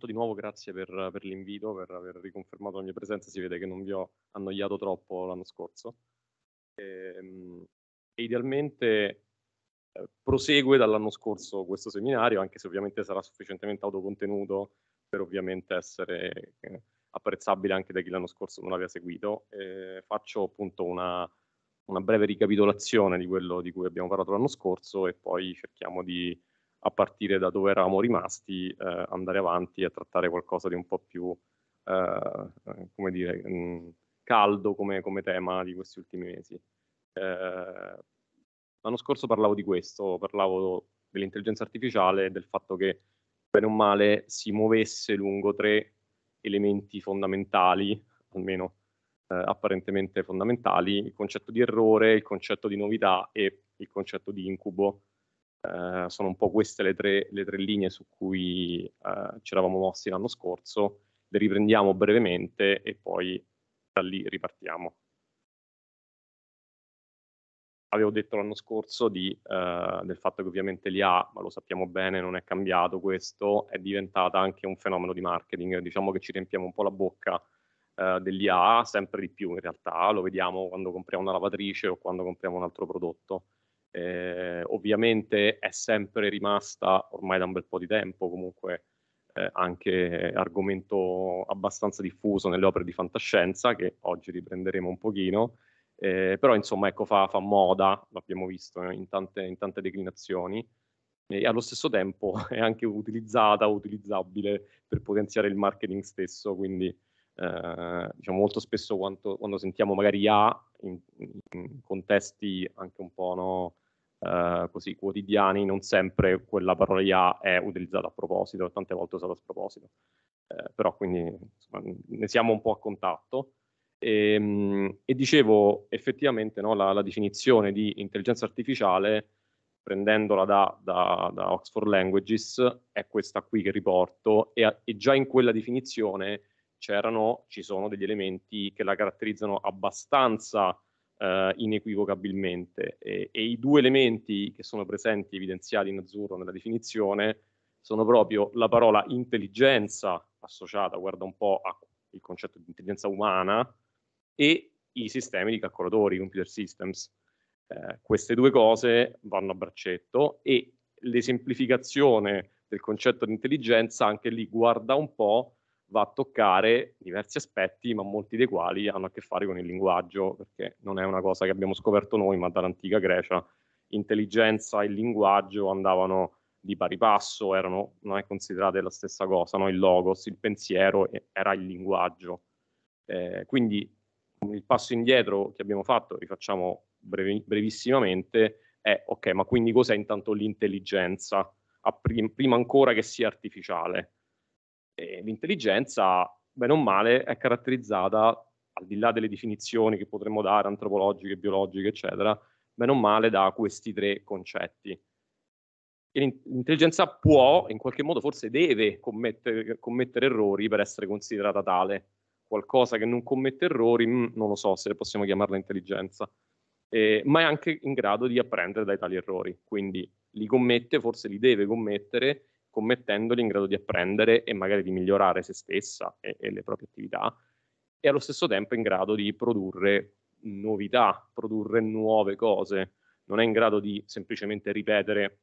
intanto di nuovo grazie per, per l'invito, per aver riconfermato la mia presenza, si vede che non vi ho annoiato troppo l'anno scorso. E, ehm, e idealmente eh, prosegue dall'anno scorso questo seminario, anche se ovviamente sarà sufficientemente autocontenuto per ovviamente essere eh, apprezzabile anche da chi l'anno scorso non l'aveva seguito. Eh, faccio appunto una, una breve ricapitolazione di quello di cui abbiamo parlato l'anno scorso e poi cerchiamo di a partire da dove eravamo rimasti, eh, andare avanti e trattare qualcosa di un po' più, eh, come dire, mh, mm, caldo come, come, tema di questi ultimi mesi. Eh, l'anno scorso parlavo di questo, parlavo dell'intelligenza artificiale e del fatto che, bene o male, si muovesse lungo tre elementi fondamentali, almeno eh, apparentemente fondamentali, il concetto di errore, il concetto di novità e il concetto di incubo eh, sono un po' queste le tre, le tre linee su cui eh, ci eravamo mossi l'anno scorso, le riprendiamo brevemente e poi da lì ripartiamo. Avevo detto l'anno scorso di, eh, del fatto che ovviamente l'IA, ma lo sappiamo bene, non è cambiato questo, è diventata anche un fenomeno di marketing, diciamo che ci riempiamo un po' la bocca eh, dell'IA sempre di più in realtà, lo vediamo quando compriamo una lavatrice o quando compriamo un altro prodotto eh, ovviamente è sempre rimasta ormai da un bel po' di tempo comunque eh, anche argomento abbastanza diffuso nelle opere di fantascienza che oggi riprenderemo un pochino, eh, però insomma ecco fa, fa moda, l'abbiamo visto in tante, in tante declinazioni e allo stesso tempo è anche utilizzata, utilizzabile per potenziare il marketing stesso, quindi eh, diciamo molto spesso quanto, quando sentiamo magari A in, in, contesti anche un po' no, eh, così quotidiani, non sempre quella parola IA è utilizzata a proposito, tante volte usata a sproposito. Eh, però quindi insomma, ne siamo un po' a contatto. E, ehm, e dicevo effettivamente no, la, la, definizione di intelligenza artificiale, prendendola da, da, da, Oxford Languages, è questa qui che riporto, e, e già in quella definizione c'erano, ci sono degli elementi che la caratterizzano abbastanza eh, inequivocabilmente e, e, i due elementi che sono presenti evidenziati in azzurro nella definizione sono proprio la parola intelligenza associata, guarda un po', al concetto di intelligenza umana e i sistemi di calcolatori, i computer systems. Eh, queste due cose vanno a braccetto e l'esemplificazione del concetto di intelligenza anche lì guarda un po' va a toccare diversi aspetti, ma molti dei quali hanno a che fare con il linguaggio, perché non è una cosa che abbiamo scoperto noi, ma dall'antica Grecia intelligenza e linguaggio andavano di pari passo, erano non è considerate la stessa cosa, no? il logos, il pensiero era il linguaggio. Eh, quindi il passo indietro che abbiamo fatto, rifacciamo brevi, brevissimamente, è ok, ma quindi cos'è intanto l'intelligenza, prima, prima ancora che sia artificiale? E l'intelligenza, bene o male, è caratterizzata, al di là delle definizioni che potremmo dare, antropologiche, biologiche, eccetera, bene o male da questi tre concetti. E l'intelligenza può, in qualche modo forse deve commettere, commettere errori per essere considerata tale. Qualcosa che non commette errori, mm, non lo so se possiamo chiamarla intelligenza. Eh, ma è anche in grado di apprendere dai tali errori, quindi li commette, forse li deve commettere commettendoli in grado di apprendere e magari di migliorare se stessa e, e le proprie attività e allo stesso tempo in grado di produrre novità, produrre nuove cose, non è in grado di semplicemente ripetere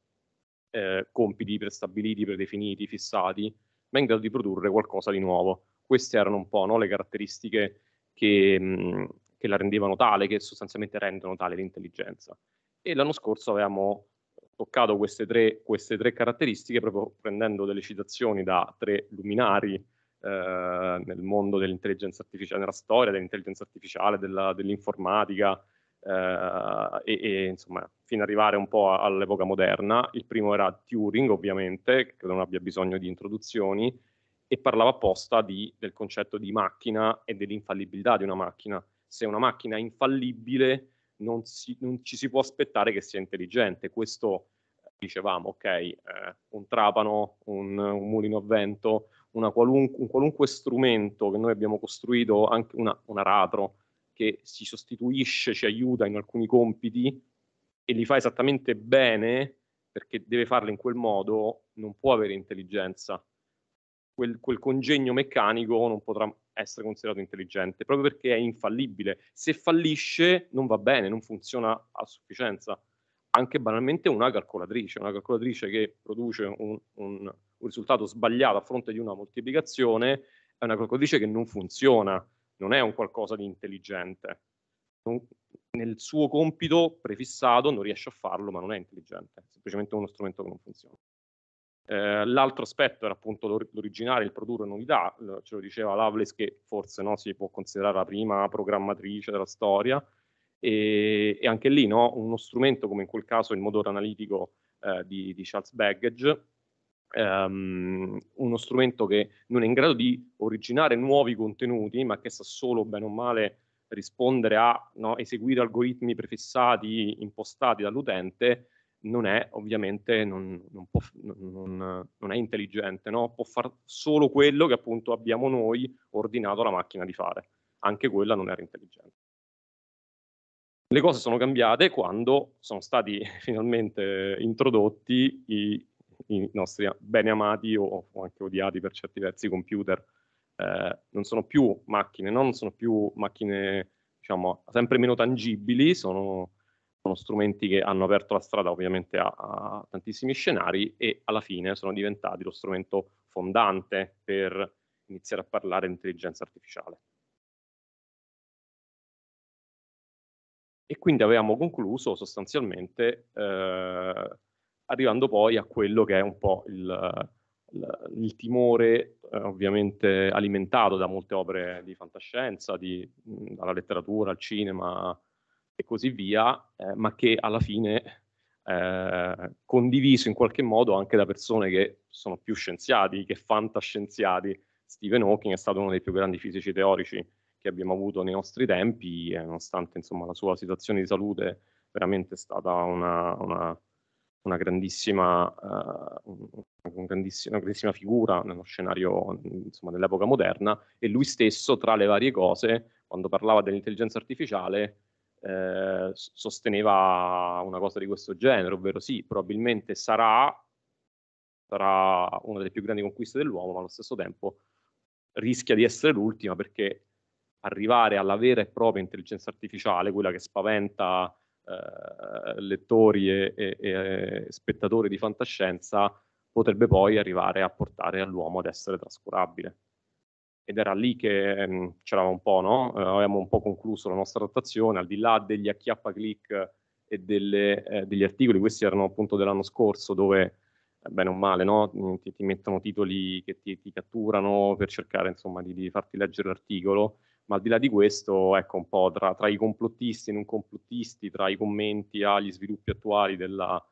eh, compiti prestabiliti, predefiniti, fissati, ma è in grado di produrre qualcosa di nuovo. Queste erano un po' no, le caratteristiche che, mh, che la rendevano tale, che sostanzialmente rendono tale l'intelligenza. E l'anno scorso avevamo toccato queste tre, queste tre caratteristiche proprio prendendo delle citazioni da tre luminari eh, nel mondo dell'intelligenza artificiale, nella storia dell'intelligenza artificiale, della, dell'informatica eh, e, e, insomma fino ad arrivare un po' all'epoca moderna. Il primo era Turing ovviamente, che non abbia bisogno di introduzioni, e parlava apposta di, del concetto di macchina e dell'infallibilità di una macchina. Se una macchina è infallibile non, si, non ci si può aspettare che sia intelligente, questo dicevamo, ok, eh, un trapano, un, un, mulino a vento, qualunque, un qualunque strumento che noi abbiamo costruito, anche una, un aratro che si sostituisce, ci aiuta in alcuni compiti e li fa esattamente bene perché deve farlo in quel modo, non può avere intelligenza. Quel, quel congegno meccanico non potrà essere considerato intelligente proprio perché è infallibile. Se fallisce non va bene, non funziona a sufficienza anche banalmente una calcolatrice, una calcolatrice che produce un, un, un risultato sbagliato a fronte di una moltiplicazione, è una calcolatrice che non funziona, non è un qualcosa di intelligente. Non, nel suo compito prefissato non riesce a farlo, ma non è intelligente, è semplicemente uno strumento che non funziona. Eh, l'altro aspetto era appunto l'or- l'originare, il produrre novità, ce lo diceva Lovelace che forse no, si può considerare la prima programmatrice della storia, e, e anche lì no, uno strumento come in quel caso il motore analitico eh, di, di, Charles Baggage, um, uno strumento che non è in grado di originare nuovi contenuti, ma che sa solo bene o male rispondere a no, eseguire algoritmi prefissati, impostati dall'utente, non è ovviamente non, non, può, non, non è intelligente, no? può fare solo quello che appunto abbiamo noi ordinato alla macchina di fare. Anche quella non era intelligente. Le cose sono cambiate quando sono stati finalmente introdotti i, i nostri bene amati o, o, anche odiati per certi versi computer. Eh, non sono più macchine, non sono più macchine diciamo, sempre meno tangibili, sono, sono, strumenti che hanno aperto la strada ovviamente a, a, tantissimi scenari e alla fine sono diventati lo strumento fondante per iniziare a parlare di intelligenza artificiale. e quindi avevamo concluso sostanzialmente eh, arrivando poi a quello che è un po' il, il, il timore eh, ovviamente alimentato da molte opere di fantascienza, di, dalla letteratura al cinema e così via, eh, ma che alla fine eh, condiviso in qualche modo anche da persone che sono più scienziati che fantascienziati. Stephen Hawking è stato uno dei più grandi fisici teorici che abbiamo avuto nei nostri tempi, e eh, nonostante insomma, la sua situazione di salute veramente è stata una, una, una, grandissima, uh, una grandissima, grandissima, figura nello scenario insomma, dell'epoca moderna e lui stesso, tra le varie cose, quando parlava dell'intelligenza artificiale, eh, sosteneva una cosa di questo genere, ovvero sì, probabilmente sarà, sarà una delle più grandi conquiste dell'uomo, ma allo stesso tempo rischia di essere l'ultima perché arrivare alla vera e propria intelligenza artificiale, quella che spaventa eh, lettori e, e, e, eh, spettatori di fantascienza, potrebbe poi arrivare a portare all'uomo ad essere trascurabile. Ed era lì che mh, ehm, c'eravamo un po', no? Eh, avevamo un po' concluso la nostra trattazione, al di là degli acchiappa click e delle, eh, degli articoli, questi erano appunto dell'anno scorso, dove eh, bene o male, no? Mm, ti, ti, mettono titoli che ti, ti, catturano per cercare insomma, di, di farti leggere l'articolo ma al di là di questo, ecco un po' tra, tra i complottisti e non complottisti, tra i commenti agli sviluppi attuali della,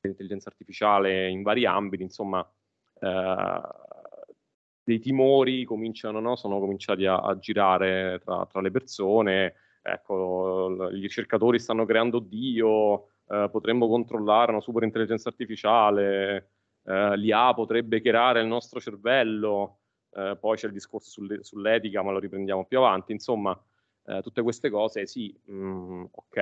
dell'intelligenza artificiale in vari ambiti, insomma, eh, dei timori cominciano, no? sono cominciati a, a girare tra, tra, le persone, ecco, gli ricercatori stanno creando Dio, eh, potremmo controllare una superintelligenza artificiale, eh, l'IA potrebbe creare il nostro cervello, eh, poi c'è il discorso sulle, sull'etica, ma lo riprendiamo più avanti, insomma eh, tutte queste cose sì, mh, mm, ok,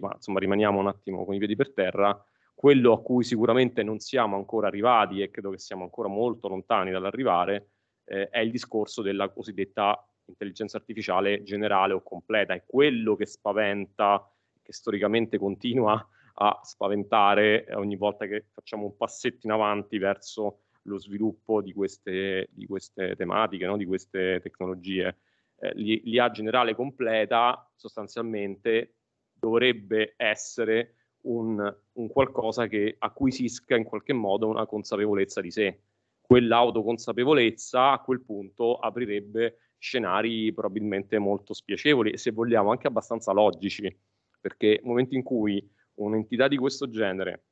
ma insomma rimaniamo un attimo con i piedi per terra, quello a cui sicuramente non siamo ancora arrivati e credo che siamo ancora molto lontani dall'arrivare eh, è il discorso della cosiddetta intelligenza artificiale generale o completa, è quello che spaventa, che storicamente continua a spaventare eh, ogni volta che facciamo un passetto in avanti verso lo sviluppo di queste, di queste tematiche, no? di queste tecnologie. Eh, L'IA generale completa sostanzialmente dovrebbe essere un, un qualcosa che acquisisca in qualche modo una consapevolezza di sé. Quell'autoconsapevolezza a quel punto aprirebbe scenari probabilmente molto spiacevoli e se vogliamo anche abbastanza logici, perché nel momento in cui un'entità di questo genere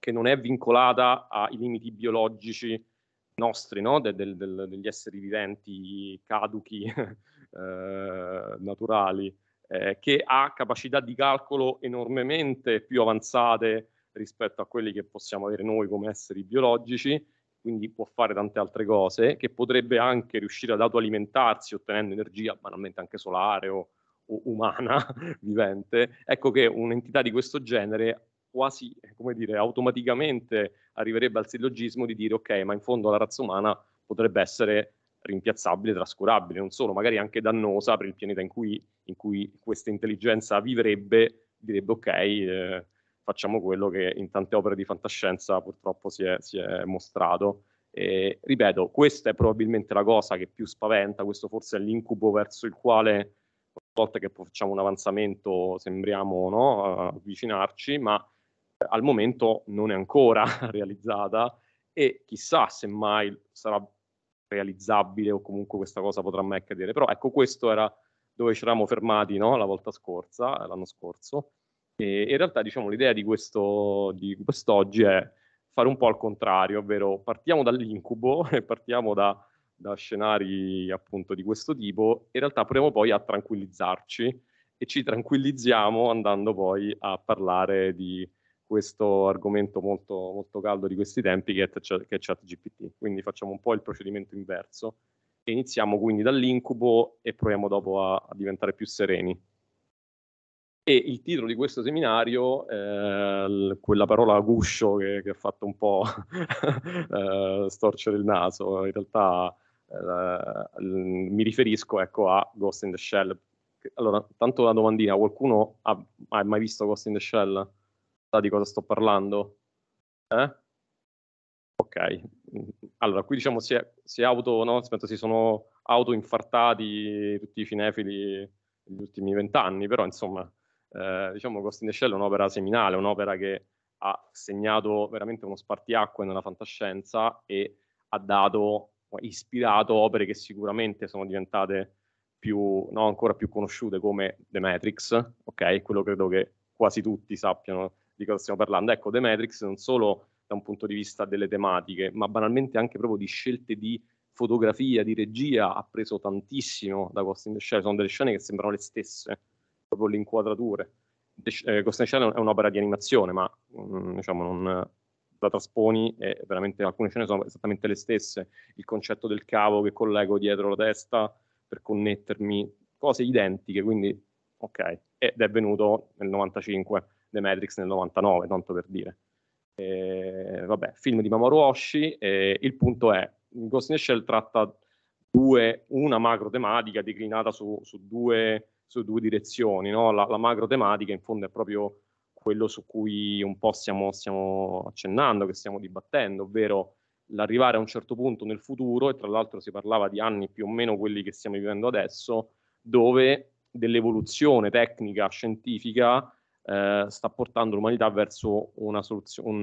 che non è vincolata ai limiti biologici nostri, no? de, de, de, degli esseri viventi caduchi eh, naturali, eh, che ha capacità di calcolo enormemente più avanzate rispetto a quelli che possiamo avere noi come esseri biologici, quindi può fare tante altre cose, che potrebbe anche riuscire ad autoalimentarsi ottenendo energia banalmente anche solare o, o umana vivente. Ecco che un'entità di questo genere quasi, eh, come dire, automaticamente arriverebbe al sillogismo di dire ok, ma in fondo la razza umana potrebbe essere rimpiazzabile, trascurabile, non solo, magari anche dannosa per il pianeta in cui, in cui questa intelligenza vivrebbe, direbbe ok, eh, facciamo quello che in tante opere di fantascienza purtroppo si è, si è mostrato. E, ripeto, questa è probabilmente la cosa che più spaventa, questo forse è l'incubo verso il quale, una volta che facciamo un avanzamento, sembriamo no, avvicinarci, ma al momento non è ancora realizzata e chissà se mai sarà realizzabile o comunque questa cosa potrà mai accadere. Però ecco, questo era dove ci eravamo fermati no? la volta scorsa, l'anno scorso. E in realtà, diciamo, l'idea di, questo, di quest'oggi è fare un po' al contrario, ovvero partiamo dall'incubo e partiamo da, da, scenari appunto di questo tipo, in realtà proviamo poi a tranquillizzarci e ci tranquillizziamo andando poi a parlare di questo argomento molto, molto caldo di questi tempi che è, che è ChatGPT. Quindi facciamo un po' il procedimento inverso e iniziamo quindi dall'incubo e proviamo dopo a, a diventare più sereni. E il titolo di questo seminario, eh, quella parola guscio che, che ha fatto un po' eh, storcere il naso, in realtà eh, mi riferisco ecco, a Ghost in the Shell. Allora, tanto una domandina, qualcuno ha, ha mai visto Ghost in the Shell? di cosa sto parlando? Eh? Ok, allora qui diciamo si è, si è auto, no? si sono autoinfartati tutti i cinefili negli ultimi vent'anni, però insomma, eh, diciamo Ghost in the Shell è un'opera seminale, un'opera che ha segnato veramente uno spartiacque nella fantascienza e ha dato, ha ispirato opere che sicuramente sono diventate più, no, ancora più conosciute come The Matrix, ok? Quello credo che quasi tutti sappiano di cosa stiamo parlando. Ecco, The Matrix non solo da un punto di vista delle tematiche, ma banalmente anche proprio di scelte di fotografia, di regia, ha preso tantissimo da Ghost in the Shell. Sono delle scene che sembrano le stesse, proprio le inquadrature. Eh, Ghost in the Shell è un'opera di animazione, ma mh, mm, diciamo non la trasponi e veramente alcune scene sono esattamente le stesse. Il concetto del cavo che collego dietro la testa per connettermi, cose identiche, quindi ok. Ed è venuto nel 95 The Matrix nel 99, tanto per dire. Eh, vabbè, film di Mamoru Oshii, e il punto è, Ghost in the Shell tratta due, una macro tematica declinata su, su, due, su due, direzioni, no? la, la, macro tematica in fondo è proprio quello su cui un po' stiamo, stiamo accennando, che stiamo dibattendo, ovvero l'arrivare a un certo punto nel futuro, e tra l'altro si parlava di anni più o meno quelli che stiamo vivendo adesso, dove dell'evoluzione tecnica, scientifica, eh, sta portando l'umanità verso un,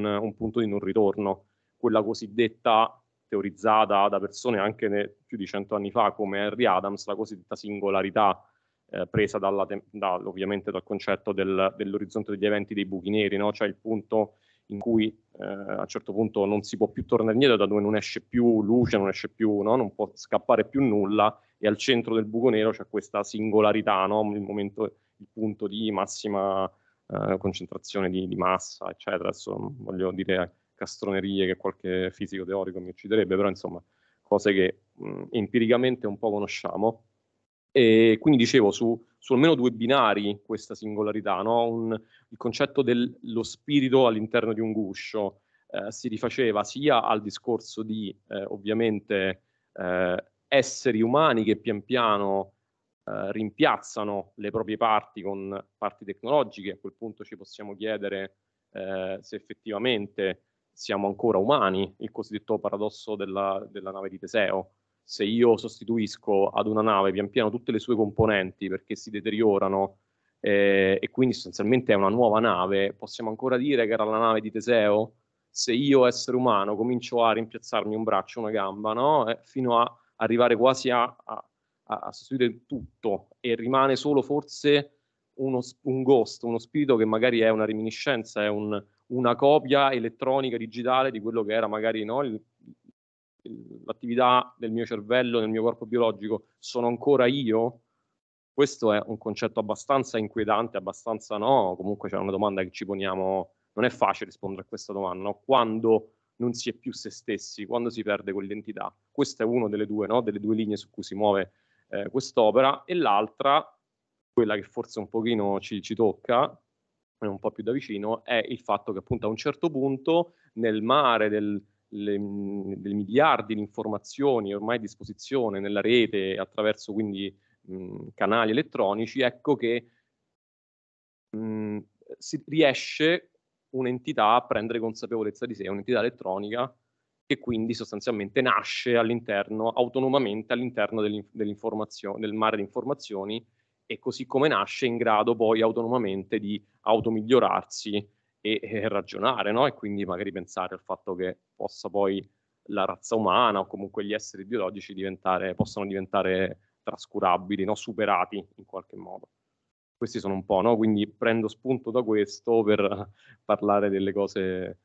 un, punto di non ritorno, quella cosiddetta teorizzata da persone anche ne, più di cento anni fa come Henry Adams, la cosiddetta singolarità eh, presa dalla, da, ovviamente dal concetto del, dell'orizzonte degli eventi dei buchi neri, no? cioè il punto in cui eh, a un certo punto non si può più tornare indietro, da dove non esce più luce, non esce più, no? non può scappare più nulla, e al centro del buco nero c'è questa singolarità, no? il, momento, il punto di massima eh, concentrazione di, di, massa, eccetera. Adesso non mm, voglio dire castronerie che qualche fisico teorico mi ucciderebbe, però insomma cose che mh, mm, empiricamente un po' conosciamo. E quindi dicevo su, su almeno due binari questa singolarità, no? un, il concetto dello spirito all'interno di un guscio eh, si rifaceva sia al discorso di eh, ovviamente eh, esseri umani che pian piano eh, rimpiazzano le proprie parti con parti tecnologiche, a quel punto ci possiamo chiedere eh, se effettivamente siamo ancora umani, il cosiddetto paradosso della, della nave di Teseo. Se io sostituisco ad una nave pian piano tutte le sue componenti perché si deteriorano eh, e quindi sostanzialmente è una nuova nave, possiamo ancora dire che era la nave di Teseo? Se io, essere umano, comincio a rimpiazzarmi un braccio, una gamba, no? eh, fino a arrivare quasi a, a, a, a sostituire tutto e rimane solo forse uno, un ghost, uno spirito che magari è una reminiscenza, è un, una copia elettronica, digitale di quello che era magari no, il, l'attività del mio cervello, del mio corpo biologico, sono ancora io? Questo è un concetto abbastanza inquietante, abbastanza no, comunque c'è una domanda che ci poniamo, non è facile rispondere a questa domanda, no? quando non si è più se stessi, quando si perde quell'identità. Questa è una delle due, no? delle due linee su cui si muove eh, quest'opera, e l'altra, quella che forse un pochino ci, ci tocca, un po' più da vicino, è il fatto che appunto a un certo punto nel mare del, le, delle miliardi di informazioni ormai a disposizione nella rete attraverso quindi mh, mm, canali elettronici, ecco che mh, mm, si riesce un'entità a prendere consapevolezza di sé, un'entità elettronica che quindi sostanzialmente nasce all'interno, autonomamente all'interno del mare di informazioni e così come nasce in grado poi autonomamente di automigliorarsi e, e ragionare, no? E quindi magari pensare al fatto che possa poi la razza umana o comunque gli esseri biologici diventare, possano diventare trascurabili, no? superati in qualche modo. Questi sono un po', no? Quindi prendo spunto da questo per parlare delle cose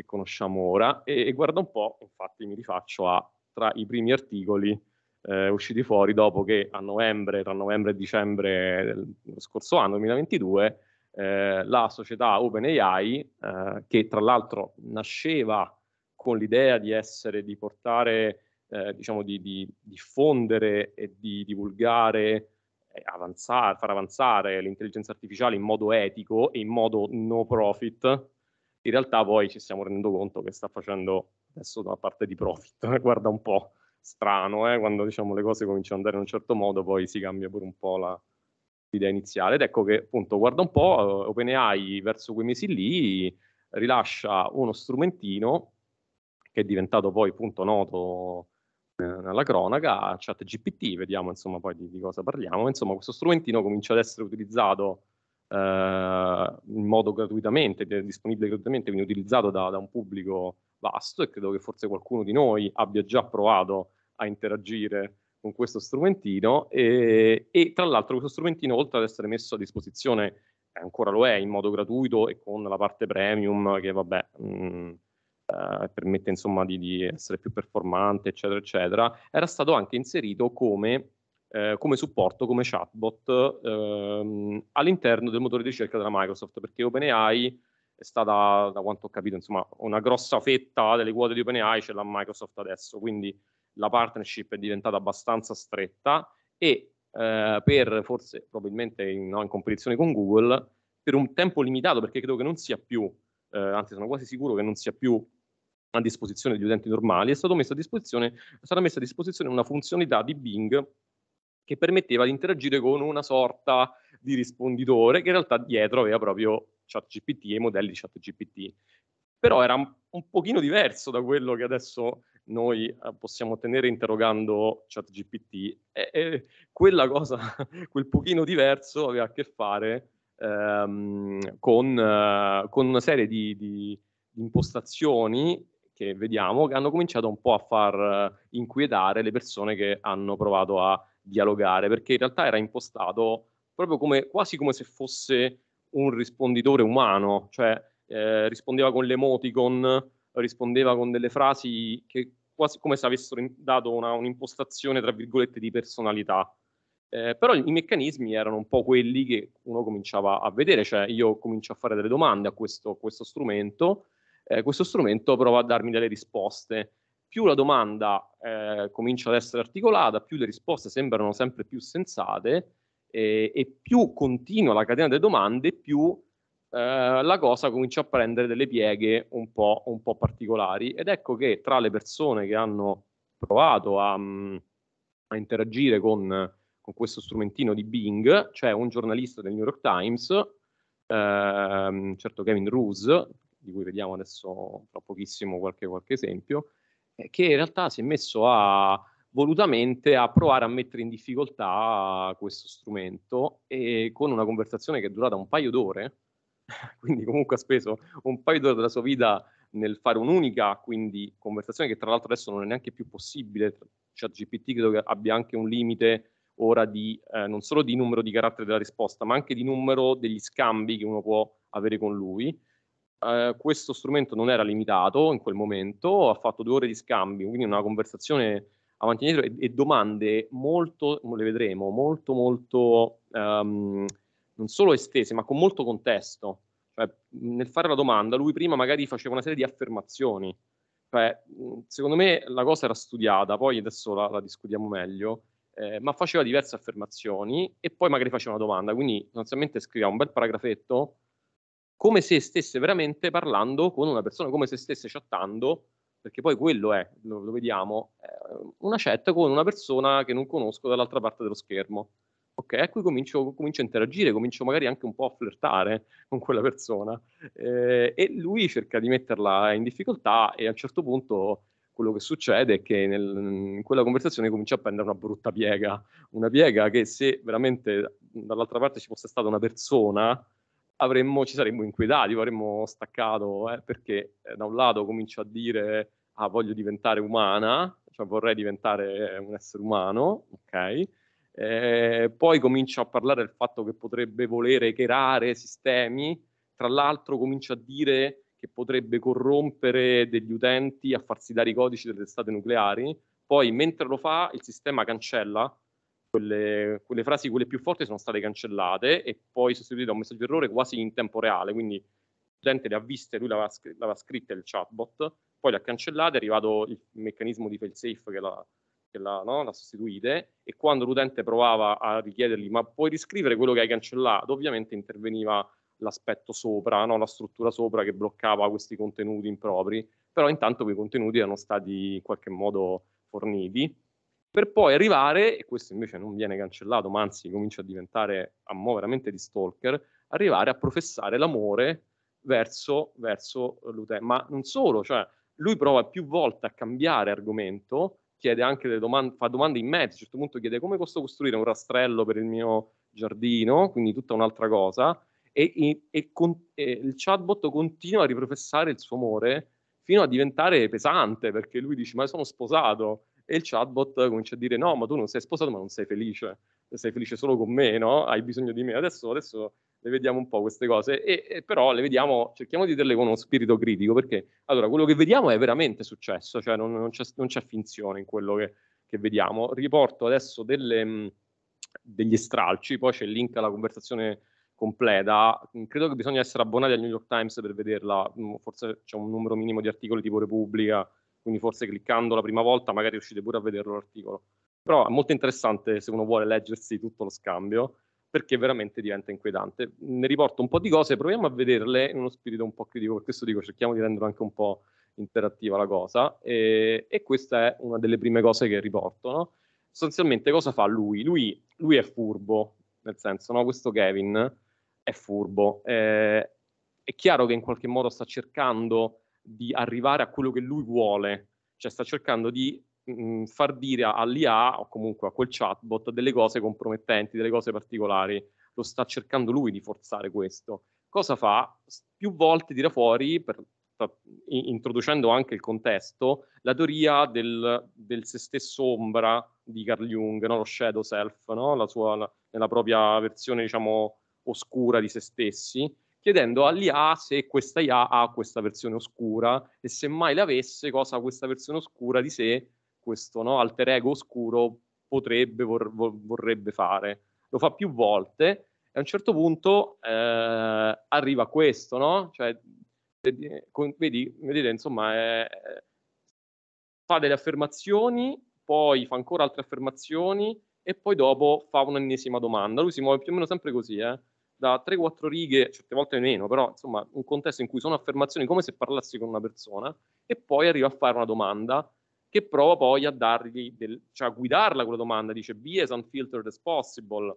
che conosciamo ora e, e guarda un po', infatti mi rifaccio a tra i primi articoli eh, usciti fuori dopo che a novembre, tra novembre e dicembre dello scorso anno, 2022, eh, la società OpenAI, eh, che tra l'altro nasceva con l'idea di essere, di portare, eh, diciamo, di, di, diffondere e di divulgare, eh, avanzare, far avanzare l'intelligenza artificiale in modo etico e in modo no profit, in realtà poi ci stiamo rendendo conto che sta facendo adesso una parte di profit, guarda un po' strano, eh? quando diciamo, le cose cominciano ad andare in un certo modo poi si cambia pure un po' la, l'idea iniziale ed ecco che appunto guarda un po' eh, OpenAI verso quei mesi lì rilascia uno strumentino che è diventato poi appunto noto eh, nella cronaca, ChatGPT, vediamo insomma poi di, di cosa parliamo, insomma questo strumentino comincia ad essere utilizzato eh, in modo gratuitamente, disponibile gratuitamente, viene utilizzato da, da un pubblico vasto e credo che forse qualcuno di noi abbia già provato a interagire con questo strumentino e, e, tra l'altro questo strumentino oltre ad essere messo a disposizione ancora lo è in modo gratuito e con la parte premium che vabbè mh, mm, eh, permette insomma di, di, essere più performante eccetera eccetera era stato anche inserito come eh, come supporto, come chatbot ehm, all'interno del motore di ricerca della Microsoft, perché OpenAI è stata, da quanto ho capito, insomma, una grossa fetta delle quote di OpenAI ce l'ha Microsoft adesso, quindi la partnership è diventata abbastanza stretta e eh, per forse probabilmente in, no, in competizione con Google per un tempo limitato, perché credo che non sia più, eh, anzi sono quasi sicuro che non sia più a disposizione degli utenti normali, è, messo a è stata messa a disposizione una funzionalità di Bing che permetteva di interagire con una sorta di risponditore che in realtà dietro aveva proprio ChatGPT e i modelli di ChatGPT. Però era un, un pochino diverso da quello che adesso noi eh, possiamo ottenere interrogando ChatGPT e, e, quella cosa, quel pochino diverso aveva a che fare ehm, con, eh, con, una serie di, di, di impostazioni che vediamo che hanno cominciato un po' a far eh, inquietare le persone che hanno provato a dialogare, perché in realtà era impostato proprio come, quasi come se fosse un risponditore umano, cioè eh, rispondeva con l'emoticon, rispondeva con delle frasi che quasi come se avessero dato una, un'impostazione, tra virgolette, di personalità. Eh, però i meccanismi erano un po' quelli che uno cominciava a vedere, cioè io comincio a fare delle domande a questo, questo strumento, eh, questo strumento prova a darmi delle risposte più la domanda eh, comincia ad essere articolata, più le risposte sembrano sempre più sensate eh, e più continua la catena delle domande, più eh, la cosa comincia a prendere delle pieghe un po', un po', particolari. Ed ecco che tra le persone che hanno provato a, mm, a interagire con, con, questo strumentino di Bing, c'è un giornalista del New York Times, ehm, certo Kevin Roos, di cui vediamo adesso tra pochissimo qualche, qualche esempio, eh, che in realtà si è messo a volutamente a provare a mettere in difficoltà questo strumento e con una conversazione che è durata un paio d'ore, quindi comunque ha speso un paio d'ore della sua vita nel fare un'unica quindi, conversazione che tra l'altro adesso non è neanche più possibile, ChatGPT GPT credo che abbia anche un limite ora di, eh, non solo di numero di caratteri della risposta, ma anche di numero degli scambi che uno può avere con lui eh, questo strumento non era limitato in quel momento, ha fatto due ore di scambi, quindi una conversazione avanti e indietro e, e domande molto, le vedremo, molto molto, um, non solo estese, ma con molto contesto. Cioè, nel fare la domanda, lui prima magari faceva una serie di affermazioni, cioè, secondo me la cosa era studiata, poi adesso la, la discutiamo meglio, eh, ma faceva diverse affermazioni e poi magari faceva una domanda, quindi sostanzialmente scriveva un bel paragrafetto come se stesse veramente parlando con una persona, come se stesse chattando, perché poi quello è, lo, lo vediamo, eh, una chat con una persona che non conosco dall'altra parte dello schermo. Ok, a cui comincio, comincio a interagire, comincio magari anche un po' a flirtare con quella persona eh, e lui cerca di metterla in difficoltà e a un certo punto quello che succede è che nel, in quella conversazione comincia a prendere una brutta piega, una piega che se veramente dall'altra parte ci fosse stata una persona avremmo, ci saremmo inquietati, avremmo staccato, eh, perché eh, da un lato comincio a dire ah, voglio diventare umana, cioè vorrei diventare un essere umano, ok? Eh, poi comincio a parlare del fatto che potrebbe volere creare sistemi, tra l'altro comincio a dire che potrebbe corrompere degli utenti a farsi dare i codici delle testate nucleari, poi mentre lo fa il sistema cancella quelle, quelle, frasi, quelle più forti, sono state cancellate e poi sostituite da un messaggio errore quasi in tempo reale. Quindi l'utente le ha viste, lui l'aveva, l'aveva scritta il chatbot, poi le ha cancellate, è arrivato il meccanismo di failsafe che l'ha, che la, no, la sostituite e quando l'utente provava a richiedergli ma puoi riscrivere quello che hai cancellato, ovviamente interveniva l'aspetto sopra, no, la struttura sopra che bloccava questi contenuti impropri, però intanto quei contenuti erano stati in qualche modo forniti per poi arrivare, e questo invece non viene cancellato, ma anzi comincia a diventare a mo' veramente di stalker, arrivare a professare l'amore verso, verso l'utente. Ma non solo, cioè lui prova più volte a cambiare argomento, chiede anche delle domande, fa domande in mezzo, a un certo punto chiede come posso costruire un rastrello per il mio giardino, quindi tutta un'altra cosa, e, e, e, con, e il chatbot continua a riprofessare il suo amore fino a diventare pesante, perché lui dice ma sono sposato, e il chatbot comincia a dire no, ma tu non sei sposato, ma non sei felice, sei felice solo con me, no? Hai bisogno di me. Adesso, adesso le vediamo un po' queste cose, e, e però le vediamo, cerchiamo di dirle con uno spirito critico, perché allora quello che vediamo è veramente successo, cioè non, non, c'è, non c'è, finzione in quello che, che vediamo. Riporto adesso delle, degli stralci, poi c'è il link alla conversazione completa. Credo che bisogna essere abbonati al New York Times per vederla, forse c'è un numero minimo di articoli tipo Repubblica quindi forse cliccando la prima volta magari riuscite pure a vederlo l'articolo. Però è molto interessante se uno vuole leggersi tutto lo scambio, perché veramente diventa inquietante. Ne riporto un po' di cose, proviamo a vederle in uno spirito un po' critico, per questo dico cerchiamo di renderlo anche un po' interattiva la cosa, e, e questa è una delle prime cose che riporto. No? Sostanzialmente cosa fa lui? Lui, lui è furbo, nel senso, no? questo Kevin è furbo. Eh, è chiaro che in qualche modo sta cercando di arrivare a quello che lui vuole, cioè sta cercando di mh, mm, far dire all'IA o comunque a quel chatbot delle cose compromettenti, delle cose particolari, lo sta cercando lui di forzare questo. Cosa fa? Più volte tira fuori, per, per, introducendo anche il contesto, la teoria del, del se stesso ombra di Carl Jung, no? lo shadow self, no? la sua, la, nella propria versione diciamo oscura di se stessi, chiedendo all'IA se questa IA ha questa versione oscura e se mai l'avesse cosa questa versione oscura di sé, questo no, alter ego oscuro potrebbe, vor, vorrebbe fare. Lo fa più volte e a un certo punto eh, arriva questo, no? Cioè, vedi, vedete, insomma, è, fa delle affermazioni, poi fa ancora altre affermazioni e poi dopo fa un'ennesima domanda. Lui si muove più o meno sempre così, eh? da 3-4 righe, certe volte meno, però insomma un contesto in cui sono affermazioni come se parlassi con una persona e poi arriva a fare una domanda che prova poi a dargli, del, cioè a guidarla quella domanda, dice be as unfiltered as possible,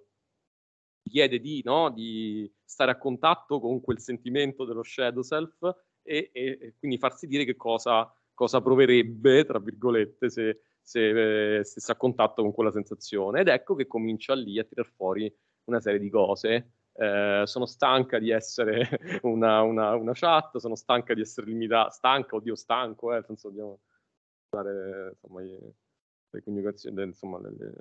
chiede di, no, di stare a contatto con quel sentimento dello shadow self e, e, e quindi farsi dire che cosa, cosa proverebbe, tra virgolette, se, se eh, stesse a contatto con quella sensazione. Ed ecco che comincia lì a tirar fuori una serie di cose eh, sono stanca di essere una, una, una, chat, sono stanca di essere limitata, stanca, oddio stanco, eh, penso dobbiamo usare insomma, le coniugazioni, insomma, le, le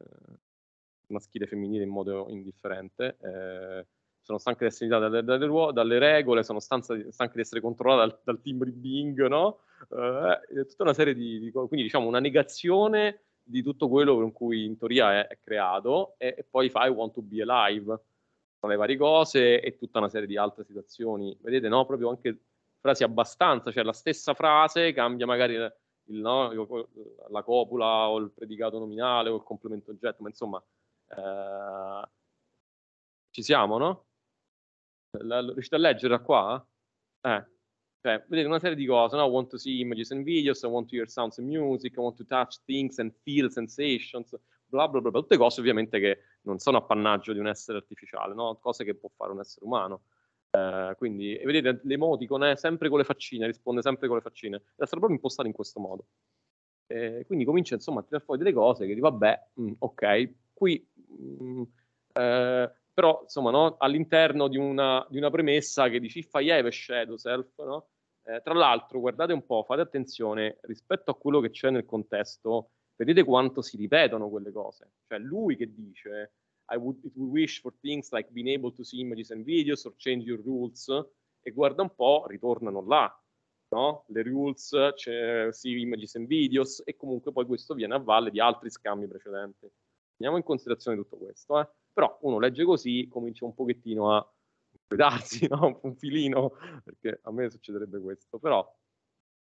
maschile e femminile in modo indifferente. Eh, sono stanca di essere limitata dalle, dalle, dalle, regole, sono stanca di, stanca di essere controllata dal, dal team Bing, no? Eh, tutta una serie di, di quindi diciamo una negazione di tutto quello con cui in teoria è, è creato e, e, poi fai want to be alive tra le varie cose e tutta una serie di altre situazioni. Vedete, no? Proprio anche frasi abbastanza, cioè la stessa frase cambia magari il, no? la copula o il predicato nominale o il complemento oggetto, ma insomma eh, ci siamo, no? La, riuscite a leggere qua? Eh. Cioè, vedete una serie di cose, no? want to see images and videos, I want to hear sounds and music, I want to touch things and feel sensations, bla bla bla, tutte cose ovviamente che non sono appannaggio di un essere artificiale, no? cose che può fare un essere umano. Eh, quindi, e vedete, l'emoticon è sempre con le faccine, risponde sempre con le faccine, deve essere proprio impostato in questo modo. Eh, quindi comincia insomma a tirare fuori delle cose che dico, vabbè, mh, mm, ok, qui, mh, mm, eh, però insomma, no? all'interno di una, di una, premessa che dici, if I have a shadow self, no? Eh, tra l'altro, guardate un po', fate attenzione rispetto a quello che c'è nel contesto, vedete quanto si ripetono quelle cose. Cioè lui che dice, I would, wish for things like being able to see images and videos or change your rules, e guarda un po', ritornano là, no? Le rules, see images and videos, e comunque poi questo viene a valle di altri scambi precedenti. Teniamo in considerazione tutto questo, eh? Però uno legge così, comincia un pochettino a darsi no? un filino, perché a me succederebbe questo, però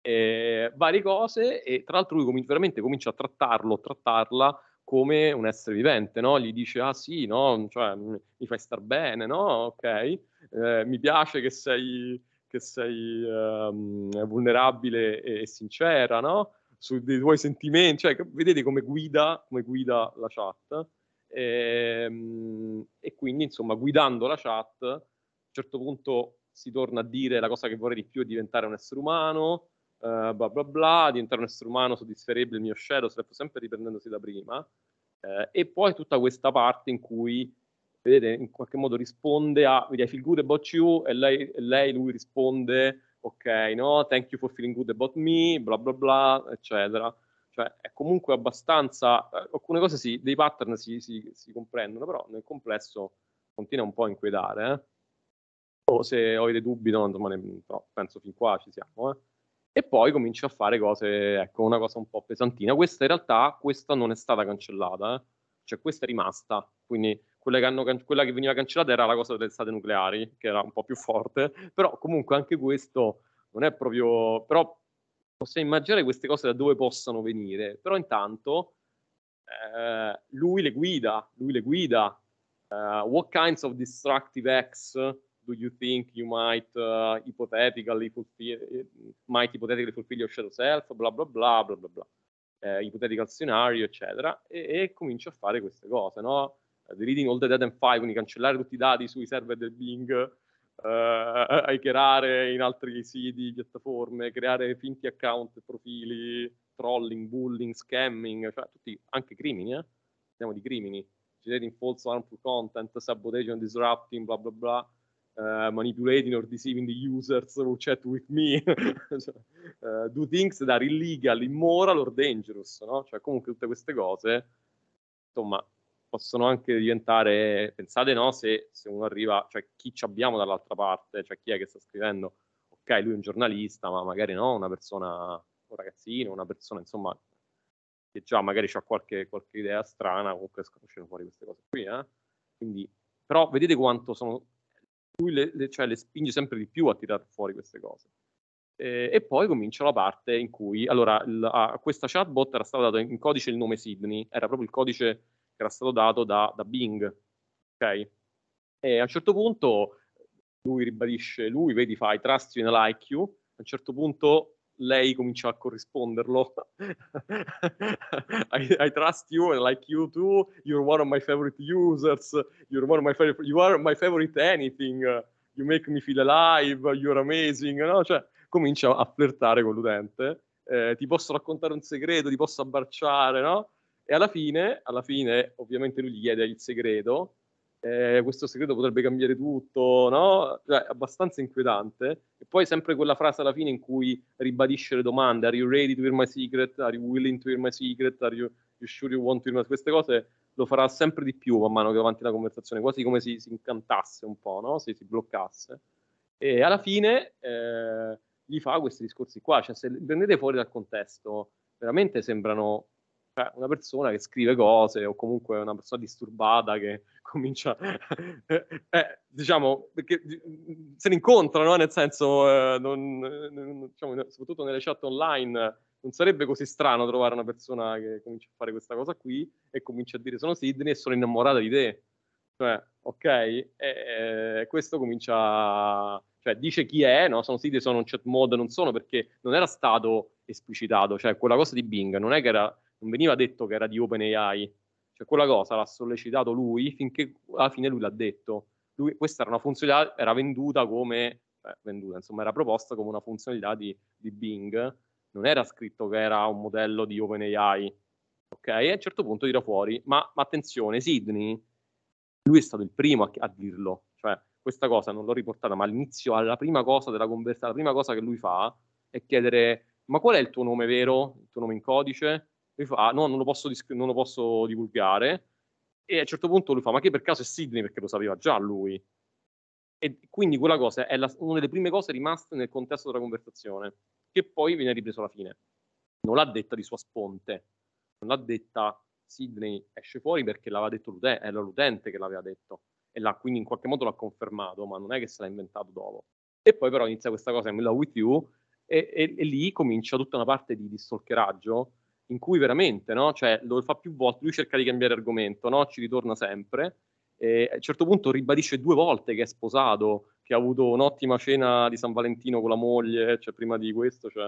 eh, varie cose e tra l'altro lui com- veramente comincia a trattarlo, trattarla come un essere vivente, no? Gli dice, ah sì, no, cioè, mi fai star bene, no? Ok, eh, mi piace che sei, che sei um, vulnerabile e, e, sincera, no? Sui tuoi sentimenti, cioè, vedete come guida, come guida la chat. E, ehm, e, quindi, insomma, guidando la chat, a un certo punto si torna a dire la cosa che vorrei di più è diventare un essere umano, eh, bla bla bla, diventare un essere umano soddisferebbe il mio shadow, sempre riprendendosi da prima, eh, e poi tutta questa parte in cui vedete, in qualche modo risponde a, vedi, I feel good about you, e lei, lei, lui risponde, ok, no, thank you for feeling good about me, bla bla bla, eccetera. Cioè, è comunque abbastanza, eh, alcune cose sì, dei pattern si, si, si, comprendono, però nel complesso continua un po' a inquietare, eh. O se avete dubbi, no, insomma, ne, no, penso fin qua ci siamo, eh e poi comincia a fare cose, ecco, una cosa un po' pesantina. Questa in realtà, questa non è stata cancellata, eh? cioè questa è rimasta, quindi quella che, hanno, quella che veniva cancellata era la cosa delle state nucleari, che era un po' più forte, però comunque anche questo non è proprio... però possiamo immaginare queste cose da dove possano venire, però intanto eh, lui le guida, lui le guida. Uh, what kinds of destructive acts do you think you might uh, hypothetically fulfill might hypothetically fulfill your shadow self, bla bla bla bla bla bla, eh, hypothetical scenario, eccetera, e, e, comincio a fare queste cose, no? reading all the dead and file, quindi cancellare tutti i dati sui server del Bing, eh, hackerare in altri siti, piattaforme, creare finti account, profili, trolling, bullying, scamming, cioè tutti, anche crimini, eh? Parliamo di crimini generating false harmful content, sabotaging disrupting, bla bla bla, eh, manipulating or deceiving the users who chat with me, uh, do things that are illegal, immoral or dangerous, no? Cioè comunque tutte queste cose, insomma, possono anche diventare, pensate no, se, se uno arriva, cioè chi ci abbiamo dall'altra parte, cioè chi è che sta scrivendo, ok, lui è un giornalista, ma magari no, una persona, un ragazzino, una persona, insomma, che già magari ha qualche, qualche idea strana, comunque escono fuori queste cose qui, eh? Quindi, però vedete quanto sono lui le, le, cioè, le spinge sempre di più a tirare fuori queste cose. E, e poi comincia la parte in cui, allora, la, a questa chatbot era stato dato in codice il nome Sydney, era proprio il codice che era stato dato da, da Bing, ok? E a un certo punto lui ribadisce, lui, vedi, fa I trust you and I like you, a un certo punto lei cominciò a corrisponderlo. I, I, trust you and like you too. You're one of my favorite users. You're one of my favorite. You are my favorite anything. You make me feel alive. You're amazing. No? Cioè, comincia a flirtare con l'utente. Eh, ti posso raccontare un segreto, ti posso abbracciare, no? E alla fine, alla fine, ovviamente lui gli chiede il segreto eh, questo segreto potrebbe cambiare tutto, no? Cioè, abbastanza inquietante. E poi sempre quella frase alla fine in cui ribadisce le domande, are you ready to hear my secret? Are you willing to hear my secret? Are you, you sure you want to hear my... Queste cose lo farà sempre di più man mano che avanti la conversazione, quasi come se si, si incantasse un po', no? Se si bloccasse. E alla fine eh, gli fa questi discorsi qua, cioè se li prendete fuori dal contesto, veramente sembrano cioè una persona che scrive cose o comunque una persona disturbata che comincia, eh, eh, diciamo, perché se ne incontrano, nel senso, eh, non, diciamo, soprattutto nelle chat online, non sarebbe così strano trovare una persona che comincia a fare questa cosa qui e comincia a dire sono Sidney e sono innamorata di te. Cioè, ok, e, questo comincia cioè dice chi è, no? sono Sidney, sono un chat mod, non sono perché non era stato esplicitato, cioè quella cosa di Bing non è che era non veniva detto che era di OpenAI, cioè quella cosa l'ha sollecitato lui finché alla fine lui l'ha detto. Lui, questa era una funzionalità, era venduta come, beh, venduta, insomma era proposta come una funzionalità di, di Bing, non era scritto che era un modello di OpenAI, ok? E a un certo punto tira fuori, ma, ma, attenzione, Sidney, lui è stato il primo a, a, dirlo, cioè questa cosa non l'ho riportata, ma all'inizio, alla prima cosa della conversazione, la prima cosa che lui fa è chiedere, ma qual è il tuo nome vero, il tuo nome in codice? lui fa ah, no non lo, posso, disc- non lo posso divulgare e a un certo punto lui fa ma che per caso è Sidney perché lo sapeva già lui e quindi quella cosa è la, una delle prime cose rimaste nel contesto della conversazione che poi viene ripreso alla fine non l'ha detta di sua sponte non l'ha detta Sidney esce fuori perché l'aveva detto l'utente, era l'utente che l'aveva detto e l'ha, quindi in qualche modo l'ha confermato, ma non è che se l'ha inventato dopo. E poi però inizia questa cosa, I'm in love with you, e, e, e lì comincia tutta una parte di, di stalkeraggio in cui veramente, no? cioè, lo fa più volte, lui cerca di cambiare argomento, no? ci ritorna sempre, e a un certo punto ribadisce due volte che è sposato, che ha avuto un'ottima cena di San Valentino con la moglie, cioè prima di questo, cioè,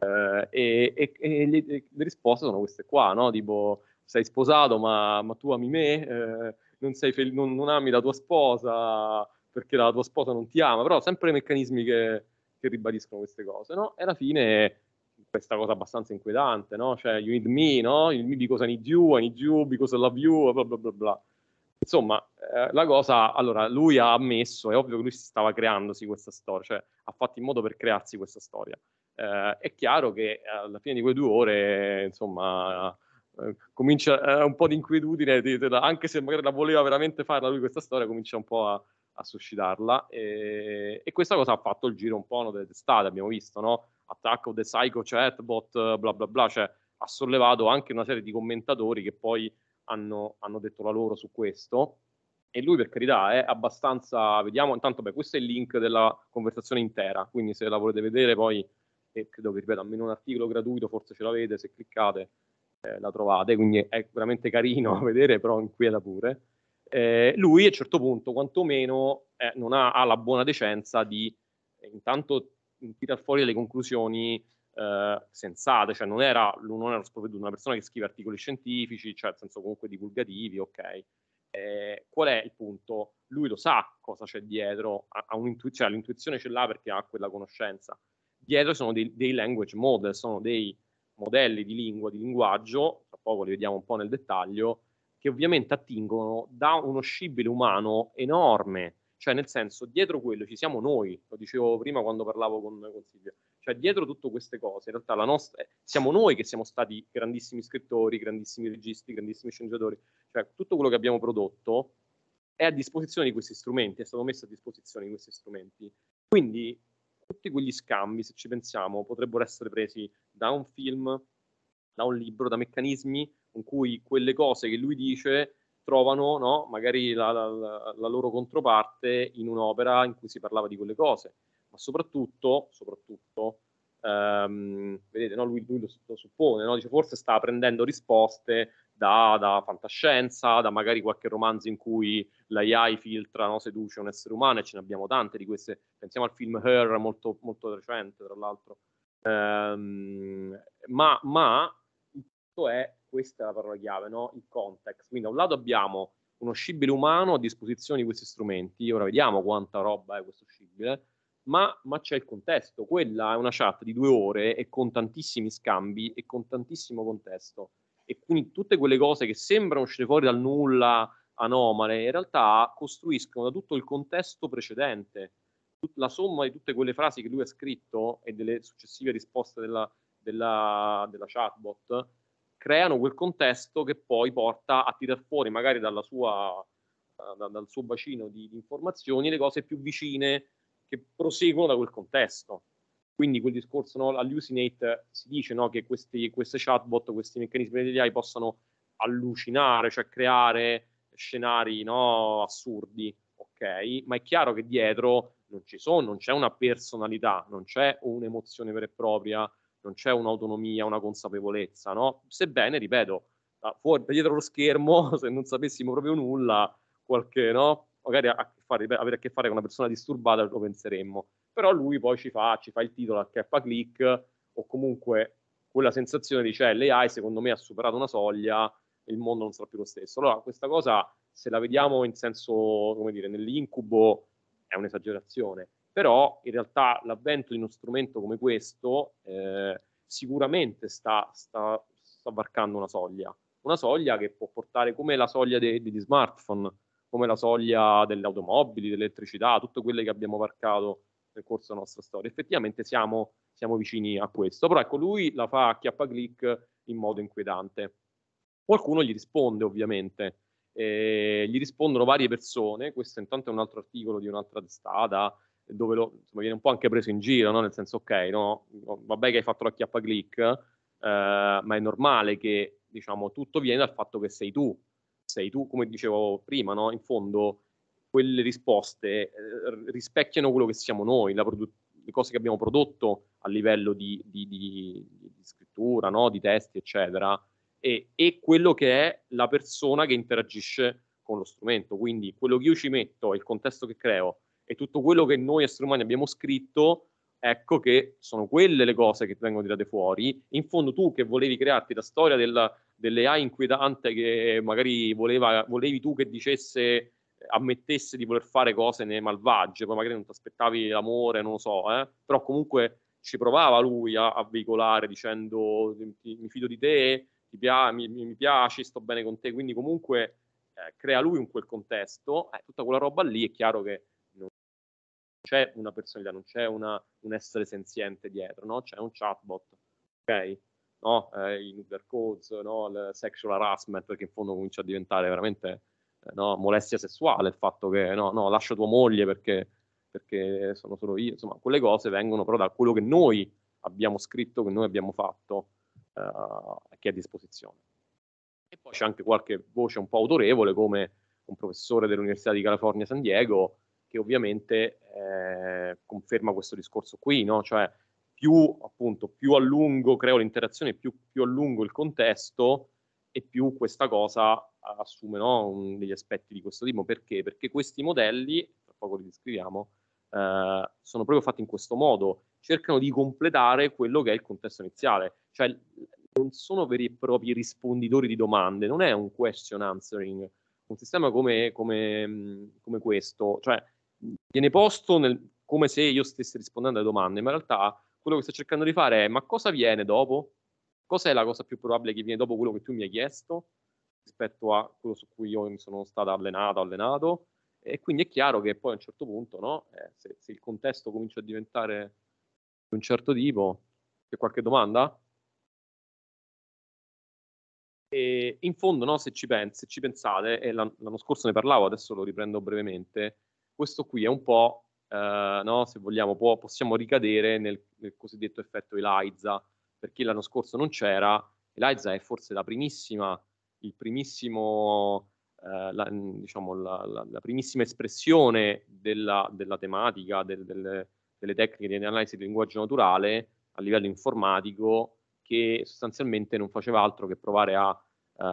eh, e, e, e, le, le, risposte sono queste qua, no? tipo sei sposato ma, ma tu ami me, eh, non, fel- non, non, ami la tua sposa perché la tua sposa non ti ama, però sempre meccanismi che, che ribadiscono queste cose, no? e alla fine questa cosa abbastanza inquietante, no? Cioè, you need me, no? You need me because I need you, I need you because I love you, bla bla bla bla. Insomma, eh, la cosa, allora, lui ha ammesso, è ovvio che lui si stava creandosi questa storia, cioè ha fatto in modo per crearsi questa storia. Eh, è chiaro che eh, alla fine di quelle due ore, insomma, eh, comincia eh, un po' di inquietudine, anche se magari la voleva veramente farla lui questa storia, comincia un po' a, a suscitarla. E, e, questa cosa ha fatto il giro un po' no, dell'estate, abbiamo visto, no? attacco the psycho chatbot, eh, bla bla bla, cioè ha sollevato anche una serie di commentatori che poi hanno, hanno detto la loro su questo. E lui, per carità, è abbastanza. Vediamo, intanto, beh, questo è il link della conversazione intera. Quindi, se la volete vedere, poi e eh, credo che ripeto, almeno un articolo gratuito, forse ce l'avete, se cliccate eh, la trovate, quindi è veramente carino a vedere, però inquieta pure. Eh, lui a un certo punto, quantomeno, eh, non ha, ha, la buona decenza di eh, intanto tirar fuori delle conclusioni eh, sensate, cioè non era, non era sprovveduto, una persona che scrive articoli scientifici, cioè nel senso comunque divulgativi, ok. Eh, qual è il punto? Lui lo sa cosa c'è dietro, ha, ha un'intuizione, cioè l'intuizione ce l'ha perché ha quella conoscenza. Dietro sono dei, dei language model, sono dei modelli di lingua, di linguaggio, tra poco li vediamo un po' nel dettaglio, che ovviamente attingono da uno scibile umano enorme, cioè, nel senso, dietro quello ci siamo noi, lo dicevo prima quando parlavo con, con Silvio, cioè dietro tutte queste cose, in realtà nostra, eh, siamo noi che siamo stati grandissimi scrittori, grandissimi registi, grandissimi sceneggiatori, cioè tutto quello che abbiamo prodotto è a disposizione di questi strumenti, è stato messo a disposizione di questi strumenti. Quindi tutti quegli scambi, se ci pensiamo, potrebbero essere presi da un film, da un libro, da meccanismi con cui quelle cose che lui dice trovano no, magari la, la, la, loro controparte in un'opera in cui si parlava di quelle cose, ma soprattutto, soprattutto ehm, vedete, no, lui, lui, lo, lo suppone, no? Dice, forse sta prendendo risposte da, da, fantascienza, da magari qualche romanzo in cui l'AI filtra, no, seduce un essere umano, e ce ne abbiamo tante di queste, pensiamo al film Her, molto, molto recente tra l'altro, ehm, ma, ma il punto è questa è la parola chiave, no? il context. Quindi da un lato abbiamo uno scibile umano a disposizione di questi strumenti, ora vediamo quanta roba è questo scibile, ma, ma, c'è il contesto, quella è una chat di due ore e con tantissimi scambi e con tantissimo contesto. E quindi tutte quelle cose che sembrano uscire fuori dal nulla, anomale, in realtà costruiscono da tutto il contesto precedente. La somma di tutte quelle frasi che lui ha scritto e delle successive risposte della, della, della chatbot creano quel contesto che poi porta a tirar fuori magari sua, eh, da, dal suo bacino di, di, informazioni le cose più vicine che proseguono da quel contesto. Quindi quel discorso no, all'usinate si dice no, che questi, queste chatbot, questi meccanismi di AI possano allucinare, cioè creare scenari no, assurdi, ok? Ma è chiaro che dietro non ci sono, non c'è una personalità, non c'è un'emozione vera e propria, non c'è un'autonomia, una consapevolezza, no? Sebbene, ripeto, ah, fuori, dietro lo schermo, se non sapessimo proprio nulla, qualche, no? Magari a fare, avere a che fare con una persona disturbata lo penseremmo. Però lui poi ci fa, ci fa il titolo a cappa click o comunque quella sensazione di cioè l'AI secondo me ha superato una soglia, il mondo non sarà più lo stesso. Allora questa cosa se la vediamo in senso, come dire, nell'incubo è un'esagerazione però in realtà l'avvento di uno strumento come questo eh, sicuramente sta, sta, sta, varcando una soglia, una soglia che può portare come la soglia de, degli smartphone, come la soglia delle automobili, dell'elettricità, tutte quelle che abbiamo varcato nel corso della nostra storia. Effettivamente siamo, siamo vicini a questo, però ecco lui la fa a chiappa click in modo inquietante. Qualcuno gli risponde ovviamente, eh, gli rispondono varie persone, questo intanto è un altro articolo di un'altra testata, dove lo, insomma, viene un po' anche preso in giro, no? nel senso ok, no? vabbè che hai fatto la chiappa click, eh, ma è normale che diciamo, tutto viene dal fatto che sei tu, sei tu, come dicevo prima, no? in fondo quelle risposte eh, rispecchiano quello che siamo noi, produ- le cose che abbiamo prodotto a livello di, di, di, di scrittura, di testi, eccetera, e, e quello che è la persona che interagisce con lo strumento. Quindi quello che io ci metto, il contesto che creo, e tutto quello che noi esseri umani abbiamo scritto, ecco che sono quelle le cose che vengono tirate fuori. In fondo tu che volevi crearti la storia della, delle AI inquietante che magari voleva, volevi tu che dicesse, ammettesse di voler fare cose malvagie, poi magari non ti aspettavi l'amore, non lo so, eh? però comunque ci provava lui a, a veicolare dicendo mi fido di te, pia- mi, mi, piaci, sto bene con te, quindi comunque eh, crea lui in quel contesto, eh, tutta quella roba lì è chiaro che c'è una personalità, non c'è una, un essere senziente dietro, no? C'è un chatbot, ok? No? Eh, I nuclear codes, no? il sexual harassment, perché in fondo comincia a diventare veramente eh, no? molestia sessuale il fatto che no, no, lascio tua moglie perché, perché sono solo io, insomma, quelle cose vengono però da quello che noi abbiamo scritto, che noi abbiamo fatto, eh, che è a disposizione. E poi c'è anche qualche voce un po' autorevole, come un professore dell'Università di California San Diego, che ovviamente eh, conferma questo discorso qui, no? cioè più, appunto, più a lungo creo l'interazione, più, più a lungo il contesto e più questa cosa assume no? Un, degli aspetti di questo tipo. Perché? Perché questi modelli, tra poco li descriviamo, eh, sono proprio fatti in questo modo, cercano di completare quello che è il contesto iniziale, cioè non sono veri e propri risponditori di domande, non è un question answering, un sistema come, come, come questo, cioè viene posto nel, come se io stessi rispondendo alle domande, ma in realtà quello che sto cercando di fare è ma cosa viene dopo? Cos'è la cosa più probabile che viene dopo quello che tu mi hai chiesto rispetto a quello su cui io mi sono stato allenata, allenato? E quindi è chiaro che poi a un certo punto, no, eh, se, se il contesto comincia a diventare di un certo tipo, c'è qualche domanda? E in fondo, no, se ci, pens- se ci pensate, e l'anno scorso ne parlavo, adesso lo riprendo brevemente, questo qui è un po', eh, no, se vogliamo, può, possiamo ricadere nel, nel, cosiddetto effetto Eliza, perché l'anno scorso non c'era, Eliza è forse la primissima, il primissimo... Eh, la, diciamo, la, la, la, primissima espressione della, della tematica, del, del, delle tecniche di analisi del linguaggio naturale a livello informatico che sostanzialmente non faceva altro che provare a,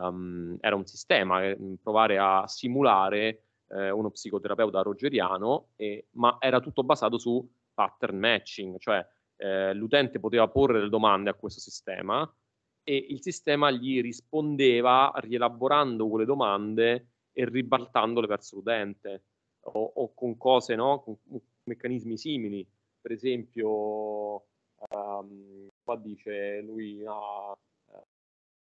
um, era un sistema, eh, provare a simulare eh, uno psicoterapeuta rogeriano, e, ma era tutto basato su pattern matching, cioè eh, l'utente poteva porre delle domande a questo sistema e il sistema gli rispondeva rielaborando quelle domande e ribaltandole verso l'utente o, o con cose, no? con meccanismi simili. Per esempio, um, qua dice lui... No,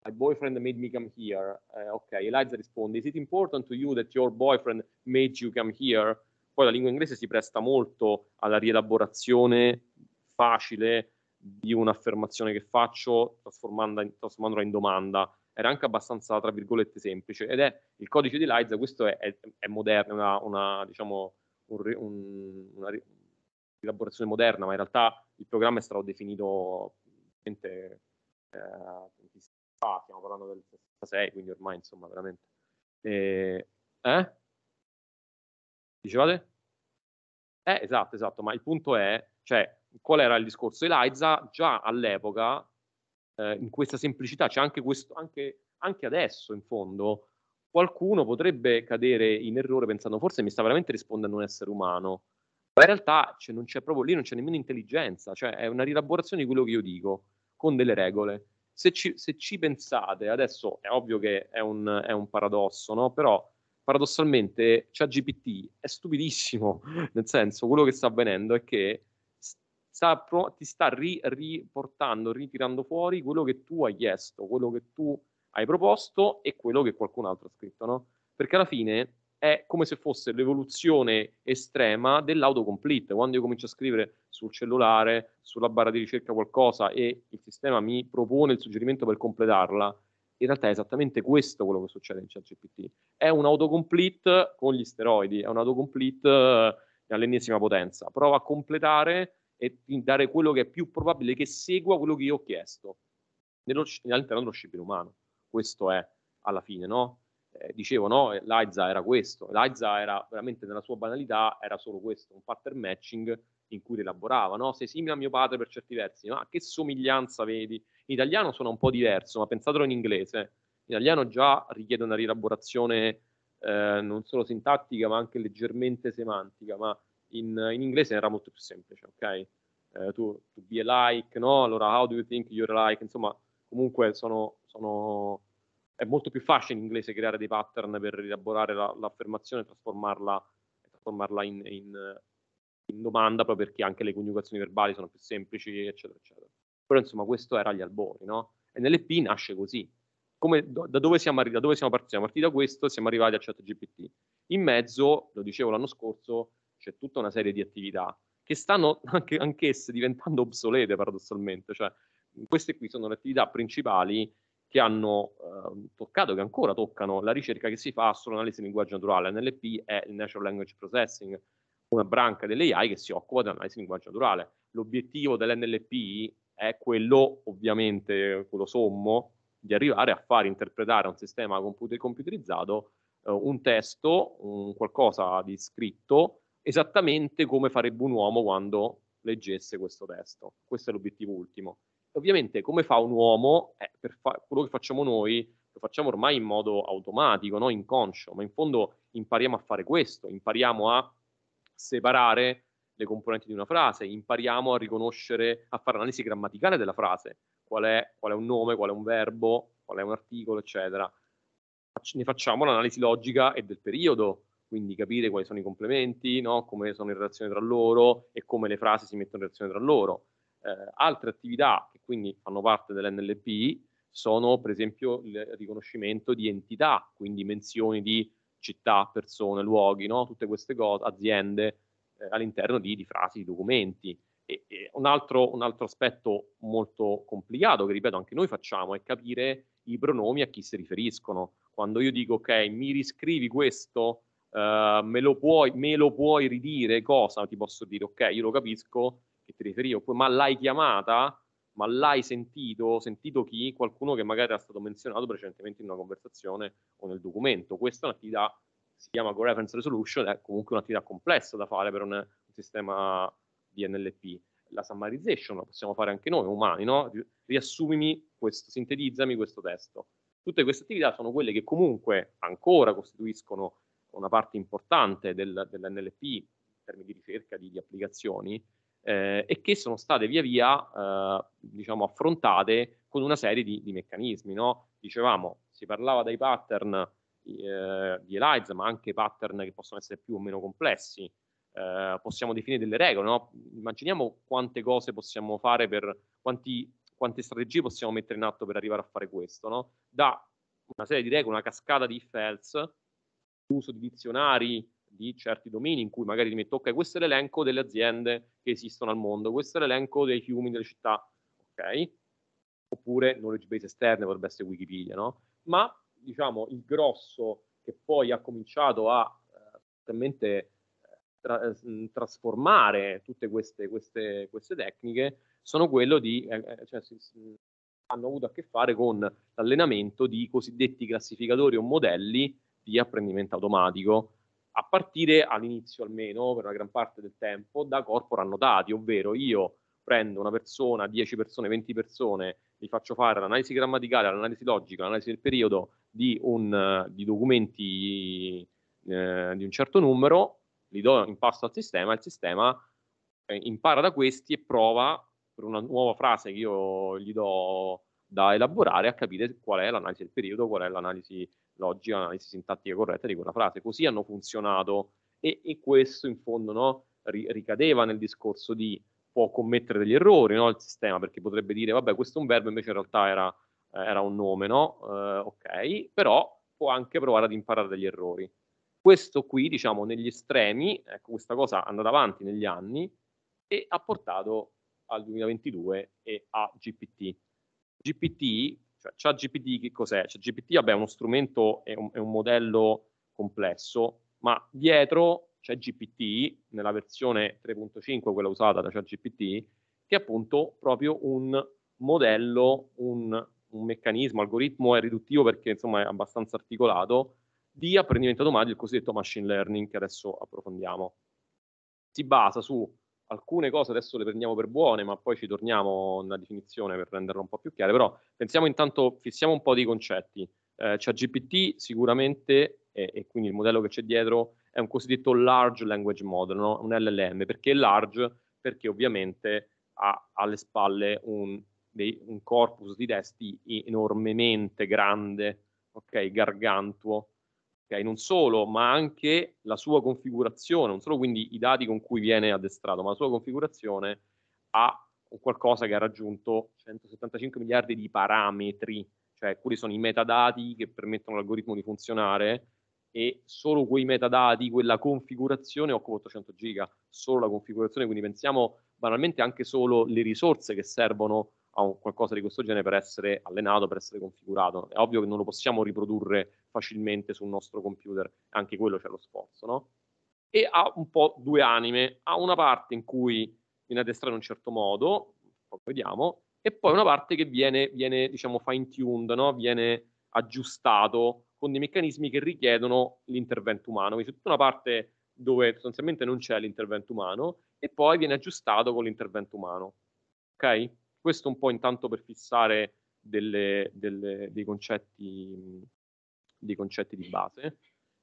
my boyfriend made me come here. Eh, ok, Eliza risponde, is it important to you that your boyfriend made you come here? Poi la lingua inglese si presta molto alla rielaborazione facile di un'affermazione che faccio, trasformandola trasformandola in domanda. Era anche abbastanza, tra virgolette, semplice. Ed è il codice di Eliza, questo è, è, è moderno, una, una, diciamo, un, un, una rielaborazione moderna, ma in realtà il programma è stato definito eh, fa, stiamo parlando del 66, quindi ormai insomma veramente. Eh, eh? Dicevate? Eh, esatto, esatto, ma il punto è, cioè, qual era il discorso? Eliza già all'epoca, eh, in questa semplicità, c'è cioè anche questo, anche, anche adesso in fondo, qualcuno potrebbe cadere in errore pensando forse mi sta veramente rispondendo un essere umano, ma in realtà cioè, non c'è proprio, lì non c'è nemmeno intelligenza, cioè è una rielaborazione di quello che io dico, con delle regole se ci, se ci pensate, adesso è ovvio che è un, è un paradosso, no? però paradossalmente ChatGPT è stupidissimo, nel senso quello che sta avvenendo è che sta ti sta ri, riportando, ritirando fuori quello che tu hai chiesto, quello che tu hai proposto e quello che qualcun altro ha scritto, no? Perché alla fine è come se fosse l'evoluzione estrema dell'autocomplete. Quando io comincio a scrivere sul cellulare, sulla barra di ricerca qualcosa e il sistema mi propone il suggerimento per completarla, in realtà è esattamente questo quello che succede in ChatGPT. È un autocomplete con gli steroidi, è un autocomplete eh, all'ennesima potenza. Prova a completare e dare quello che è più probabile che segua quello che io ho chiesto nello, all'interno dello scibile umano. Questo è alla fine, no? eh, dicevo, no, eh, l'AIDSA era questo, l'AIZA era veramente nella sua banalità, era solo questo, un pattern matching in cui rilaborava, no? sei simile a mio padre per certi versi, ma che somiglianza vedi? In italiano suona un po' diverso, ma pensatelo in inglese, in italiano già richiede una rielaborazione eh, non solo sintattica, ma anche leggermente semantica, ma in, in inglese era molto più semplice, ok? Eh, tu, to be like, no? Allora, how do you think you're like? Insomma, comunque sono, sono è molto più facile in inglese creare dei pattern per rielaborare la, l'affermazione e trasformarla, trasformarla in, in, in, domanda, proprio perché anche le coniugazioni verbali sono più semplici, eccetera, eccetera. Però insomma, questo era gli albori, no? E nell'EP nasce così. Come, da, dove siamo, da dove siamo partiti? Siamo partiti da questo, siamo arrivati a ChatGPT. In mezzo, lo dicevo l'anno scorso, c'è tutta una serie di attività che stanno anche, anch'esse diventando obsolete paradossalmente, cioè queste qui sono le attività principali che hanno eh, toccato, che ancora toccano la ricerca che si fa sull'analisi del linguaggio naturale. NLP è il Natural Language Processing, una branca dell'AI che si occupa dell'analisi del linguaggio naturale. L'obiettivo dell'NLP è quello, ovviamente, quello sommo, di arrivare a far interpretare a un sistema computer computerizzato eh, un testo, un qualcosa di scritto, esattamente come farebbe un uomo quando leggesse questo testo. Questo è l'obiettivo ultimo ovviamente come fa un uomo, eh, fa- quello che facciamo noi lo facciamo ormai in modo automatico, no? inconscio, ma in fondo impariamo a fare questo, impariamo a separare le componenti di una frase, impariamo a riconoscere, a fare l'analisi grammaticale della frase, qual è, qual è un nome, qual è un verbo, qual è un articolo, eccetera. Ne facciamo l'analisi logica e del periodo, quindi capire quali sono i complementi, no? come sono in relazione tra loro e come le frasi si mettono in relazione tra loro. Eh, altre attività che quindi fanno parte dell'NLP sono per esempio il riconoscimento di entità, quindi menzioni di città, persone, luoghi, no? tutte queste cose, aziende eh, all'interno di, di, frasi, di documenti. E, e un, altro, un, altro, aspetto molto complicato che ripeto anche noi facciamo è capire i pronomi a chi si riferiscono. Quando io dico ok, mi riscrivi questo, eh, me, lo puoi, me lo puoi ridire cosa, ti posso dire ok, io lo capisco, che ti riferivi, oppure ma l'hai chiamata, ma l'hai sentito, sentito chi? Qualcuno che magari era stato menzionato precedentemente in una conversazione o nel documento. Questa è un'attività, si chiama Go Reference Resolution, è comunque un'attività complessa da fare per un, un sistema di NLP. La summarization la possiamo fare anche noi, umani, no? Riassumimi questo, sintetizzami questo testo. Tutte queste attività sono quelle che comunque ancora costituiscono una parte importante del, dell'NLP in termini di ricerca di, di applicazioni, eh, e che sono state via via eh, diciamo affrontate con una serie di, di meccanismi. No? Dicevamo, si parlava dei pattern eh, di Eliza, ma anche pattern che possono essere più o meno complessi. Eh, possiamo definire delle regole, no? immaginiamo quante cose possiamo fare per quanti, quante strategie possiamo mettere in atto per arrivare a fare questo. No? Da una serie di regole, una cascata di if else, l'uso di dizionari, di certi domini in cui magari mi tocca, okay, questo è l'elenco delle aziende che esistono al mondo, questo è l'elenco dei fiumi delle città, ok? Oppure knowledge base esterne potrebbe essere Wikipedia, no? Ma diciamo il grosso che poi ha cominciato a eh, eh tra, eh, trasformare tutte queste, queste, queste, tecniche sono quello di, eh, cioè, hanno avuto a che fare con l'allenamento di cosiddetti classificatori o modelli di apprendimento automatico, a partire all'inizio almeno, per la gran parte del tempo, da corpora annotati, ovvero io prendo una persona, 10 persone, 20 persone, gli faccio fare l'analisi grammaticale, l'analisi logica, l'analisi del periodo di, un, di documenti eh, di un certo numero, li do in pasto al sistema, il sistema eh, impara da questi e prova per una nuova frase che io gli do da elaborare a capire qual è l'analisi del periodo, qual è l'analisi logica, analisi sintattica corretta di quella frase. Così hanno funzionato e, e questo in fondo no, ricadeva nel discorso di può commettere degli errori no, il sistema perché potrebbe dire vabbè questo è un verbo invece in realtà era, eh, era un nome, no? Eh, ok, però può anche provare ad imparare degli errori. Questo qui, diciamo, negli estremi, ecco, questa cosa è andata avanti negli anni e ha portato al 2022 e a GPT. GPT cioè, ChatGPT che cos'è? ChatGPT vabbè, è uno strumento, è un, è un modello complesso, ma dietro c'è GPT, nella versione 3.5, quella usata da ChatGPT, che è appunto proprio un modello, un, un meccanismo, algoritmo è riduttivo perché insomma è abbastanza articolato, di apprendimento automatico, il cosiddetto machine learning, che adesso approfondiamo. Si basa su alcune cose adesso le prendiamo per buone, ma poi ci torniamo una definizione per renderla un po' più chiara, però pensiamo intanto, fissiamo un po' di concetti. Eh, c'è GPT sicuramente, e, e, quindi il modello che c'è dietro, è un cosiddetto large language model, no? un LLM, perché large? Perché ovviamente ha alle spalle un, dei, un corpus di testi enormemente grande, ok, gargantuo, Okay? Non solo, ma anche la sua configurazione, non solo quindi i dati con cui viene addestrato, ma la sua configurazione ha qualcosa che ha raggiunto 175 miliardi di parametri, cioè quelli sono i metadati che permettono all'algoritmo di funzionare e solo quei metadati, quella configurazione occupa 800 giga, solo la configurazione, quindi pensiamo banalmente anche solo le risorse che servono a un, qualcosa di questo genere per essere allenato, per essere configurato. È ovvio che non lo possiamo riprodurre facilmente sul nostro computer, anche quello c'è lo sforzo, no? E ha un po' due anime, ha una parte in cui viene addestrato in un certo modo, vediamo, e poi una parte che viene, viene diciamo, fine-tuned, no? viene aggiustato con dei meccanismi che richiedono l'intervento umano. Quindi c'è tutta una parte dove sostanzialmente non c'è l'intervento umano e poi viene aggiustato con l'intervento umano. Ok? Questo un po' intanto per fissare delle, delle, dei, concetti, dei, concetti, di base.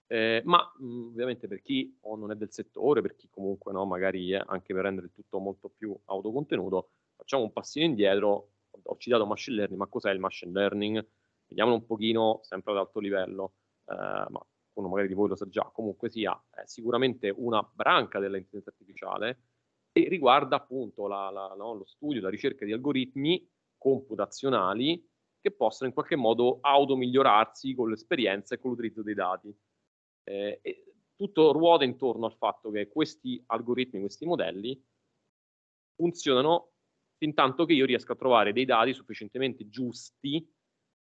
Eh, ma mh, mm, ovviamente per chi o non è del settore, per chi comunque no, magari eh, anche per rendere tutto molto più autocontenuto, facciamo un passino indietro. Ho citato machine learning, ma cos'è il machine learning? Vediamolo un pochino sempre ad alto livello, eh, ma uno magari di voi lo sa già, comunque sia, è sicuramente una branca dell'intelligenza artificiale e riguarda appunto la, la, no, lo studio, la ricerca di algoritmi computazionali che possono in qualche modo automigliorarsi con l'esperienza e con l'utilizzo dei dati. Eh, tutto ruota intorno al fatto che questi algoritmi, questi modelli funzionano fin tanto che io riesco a trovare dei dati sufficientemente giusti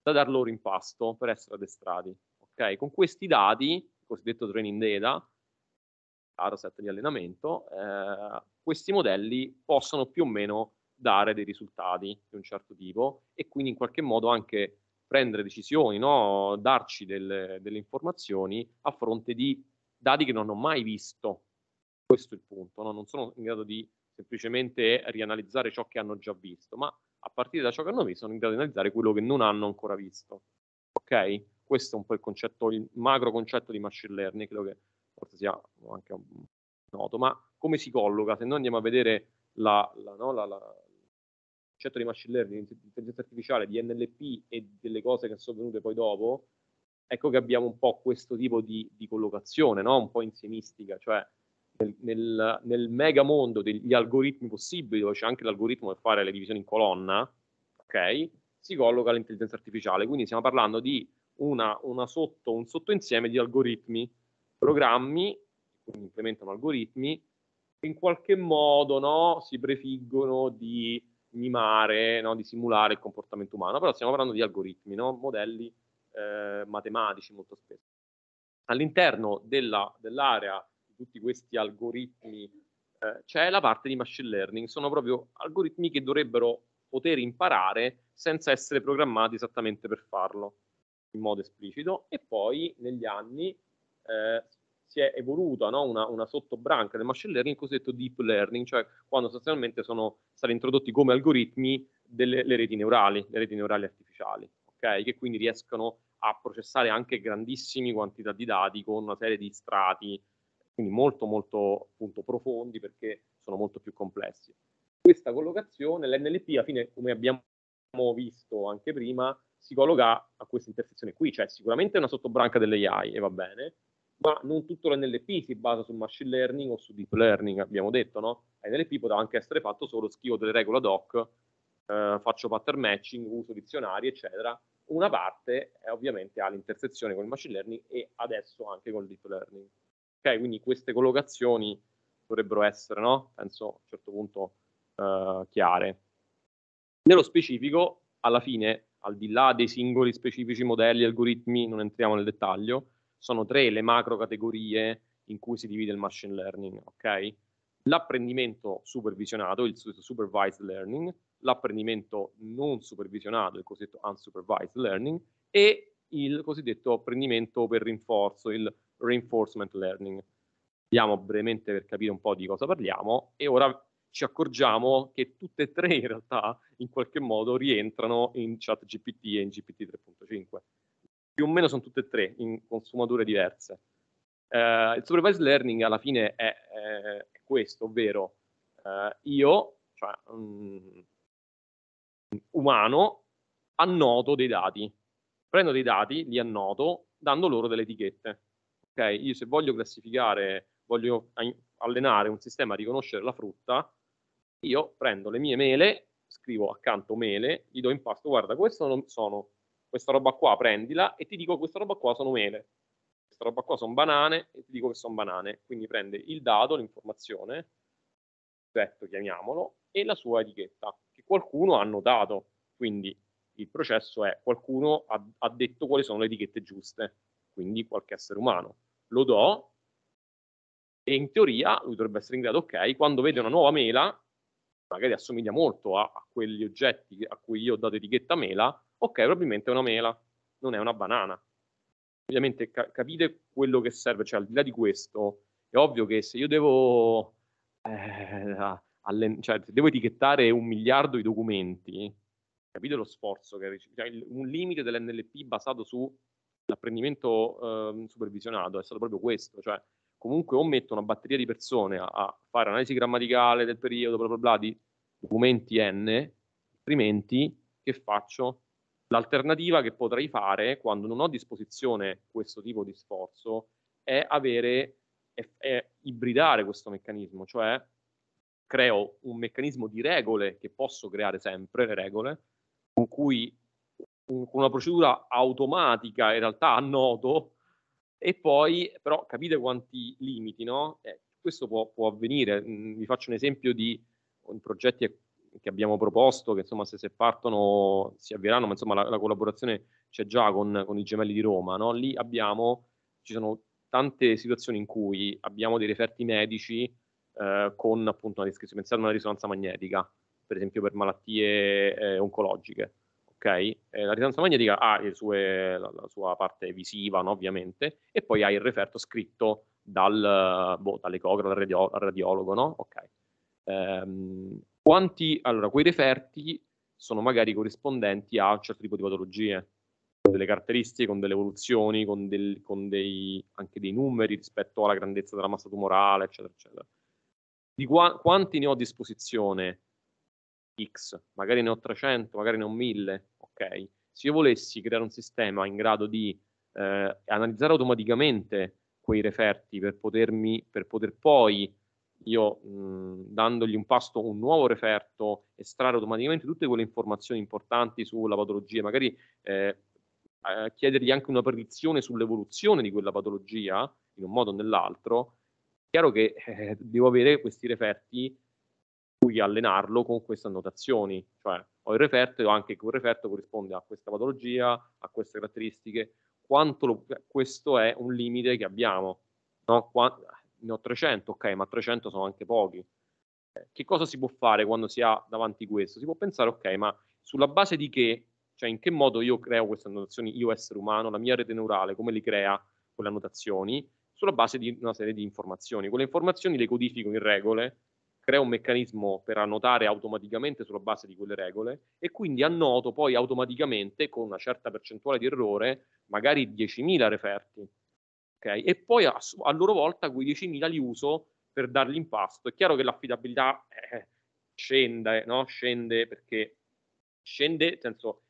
da dar loro impasto per essere addestrati. Okay? Con questi dati, il cosiddetto training data, set di allenamento, eh, questi modelli possono più o meno dare dei risultati di un certo tipo e quindi in qualche modo anche prendere decisioni, no? darci del, delle informazioni a fronte di dati che non ho mai visto. Questo è il punto, no? non sono in grado di semplicemente rianalizzare ciò che hanno già visto, ma a partire da ciò che hanno visto sono in grado di analizzare quello che non hanno ancora visto. Ok? Questo è un po' il concetto, il macro concetto di machine learning, credo che forse sia anche noto, ma come si colloca? Se noi andiamo a vedere la, la, no, la, la concetto di machine learning, di intelligenza artificiale, di NLP e delle cose che sono venute poi dopo, ecco che abbiamo un po' questo tipo di, di collocazione, no? un po' insiemistica, cioè nel, nel, nel mega mondo degli algoritmi possibili, dove c'è anche l'algoritmo per fare le divisioni in colonna, ok? Si colloca l'intelligenza artificiale, quindi stiamo parlando di una, una sotto, un sottoinsieme di algoritmi programmi, quindi implementano algoritmi, che in qualche modo no, si prefiggono di mimare, no, di simulare il comportamento umano, però stiamo parlando di algoritmi, no? modelli eh, matematici molto spesso. All'interno della, dell'area di tutti questi algoritmi eh, c'è la parte di machine learning, sono proprio algoritmi che dovrebbero poter imparare senza essere programmati esattamente per farlo in modo esplicito e poi negli anni eh, si è evoluta no? una, una, sottobranca del machine learning, il cosiddetto deep learning, cioè quando sostanzialmente sono stati introdotti come algoritmi delle reti neurali, le reti neurali artificiali, okay? che quindi riescono a processare anche grandissime quantità di dati con una serie di strati, quindi molto molto appunto, profondi perché sono molto più complessi. Questa collocazione, l'NLP, alla fine, come abbiamo visto anche prima, si colloca a questa intersezione qui, cioè sicuramente è una sottobranca delle AI e va bene, ma non tutto l'NLP si basa su machine learning o su deep learning, abbiamo detto, no? NLP poteva anche essere fatto solo scrivo delle regole ad hoc, eh, faccio pattern matching, uso dizionari, eccetera. Una parte è, eh, ovviamente all'intersezione con il machine learning e adesso anche con il deep learning. Ok, quindi queste collocazioni dovrebbero essere, no? Penso a un certo punto eh, chiare. Nello specifico, alla fine, al di là dei singoli specifici modelli, algoritmi, non entriamo nel dettaglio, sono tre le macro categorie in cui si divide il machine learning, ok? L'apprendimento supervisionato, il supervised learning, l'apprendimento non supervisionato, il cosiddetto unsupervised learning, e il cosiddetto apprendimento per rinforzo, il reinforcement learning. Vediamo brevemente per capire un po' di cosa parliamo e ora ci accorgiamo che tutte e tre in realtà in qualche modo rientrano in ChatGPT e in GPT 3.5 più o meno sono tutte e tre in consumature diverse. Uh, il supervised learning alla fine è, è, è questo, ovvero uh, io, cioè um, umano, annoto dei dati, prendo dei dati, li annoto dando loro delle etichette. Okay? Io se voglio classificare, voglio allenare un sistema a riconoscere la frutta, io prendo le mie mele, scrivo accanto mele, gli do impasto, guarda, queste sono questa roba qua prendila e ti dico questa roba qua sono mele, questa roba qua sono banane e ti dico che sono banane. Quindi prende il dato, l'informazione, oggetto chiamiamolo, e la sua etichetta che qualcuno ha notato. Quindi il processo è qualcuno ha, ha detto quali sono le etichette giuste, quindi qualche essere umano. Lo do e in teoria lui dovrebbe essere in grado, ok, quando vede una nuova mela, magari assomiglia molto a, a quegli oggetti a cui io ho dato etichetta mela, ok, probabilmente è una mela, non è una banana. Ovviamente ca- capite quello che serve, cioè al di là di questo, è ovvio che se io devo, eh, allen- cioè, se devo etichettare un miliardo di documenti, capite lo sforzo, che, cioè, il, un limite dell'NLP basato sull'apprendimento eh, supervisionato è stato proprio questo, cioè comunque o metto una batteria di persone a, a fare analisi grammaticale del periodo, bla bla bla, di documenti N, altrimenti che faccio? L'alternativa che potrei fare quando non ho a disposizione questo tipo di sforzo è avere, è, è ibridare questo meccanismo, cioè creo un meccanismo di regole che posso creare sempre, le regole, con cui con una procedura automatica in realtà a nodo e poi però capite quanti limiti, no? Eh, questo può, può avvenire, mm, vi faccio un esempio di in progetti che abbiamo proposto, che insomma se, se partono si avvieranno, ma insomma la, la collaborazione c'è già con, con, i gemelli di Roma, no? lì abbiamo, ci sono tante situazioni in cui abbiamo dei referti medici eh, con appunto una descrizione, pensate a una risonanza magnetica, per esempio per malattie eh, oncologiche. ok? Eh, la risonanza magnetica ha sue, la, la, sua parte visiva, no? ovviamente, e poi ha il referto scritto dal, boh, dall'ecografo, dal, radiologo. No? Okay. Ehm, quanti, allora, quei referti sono magari corrispondenti a un certo tipo di patologie, con delle caratteristiche, con delle evoluzioni, con, del, con dei, anche dei numeri rispetto alla grandezza della massa tumorale, eccetera, eccetera. Di qua, quanti ne ho a disposizione? X, magari ne ho 300, magari ne ho 1000, ok? Se io volessi creare un sistema in grado di eh, analizzare automaticamente quei referti per, potermi, per poter poi io mh, mhmm, dandogli un pasto, un nuovo referto, estrarre automaticamente tutte quelle informazioni importanti sulla patologia, magari eh, chiedergli anche una predizione sull'evoluzione di quella patologia, in un modo o nell'altro, chiaro che eh, devo avere questi referti cui allenarlo con queste annotazioni, cioè ho il referto e ho anche quel referto corrisponde a questa patologia, a queste caratteristiche, quanto lo, questo è un limite che abbiamo, no? Quanto, ne ho 300, ok, ma 300 sono anche pochi. Eh, che cosa si può fare quando si ha davanti questo? Si può pensare, ok, ma sulla base di che, cioè in che modo io creo queste annotazioni, io essere umano, la mia rete neurale, come li crea quelle annotazioni, sulla base di una serie di informazioni. Quelle informazioni le codifico in regole, creo un meccanismo per annotare automaticamente sulla base di quelle regole e quindi annoto poi automaticamente con una certa percentuale di errore magari 10.000 referti ok? E poi a, a loro volta quei 10.000 li uso per dargli impasto. È chiaro che l'affidabilità eh, scende, no? Scende perché scende, nel senso,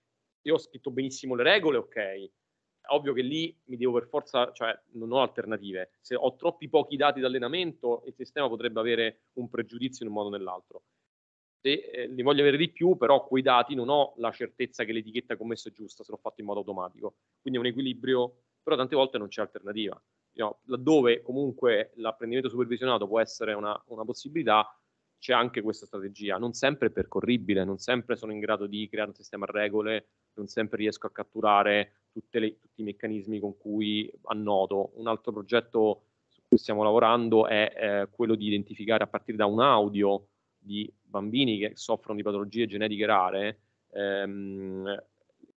io ho scritto benissimo le regole, ok? ovvio che lì mi devo per forza, cioè non ho alternative. Se ho troppi pochi dati d'allenamento, il sistema potrebbe avere un pregiudizio in un modo o nell'altro. Se eh, li voglio avere di più, però quei dati non ho la certezza che l'etichetta commessa è giusta se l'ho fatto in modo automatico. Quindi è un equilibrio però tante volte non c'è alternativa. No, laddove comunque l'apprendimento supervisionato può essere una, una possibilità, c'è anche questa strategia, non sempre è percorribile, non sempre sono in grado di creare un sistema a regole, non sempre riesco a catturare le, tutti i meccanismi con cui annoto. Un altro progetto su cui stiamo lavorando è eh, quello di identificare a partire da un audio di bambini che soffrono di patologie genetiche rare, ehm,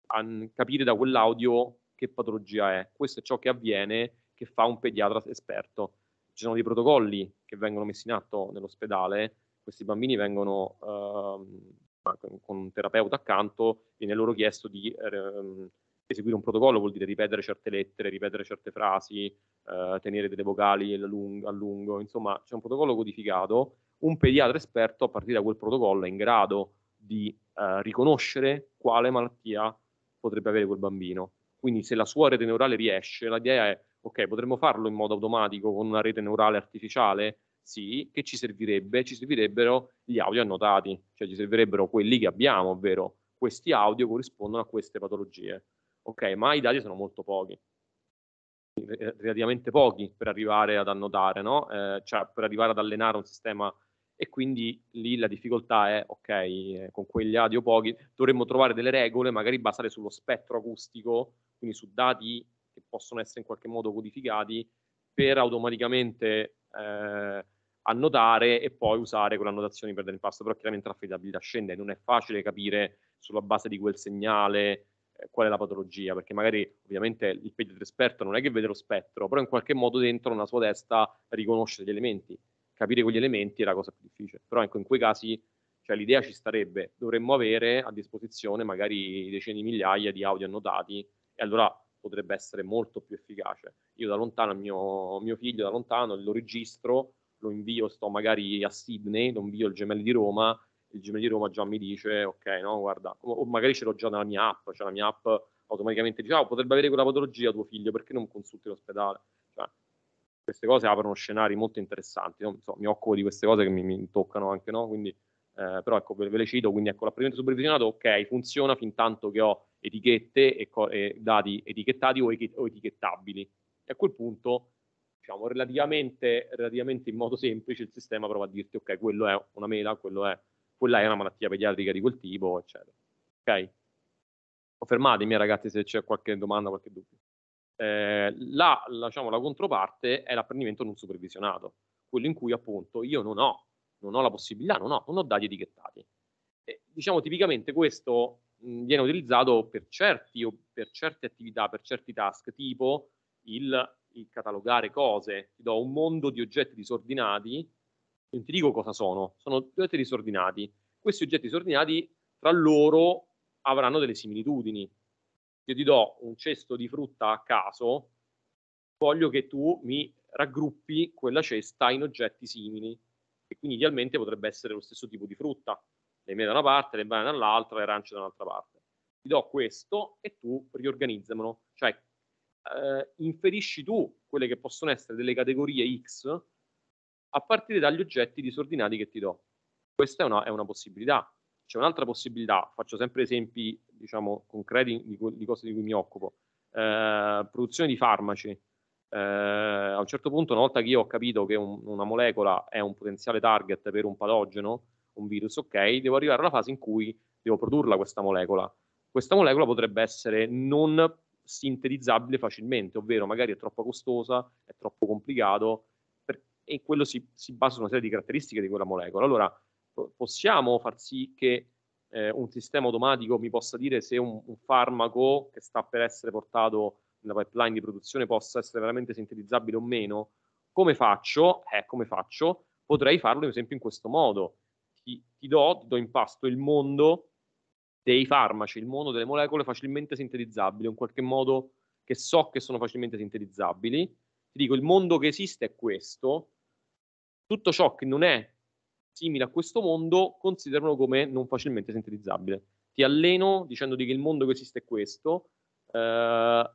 an, capire da quell'audio che patologia è. Questo è ciò che avviene, che fa un pediatra esperto. Ci sono dei protocolli che vengono messi in atto nell'ospedale, questi bambini vengono eh, con un terapeuta accanto, viene loro chiesto di eh, eseguire un protocollo, vuol dire ripetere certe lettere, ripetere certe frasi, eh, tenere delle vocali a lungo, a lungo, insomma c'è un protocollo codificato, un pediatra esperto a partire da quel protocollo è in grado di eh, riconoscere quale malattia potrebbe avere quel bambino quindi se la sua rete neurale riesce, l'idea è, ok, potremmo farlo in modo automatico con una rete neurale artificiale? Sì, che ci servirebbe? Ci servirebbero gli audio annotati, cioè ci servirebbero quelli che abbiamo, ovvero questi audio corrispondono a queste patologie. Ok, ma i dati sono molto pochi, relativamente pochi per arrivare ad annotare, no? eh, cioè per arrivare ad allenare un sistema e quindi lì la difficoltà è, ok, eh, con quegli audio pochi dovremmo trovare delle regole, magari basate sullo spettro acustico quindi su dati che possono essere in qualche modo codificati per automaticamente eh, annotare e poi usare quelle annotazioni per dell'impasto, però chiaramente l'affidabilità scende, e non è facile capire sulla base di quel segnale eh, qual è la patologia, perché magari ovviamente il pediatra esperto non è che vede lo spettro, però in qualche modo dentro nella sua testa riconosce gli elementi, capire quegli elementi è la cosa più difficile, però ecco in quei casi cioè l'idea ci starebbe, dovremmo avere a disposizione magari decine di migliaia di audio annotati e allora potrebbe essere molto più efficace. Io da lontano, mio, mio figlio da lontano, lo registro, lo invio, sto magari a Sydney, lo invio il gemelli di Roma, il gemelli di Roma già mi dice, ok, no, guarda, o magari ce l'ho già nella mia app, cioè la mia app automaticamente dice, oh, potrebbe avere quella patologia tuo figlio, perché non consulti l'ospedale? Cioè, queste cose aprono scenari molto interessanti, no? so, mi occupo di queste cose che mi, mi toccano anche, no? Quindi eh, però ecco, ve, ve, le cito, quindi ecco, l'apprendimento supervisionato, ok, funziona fin tanto che ho etichette e, e dati etichettati o, e o, etichettabili. E a quel punto, diciamo, relativamente, relativamente, in modo semplice, il sistema prova a dirti, ok, quello è una mela, è, quella è una malattia pediatrica di quel tipo, eccetera. Ok? Confermatemi, ragazzi, se c'è qualche domanda, qualche dubbio. Eh, la, la, diciamo, la controparte è l'apprendimento non supervisionato, quello in cui appunto io non ho non ho la possibilità, non ho, non ho dati etichettati. E, diciamo tipicamente questo mh, viene utilizzato per, certi, o per certe attività, per certi task, tipo il, il catalogare cose, ti do un mondo di oggetti disordinati, non ti dico cosa sono, sono oggetti disordinati. Questi oggetti disordinati tra loro avranno delle similitudini. Io ti do un cesto di frutta a caso, voglio che tu mi raggruppi quella cesta in oggetti simili e quindi idealmente potrebbe essere lo stesso tipo di frutta, le mele da una parte, le banane dall'altra, le arance da un'altra parte. Ti do questo e tu riorganizzamelo, cioè eh, inferisci tu quelle che possono essere delle categorie X a partire dagli oggetti disordinati che ti do. Questa è una, è una possibilità. C'è un'altra possibilità, faccio sempre esempi diciamo, concreti di, di cose di cui mi occupo, eh, produzione di farmaci eh, a un certo punto, una volta che io ho capito che un, una molecola è un potenziale target per un patogeno, un virus, ok, devo arrivare alla fase in cui devo produrla questa molecola. Questa molecola potrebbe essere non sintetizzabile facilmente, ovvero magari è troppo costosa, è troppo complicato, per, e quello si, si, basa su una serie di caratteristiche di quella molecola. Allora, po- possiamo far sì che eh, un sistema automatico mi possa dire se un, un farmaco che sta per essere portato la pipeline di produzione possa essere veramente sintetizzabile o meno, come faccio? Eh, come faccio? Potrei farlo, ad esempio, in questo modo. Ti, ti, do, ti do in pasto il mondo dei farmaci, il mondo delle molecole facilmente sintetizzabili, in qualche modo che so che sono facilmente sintetizzabili. Ti dico, il mondo che esiste è questo. Tutto ciò che non è simile a questo mondo, considerano come non facilmente sintetizzabile. Ti alleno dicendoti che il mondo che esiste è questo, eh,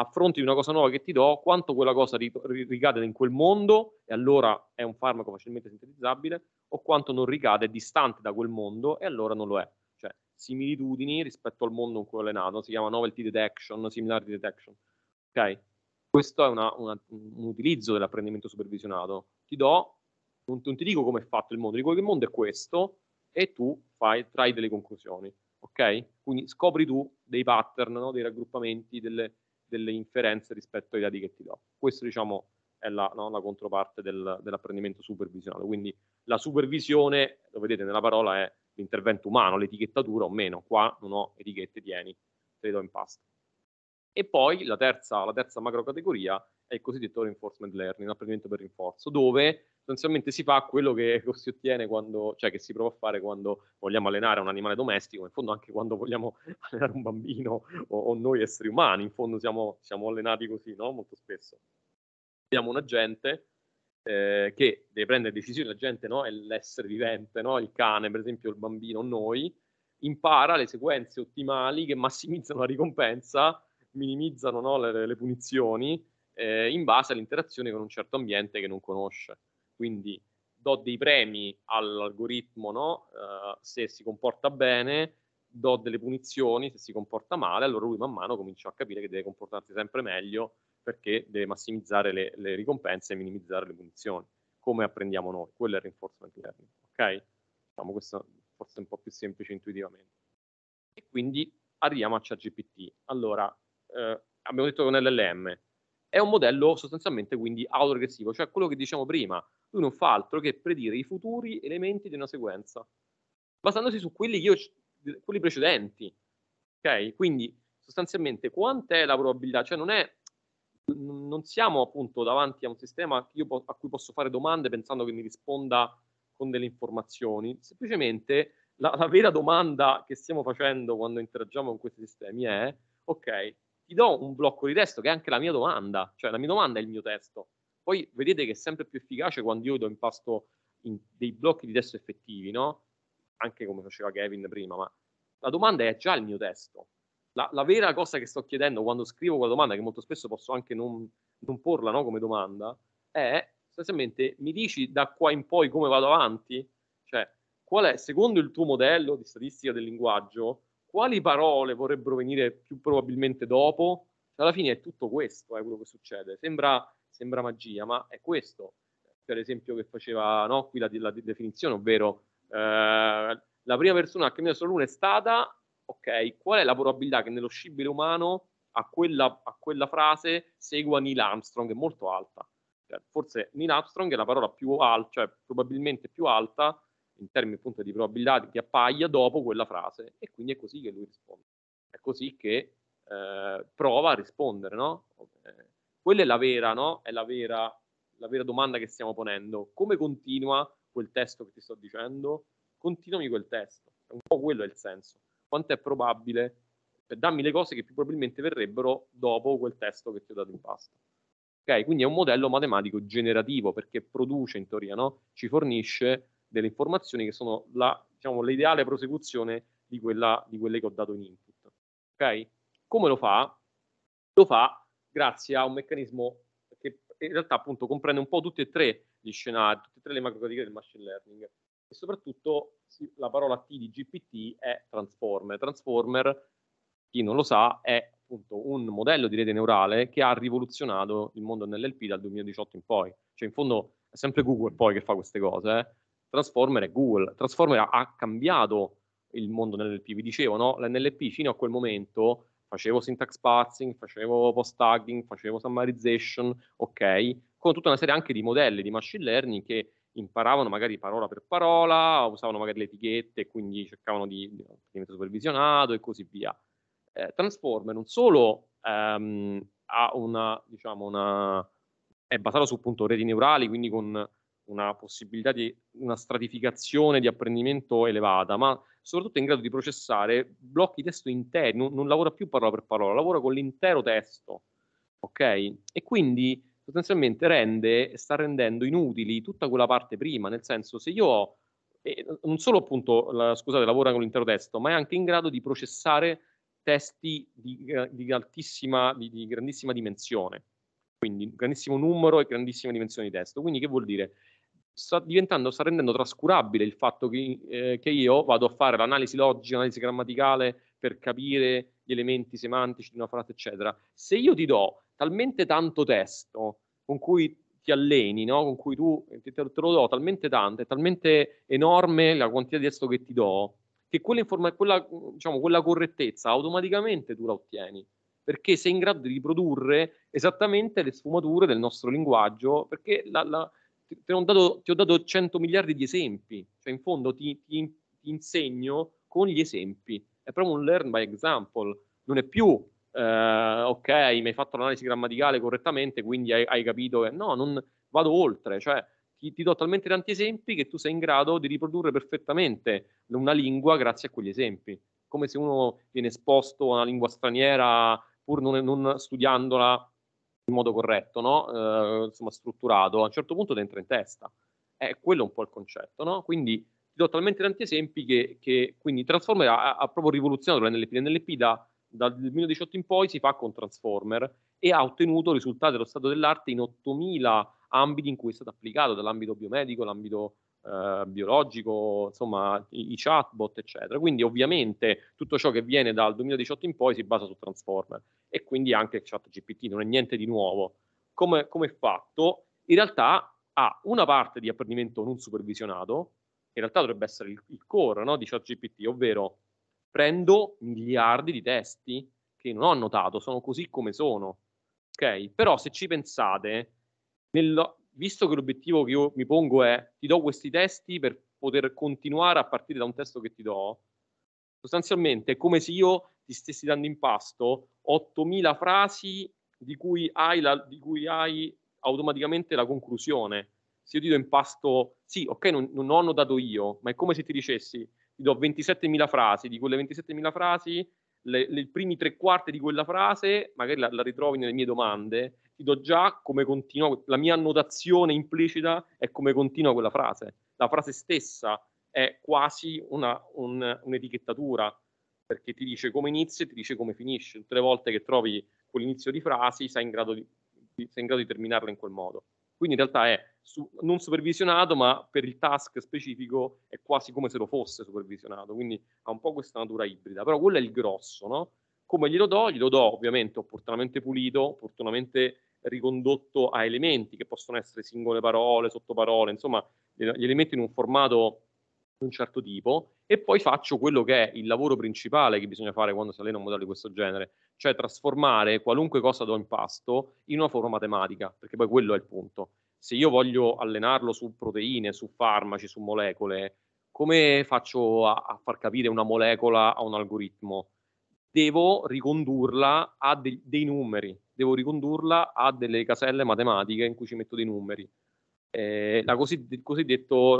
affronti una cosa nuova che ti do, quanto quella cosa ricade in quel mondo e allora è un farmaco facilmente sintetizzabile, o quanto non ricade, è distante da quel mondo e allora non lo è. Cioè, similitudini rispetto al mondo in cui ho allenato, si chiama novelty detection, similarity detection. Ok? Questo è una, una, un utilizzo dell'apprendimento supervisionato. Ti do, non, non ti dico come è fatto il mondo, dico che il mondo è questo e tu fai, trai delle conclusioni. Ok? Quindi scopri tu dei pattern, no? dei raggruppamenti, delle, delle inferenze rispetto ai dati che ti do. Questo diciamo è la, no, la controparte del, dell'apprendimento supervisionale. Quindi la supervisione, lo vedete nella parola, è l'intervento umano, l'etichettatura o meno. Qua non ho etichette, tieni, te le do in pasta. E poi la terza, la terza macrocategoria è il cosiddetto reinforcement learning, apprendimento per rinforzo, dove sostanzialmente si fa quello che si ottiene quando, cioè che si prova a fare quando vogliamo allenare un animale domestico, in fondo anche quando vogliamo allenare un bambino o, o noi esseri umani, in fondo siamo, siamo allenati così, no? Molto spesso. Abbiamo un agente eh, che deve prendere decisioni, l'agente no? è l'essere vivente, no? il cane, per esempio, il bambino, noi, impara le sequenze ottimali che massimizzano la ricompensa, minimizzano no? le, le punizioni eh, in base all'interazione con un certo ambiente che non conosce. Quindi do dei premi all'algoritmo no? uh, se si comporta bene, do delle punizioni se si comporta male, allora lui man mano comincia a capire che deve comportarsi sempre meglio perché deve massimizzare le, le ricompense e minimizzare le punizioni, come apprendiamo noi, quello è il reinforcement learning, ok? Diciamo questo forse è un po' più semplice intuitivamente. E quindi arriviamo a ChatGPT. Allora, eh, abbiamo detto che è un LLM, è un modello sostanzialmente quindi autoregressivo, cioè quello che diciamo prima, lui non fa altro che predire i futuri elementi di una sequenza, basandosi su quelli, io, quelli precedenti. Okay? Quindi sostanzialmente quant'è la probabilità? Cioè non, è, non siamo appunto davanti a un sistema po- a cui posso fare domande pensando che mi risponda con delle informazioni, semplicemente la, la vera domanda che stiamo facendo quando interagiamo con questi sistemi è, ok, ti do un blocco di testo che è anche la mia domanda, cioè la mia domanda è il mio testo. Poi vedete che è sempre più efficace quando io do impasto in dei blocchi di testo effettivi, no? Anche come faceva Kevin prima, ma la domanda è già il mio testo. La, la vera cosa che sto chiedendo quando scrivo quella domanda, che molto spesso posso anche non, non porla no, come domanda, è sostanzialmente mi dici da qua in poi come vado avanti? Cioè, qual è, secondo il tuo modello di statistica del linguaggio, quali parole vorrebbero venire più probabilmente dopo? Cioè, alla fine è tutto questo, è eh, quello che succede. Sembra, sembra, magia, ma è questo, per esempio, che faceva no, qui la, la, definizione, ovvero eh, la prima persona che mi ha solo sulla Luna è stata, ok, qual è la probabilità che nello scibile umano a quella, a quella frase segua Neil Armstrong? È molto alta. Cioè, forse Neil Armstrong è la parola più alta, cioè probabilmente più alta in termini appunto di probabilità che appaia dopo quella frase e quindi è così che lui risponde. È così che eh, prova a rispondere, no? Eh, quella è la vera, no? È la vera, la vera domanda che stiamo ponendo. Come continua quel testo che ti sto dicendo? Continuami quel testo. è Un po' quello è il senso. Quanto è probabile? per eh, Dammi le cose che più probabilmente verrebbero dopo quel testo che ti ho dato in pasto. ok Quindi è un modello matematico generativo perché produce in teoria, no? Ci fornisce delle informazioni che sono la, diciamo, l'ideale prosecuzione di, quella, di quelle che ho dato in input. Okay? Come lo fa? Lo fa grazie a un meccanismo che in realtà appunto comprende un po' tutti e tre gli scenari, tutte e tre le macrocategorie del machine learning e soprattutto la parola T di GPT è transformer. Transformer, chi non lo sa, è appunto un modello di rete neurale che ha rivoluzionato il mondo nell'LP dal 2018 in poi. Cioè in fondo è sempre Google poi che fa queste cose, eh? Transformer è Google. Transformer ha, cambiato il mondo nell'LP, vi dicevo, no? L'NLP fino a quel momento facevo syntax parsing, facevo post tagging, facevo summarization, ok, con tutta una serie anche di modelli di machine learning che imparavano magari parola per parola, usavano magari le etichette, quindi cercavano di, di apprendimento supervisionato e così via. Eh, Transformer non solo ehm, ha una, diciamo una, è basato su appunto reti neurali, quindi con una possibilità di una stratificazione di apprendimento elevata, ma soprattutto è in grado di processare blocchi di testo interi, non, non lavora più parola per parola, lavora con l'intero testo, ok? E quindi sostanzialmente rende, sta rendendo inutili tutta quella parte prima, nel senso se io ho, eh, non solo appunto, la, scusate, lavora con l'intero testo, ma è anche in grado di processare testi di, di altissima, di, di grandissima dimensione, quindi grandissimo numero e grandissima dimensione di testo. Quindi che vuol dire? sta diventando, sta rendendo trascurabile il fatto che, eh, che io vado a fare l'analisi logica, l'analisi grammaticale per capire gli elementi semantici di una frase, eccetera. Se io ti do talmente tanto testo con cui ti alleni, no? con cui tu eh, te, te lo do talmente tanto, è talmente enorme la quantità di testo che ti do, che quella, informa- quella, diciamo, quella correttezza automaticamente tu la ottieni perché sei in grado di riprodurre esattamente le sfumature del nostro linguaggio, perché la, la, ti, ti, ho dato, ti, ho dato, 100 miliardi di esempi, cioè in fondo ti, ti, insegno con gli esempi, è proprio un learn by example, non è più eh, ok, mi hai fatto l'analisi grammaticale correttamente, quindi hai, hai capito che no, non vado oltre, cioè ti, ti, do talmente tanti esempi che tu sei in grado di riprodurre perfettamente una lingua grazie a quegli esempi. Come se uno viene esposto a una lingua straniera pur non, non studiandola in modo corretto, no? eh, insomma, strutturato, a un certo punto ti entra in testa. È quello un po' il concetto, no? Quindi ti do talmente tanti esempi che, che quindi Transformer ha, ha proprio rivoluzionato l'NLP. L'NLP da, dal 2018 in poi si fa con Transformer e ha ottenuto risultati dello stato dell'arte in 8000 ambiti in cui è stato applicato, dall'ambito biomedico, l'ambito eh, biologico, insomma i, i, chatbot, eccetera. Quindi ovviamente tutto ciò che viene dal 2018 in poi si basa su Transformer e quindi anche ChatGPT non è niente di nuovo. Come, come fatto? In realtà ha una parte di apprendimento non supervisionato, in realtà dovrebbe essere il, il core no, di ChatGPT, ovvero prendo miliardi di testi che non ho notato, sono così come sono. Ok? Però se ci pensate, nel, visto che l'obiettivo che io mi pongo è ti do questi testi per poter continuare a partire da un testo che ti do, sostanzialmente è come se io ti stessi dando in pasto 8.000 frasi di cui hai, la, di cui hai automaticamente la conclusione. Se io ti do in pasto, sì, ok, non, non ho notato io, ma è come se ti dicessi ti do 27.000 frasi, di quelle 27.000 frasi i primi tre quarti di quella frase, magari la, la, ritrovi nelle mie domande, ti do già come continua, la mia annotazione implicita è come continua quella frase. La frase stessa è quasi una, un, un'etichettatura, perché ti dice come inizia e ti dice come finisce. Tutte le volte che trovi quell'inizio di frasi sei in grado di, sei in grado di terminarla in quel modo. Quindi in realtà è su, non supervisionato, ma per il task specifico è quasi come se lo fosse supervisionato, quindi ha un po' questa natura ibrida, però quello è il grosso, no? Come glielo do? Glielo do ovviamente opportunamente pulito, opportunamente ricondotto a elementi che possono essere singole parole, sottoparole, insomma, gli elementi in un formato di un certo tipo e poi faccio quello che è il lavoro principale che bisogna fare quando si allena un modello di questo genere, cioè trasformare qualunque cosa da impasto in una forma matematica, perché poi quello è il punto. Se io voglio allenarlo su proteine, su farmaci, su molecole, come faccio a, a far capire una molecola a un algoritmo? Devo ricondurla a de- dei numeri, devo ricondurla a delle caselle matematiche in cui ci metto dei numeri. Eh, la, cosidd- la,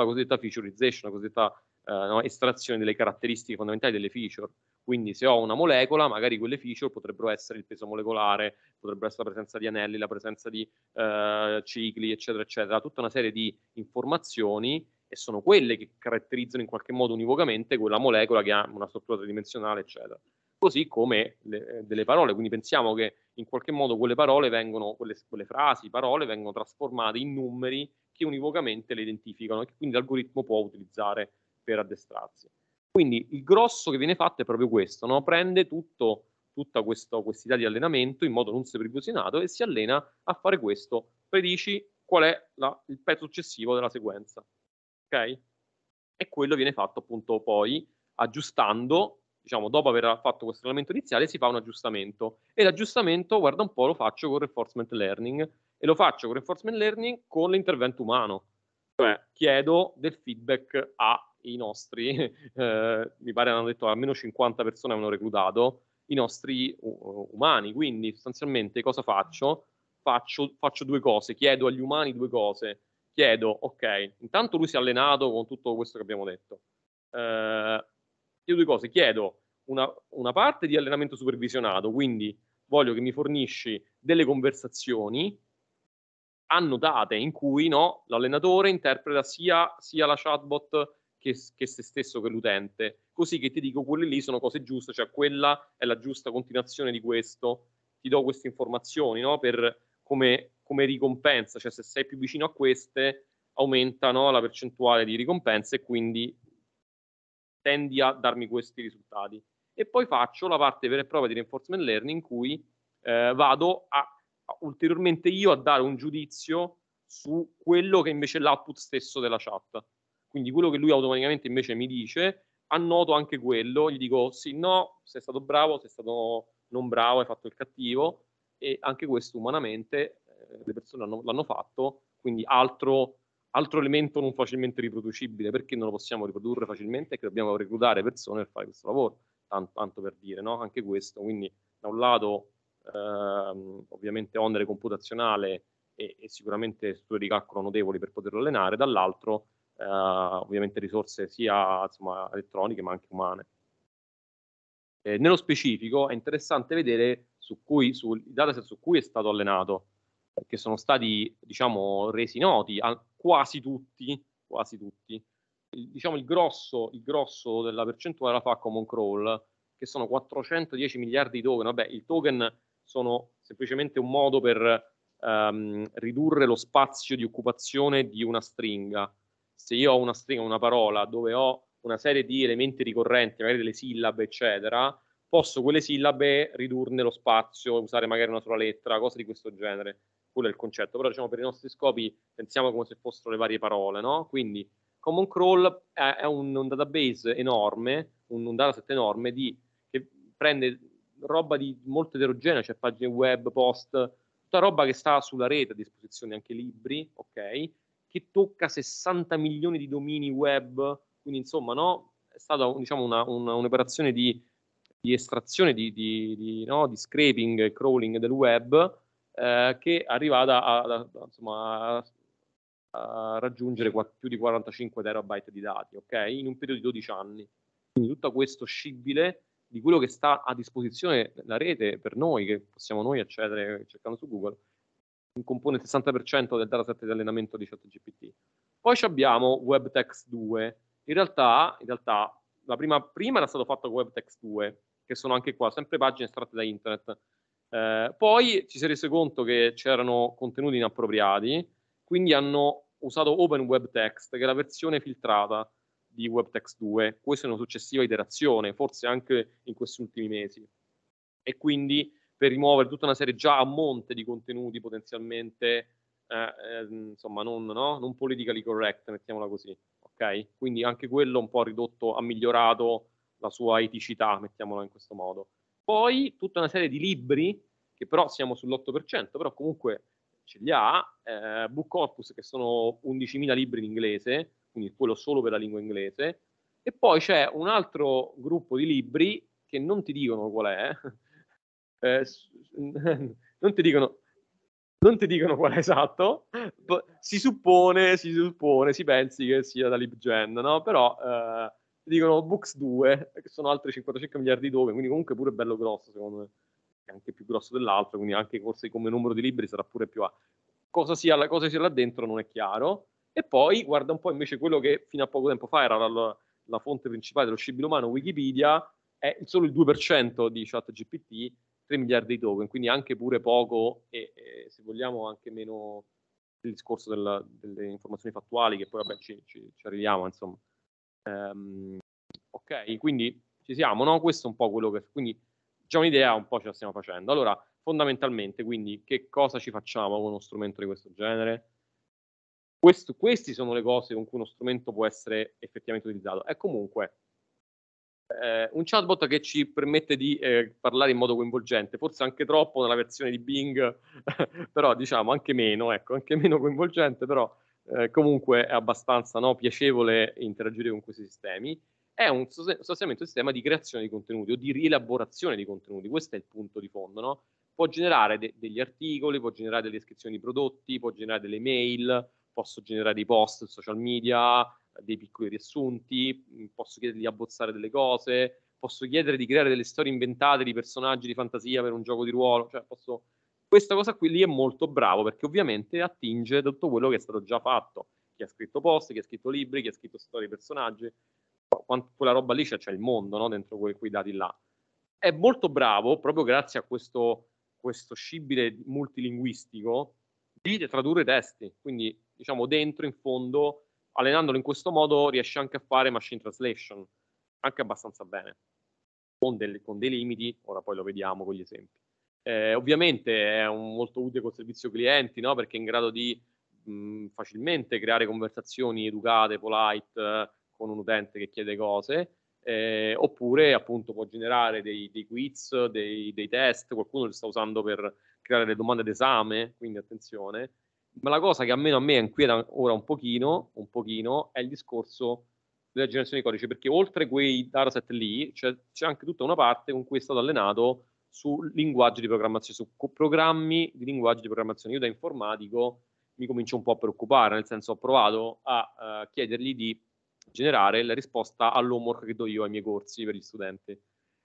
cosiddetta featurization, la cosiddetta eh, no, estrazione delle caratteristiche fondamentali delle feature. Quindi se ho una molecola, magari quelle feature potrebbero essere il peso molecolare, potrebbero essere la presenza di anelli, la presenza di eh, cicli, eccetera, eccetera, tutta una serie di informazioni e sono quelle che caratterizzano in qualche modo univocamente quella molecola che ha una struttura tridimensionale, eccetera. Così come le, eh, delle parole, quindi pensiamo che in qualche modo quelle parole vengono, quelle, quelle frasi, parole vengono trasformate in numeri che univocamente le identificano e che quindi l'algoritmo può utilizzare per addestrarsi. Quindi il grosso che viene fatto è proprio questo, no? prende tutto, tutta questa idea di allenamento in modo non supervisionato e si allena a fare questo, predici qual è la, il pezzo successivo della sequenza, ok? E quello viene fatto appunto poi aggiustando, diciamo dopo aver fatto questo allenamento iniziale si fa un aggiustamento e l'aggiustamento, guarda un po', lo faccio con reinforcement learning e lo faccio con reinforcement learning con l'intervento umano, cioè chiedo del feedback a i nostri, eh, mi pare hanno detto almeno 50 persone hanno reclutato, i nostri uh, umani. Quindi sostanzialmente cosa faccio? faccio? Faccio due cose, chiedo agli umani due cose. Chiedo, ok, intanto lui si è allenato con tutto questo che abbiamo detto. Eh, io due cose, chiedo una, una parte di allenamento supervisionato, quindi voglio che mi fornisci delle conversazioni annotate in cui no, l'allenatore interpreta sia, sia, la chatbot che, che se stesso, che l'utente. Così che ti dico quelle lì sono cose giuste, cioè quella è la giusta continuazione di questo, ti do queste informazioni no? per, come, come ricompensa, cioè se sei più vicino a queste aumenta no, la percentuale di ricompensa e quindi tendi a darmi questi risultati. E poi faccio la parte vera e propria di reinforcement learning in cui eh, vado a, a, ulteriormente io a dare un giudizio su quello che invece è l'output stesso della chat. Quindi quello che lui automaticamente invece mi dice, annoto anche quello, gli dico sì, no, sei stato bravo, sei stato non bravo, hai fatto il cattivo e anche questo umanamente eh, le persone hanno, l'hanno fatto, quindi altro, altro, elemento non facilmente riproducibile, perché non lo possiamo riprodurre facilmente è che dobbiamo reclutare persone per fare questo lavoro, tanto, tanto per dire, no? anche questo, quindi da un lato ehm, ovviamente onere computazionale e, e sicuramente strutture di calcolo notevoli per poterlo allenare, dall'altro eh, ovviamente risorse sia insomma, elettroniche ma anche umane. Eh, nello specifico è interessante vedere su cui, sul dataset su cui è stato allenato, che sono stati diciamo, resi noti a quasi tutti, quasi tutti. Il, diciamo, il, grosso, il grosso della percentuale la fa Common Crawl, che sono 410 miliardi di token. Vabbè, i token sono semplicemente un modo per ehm, ridurre lo spazio di occupazione di una stringa se io ho una stringa, una parola dove ho una serie di elementi ricorrenti, magari delle sillabe, eccetera, posso quelle sillabe ridurne lo spazio, usare magari una sola lettera, cose di questo genere. Quello è il concetto. Però, diciamo, per i nostri scopi pensiamo come se fossero le varie parole, no? Quindi Common Crawl è, un, un database enorme, un, un dataset enorme di, che prende roba di molto eterogenea, cioè pagine web, post, tutta roba che sta sulla rete a disposizione, anche libri, ok? che tocca 60 milioni di domini web, quindi insomma no, è stata diciamo, una, una, un'operazione di, di estrazione, di, di, no? di, scraping e crawling del web eh, che è arrivata a, a, insomma, a, a raggiungere qua, più di 45 terabyte di dati, ok? In un periodo di 12 anni. Quindi tutto questo scibile di quello che sta a disposizione la rete per noi, che possiamo noi accedere cercando su Google, compone il 60% del dataset di allenamento di ChatGPT. Poi abbiamo WebText 2. In realtà, in realtà la prima, prima, era stato fatto WebText 2, che sono anche qua, sempre pagine estratte da internet. Eh, poi ci si è reso conto che c'erano contenuti inappropriati, quindi hanno usato Open WebText, che è la versione filtrata di WebText 2. Questa è una successiva iterazione, forse anche in questi ultimi mesi. E quindi per rimuovere tutta una serie già a monte di contenuti potenzialmente eh, eh, insomma non, no? non politically correct, mettiamola così. Okay? Quindi anche quello un po' ridotto, ha migliorato la sua eticità, mettiamola in questo modo. Poi tutta una serie di libri, che però siamo sull'8%, però comunque ce li ha, eh, Book Corpus che sono 11.000 libri in inglese, quindi quello solo per la lingua inglese, e poi c'è un altro gruppo di libri che non ti dicono qual è, eh, non ti dicono non ti dicono qual è esatto, si suppone, si suppone, si pensi che sia da LibGen, no? Però eh, dicono Books 2, che sono altri 55 miliardi di token, quindi comunque pure bello grosso, secondo me, anche più grosso dell'altro, quindi anche forse come numero di libri sarà pure più A. Cosa sia, la cosa sia là dentro non è chiaro. E poi guarda un po' invece quello che fino a poco tempo fa era la, la, la fonte principale dello scibile umano, Wikipedia, è solo il 2% di ChatGPT 3 miliardi di token, quindi anche pure poco e, e se vogliamo anche meno il discorso della, delle informazioni fattuali che poi vabbè ci, ci, ci arriviamo insomma. Um, ok, quindi ci siamo, no? Questo è un po' quello che... Quindi già diciamo un'idea un po' ce la stiamo facendo. Allora, fondamentalmente, quindi, che cosa ci facciamo con uno strumento di questo genere? Questo, queste sono le cose con cui uno strumento può essere effettivamente utilizzato. E comunque, eh, un chatbot che ci permette di eh, parlare in modo coinvolgente, forse anche troppo nella versione di Bing, però diciamo anche meno, ecco, anche meno coinvolgente, però eh, comunque è abbastanza no, piacevole interagire con questi sistemi. È un sostanzialmente un sistema di creazione di contenuti o di rielaborazione di contenuti, questo è il punto di fondo, no? Può generare de- degli articoli, può generare delle descrizioni di prodotti, può generare delle mail, posso generare dei post social media, dei piccoli riassunti, mm, posso chiedergli di abbozzare delle cose, posso chiedere di creare delle storie inventate di personaggi di fantasia per un gioco di ruolo, cioè posso... Questa cosa qui lì è molto bravo perché ovviamente attinge tutto quello che è stato già fatto, chi ha scritto post, chi ha scritto libri, chi ha scritto storie personaggi, quanto, quella roba lì c'è, c'è il mondo no? dentro quei, quei dati là. È molto bravo proprio grazie a questo, questo scibile multilinguistico di tradurre i testi, quindi diciamo dentro in fondo allenandolo in questo modo riesce anche a fare machine translation, anche abbastanza bene, con, del, con dei limiti, ora poi lo vediamo con gli esempi. Eh, ovviamente è un, molto utile col servizio clienti, no? perché è in grado di mh, mm, facilmente creare conversazioni educate, polite, con un utente che chiede cose, eh, oppure appunto può generare dei, dei quiz, dei, dei, test, qualcuno lo sta usando per creare le domande d'esame, quindi attenzione, ma la cosa che almeno a me inquieta ora un pochino, un pochino è il discorso della generazione di codice, perché oltre quei dataset lì c'è, cioè, c'è anche tutta una parte con cui è stato allenato su linguaggi di programmazione, su programmi di linguaggi di programmazione. Io da informatico mi comincio un po' a preoccupare, nel senso ho provato a uh, chiedergli di generare la risposta all'homework che do io ai miei corsi per gli studenti.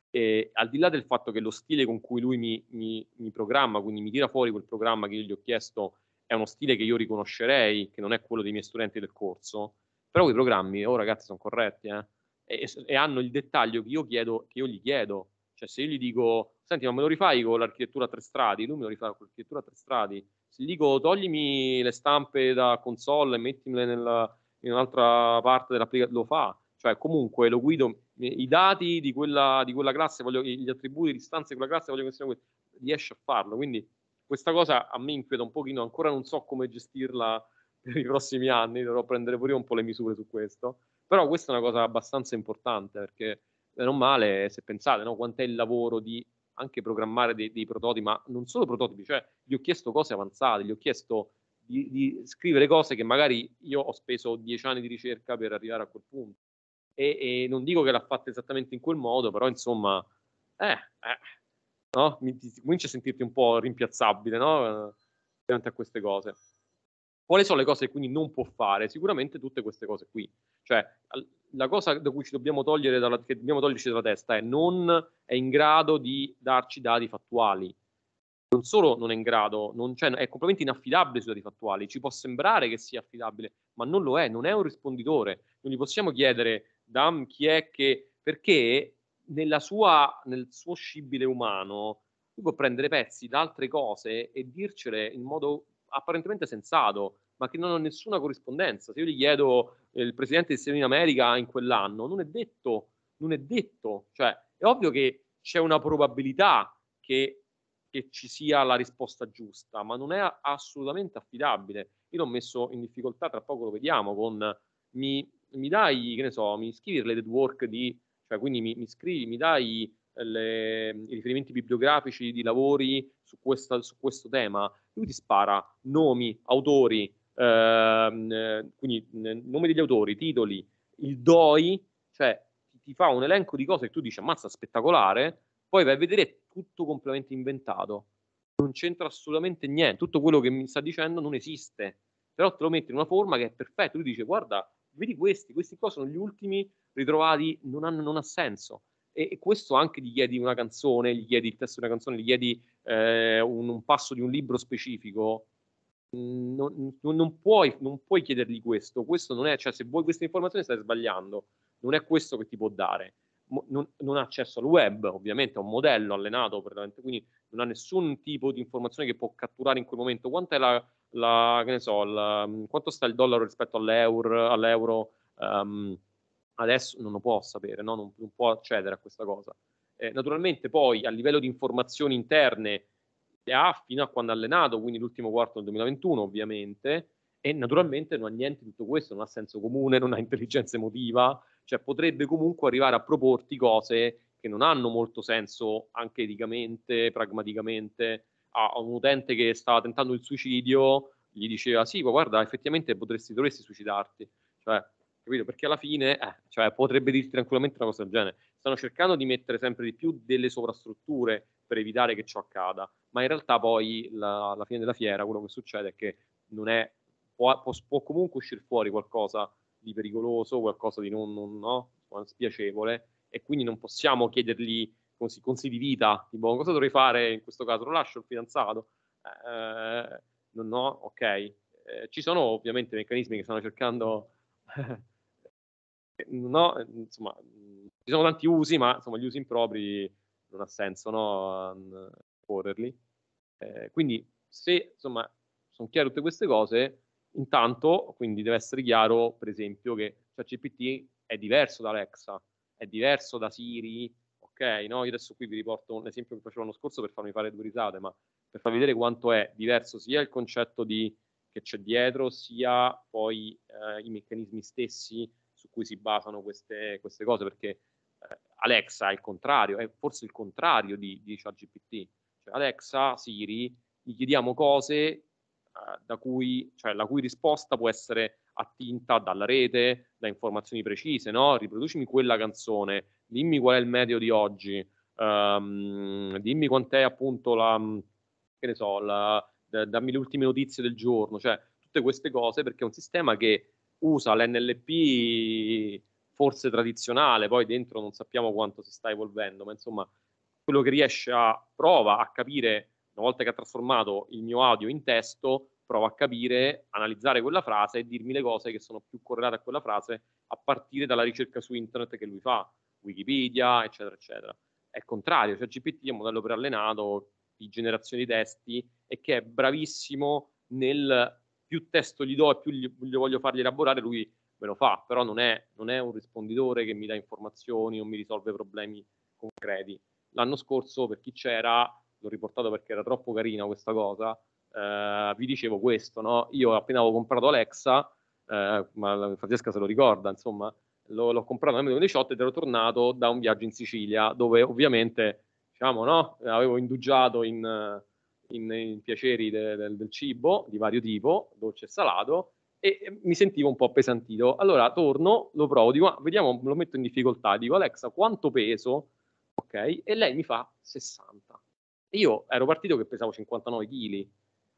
E al di là del fatto che lo stile con cui lui mi, mi, mi programma, quindi mi tira fuori quel programma che io gli ho chiesto è uno stile che io riconoscerei, che non è quello dei miei studenti del corso, però i programmi, oh ragazzi, sono corretti, eh? e, e, hanno il dettaglio che io, chiedo, che io gli chiedo. Cioè, se io gli dico, senti, ma me lo rifai con l'architettura a tre strati? Lui me lo rifà con l'architettura a tre strati. Se gli dico, toglimi le stampe da console e mettimele nella, in un'altra parte dell'applicazione, lo fa. Cioè, comunque lo guido, i dati di quella, di quella classe, voglio, gli attributi di distanze di quella classe, voglio che siano questi. Riesce a farlo, quindi questa cosa a me inquieta un pochino, ancora non so come gestirla per i prossimi anni, dovrò prendere pure un po' le misure su questo, però questa è una cosa abbastanza importante perché non male se pensate no, quant'è il lavoro di anche programmare dei, dei prototipi, ma non solo prototipi, cioè gli ho chiesto cose avanzate, gli ho chiesto di, di, scrivere cose che magari io ho speso dieci anni di ricerca per arrivare a quel punto. E, e non dico che l'ha fatta esattamente in quel modo, però insomma, eh, eh, no? cominci a sentirti un po' rimpiazzabile no? davanti a queste cose. Quali sono le cose che quindi non può fare? Sicuramente tutte queste cose qui. Cioè, la cosa da cui ci dobbiamo togliere dalla, che dobbiamo toglierci dalla testa è non è in grado di darci dati fattuali. Non solo non è in grado, non, cioè, è completamente inaffidabile sui dati fattuali. Ci può sembrare che sia affidabile, ma non lo è, non è un risponditore. Non gli possiamo chiedere, dam, chi è che... Perché nella sua, nel suo scibile umano, tu puoi prendere pezzi da altre cose e dircele in modo apparentemente sensato, ma che non ha nessuna corrispondenza. Se io gli chiedo eh, il presidente di Stati Uniti d'America in quell'anno, non è detto, non è detto. Cioè, è ovvio che c'è una probabilità che, che ci sia la risposta giusta, ma non è assolutamente affidabile. Io l'ho messo in difficoltà, tra poco lo vediamo, con mi, mi dai, che ne so, mi scrivi related work di ricerca, quindi mi, mi scrivi, mi dai eh, le, i riferimenti bibliografici di lavori su, questa, su, questo tema, lui ti spara nomi, autori, ehm, eh, quindi nomi degli autori, titoli, il DOI, cioè ti fa un elenco di cose che tu dici ammazza spettacolare, poi vai a vedere tutto completamente inventato, non c'entra assolutamente niente, tutto quello che mi sta dicendo non esiste, però te lo metti in una forma che è perfetta, lui dice guarda vedi questi, questi qua sono gli ultimi ritrovati, non, hanno, non ha senso. E, e, questo anche gli chiedi una canzone, gli chiedi il testo di una canzone, gli chiedi eh, un, un, passo di un libro specifico. Mm, non, non, puoi, non puoi chiedergli questo, questo non è, cioè se vuoi questa informazione stai sbagliando, non è questo che ti può dare. Non, non, ha accesso al web, ovviamente, è un modello allenato, quindi non ha nessun tipo di informazione che può catturare in quel momento. Quanta è la la, che ne so, la, mm, quanto sta il dollaro rispetto all'euro, all'euro um, adesso non lo può sapere, no? non, non, può accedere a questa cosa. Eh, naturalmente poi a livello di informazioni interne le ha fino a quando ha allenato, quindi l'ultimo quarto del 2021 ovviamente, e naturalmente non ha niente di tutto questo, non ha senso comune, non ha intelligenza emotiva, cioè potrebbe comunque arrivare a proporti cose che non hanno molto senso anche eticamente, pragmaticamente, a un utente che stava tentando il suicidio, gli diceva sì, ma guarda, effettivamente potresti, dovresti suicidarti. Cioè, capito? Perché alla fine eh, cioè, potrebbe dirti tranquillamente una cosa del genere. Stanno cercando di mettere sempre di più delle sovrastrutture per evitare che ciò accada, ma in realtà poi la, alla fine della fiera quello che succede è che non è, può, può, può comunque uscire fuori qualcosa di pericoloso, qualcosa di non, non no, spiacevole, e quindi non possiamo chiedergli così, consigli di vita, tipo cosa dovrei fare in questo caso? Lo lascio il fidanzato? Eh, eh no, ok. Eh, ci sono ovviamente meccanismi che stanno cercando... no, insomma, ci sono tanti usi, ma insomma, gli usi impropri non ha senso no, porrerli. Eh, quindi se insomma sono chiare tutte queste cose, intanto quindi deve essere chiaro, per esempio, che ChatGPT cioè, è diverso da Alexa, è diverso da Siri, ok, no? Io adesso qui vi riporto un esempio che facevo l'anno scorso per farmi fare due risate, ma per farvi vedere quanto è diverso sia il concetto di, che c'è dietro, sia poi eh, i meccanismi stessi su cui si basano queste, queste cose, perché eh, Alexa è il contrario, è forse il contrario di, di ChatGPT. Cioè Alexa, Siri, gli chiediamo cose eh, da cui, cioè, la cui risposta può essere attinta dalla rete, da informazioni precise, no? Riproducimi quella canzone, dimmi qual è il medio di oggi, um, dimmi quant'è appunto la, mm, che ne so, la, dammi le ultime notizie del giorno, cioè tutte queste cose perché è un sistema che usa l'NLP forse tradizionale, poi dentro non sappiamo quanto si sta evolvendo, ma insomma quello che riesce a prova a capire una volta che ha trasformato il mio audio in testo provo a capire, analizzare quella frase e dirmi le cose che sono più correlate a quella frase a partire dalla ricerca su internet che lui fa, Wikipedia, eccetera, eccetera. È il contrario, cioè GPT è un modello preallenato di generazione di testi e che è bravissimo nel più testo gli do e più gli voglio fargli elaborare, lui me lo fa, però non è, non è un risponditore che mi dà informazioni o mi risolve problemi concreti. L'anno scorso, per chi c'era, l'ho riportato perché era troppo carina questa cosa, eh, vi dicevo questo, no? io appena avevo comprato Alexa, eh, ma Francesca se lo ricorda, insomma, l'ho, l'ho comprato nel 2018 ed ero tornato da un viaggio in Sicilia, dove ovviamente, diciamo, no? avevo indugiato in, in, in piaceri de, de, del cibo di vario tipo, dolce e salato, e mi sentivo un po' appesantito. Allora torno, lo provo, dico, ah, vediamo, lo metto in difficoltà, dico Alexa quanto peso? Ok, e lei mi fa 60. Io ero partito che pesavo 59 kg,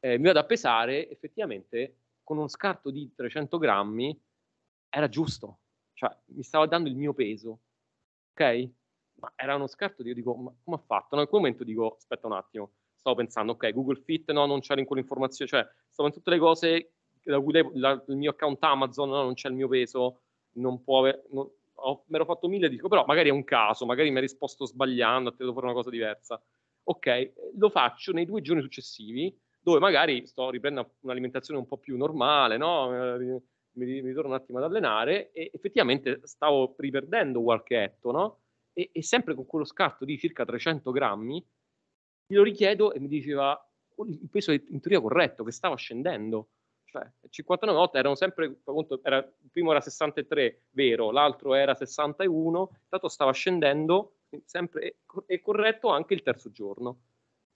eh, mi vado a pesare, effettivamente con uno scarto di 300 grammi era giusto, cioè mi stava dando il mio peso, ok? Ma era uno scarto io dico, ma come ha fatto? No, in quel momento dico, aspetta un attimo, stavo pensando, ok, Google Fit, no, non c'era in quell'informazione, cioè stavo in tutte le cose, la, la, il mio account Amazon, no, non c'è il mio peso, non può avere... Non, ho, mi ero fatto mille, dico, però magari è un caso, magari mi ha risposto sbagliando, ha tentato fare una cosa diversa. Ok, lo faccio nei due giorni successivi, dove magari sto riprendendo un'alimentazione un po' più normale, no? Eh, mi, ritorno un attimo ad allenare e effettivamente stavo riperdendo qualche etto, no? E, e, sempre con quello scarto di circa 300 grammi, glielo richiedo e mi diceva oh, il peso in teoria corretto, che stava scendendo. Cioè, 59 8 erano sempre, appunto, era, il primo era 63, vero, l'altro era 61, tanto stava scendendo, sempre, e corretto anche il terzo giorno.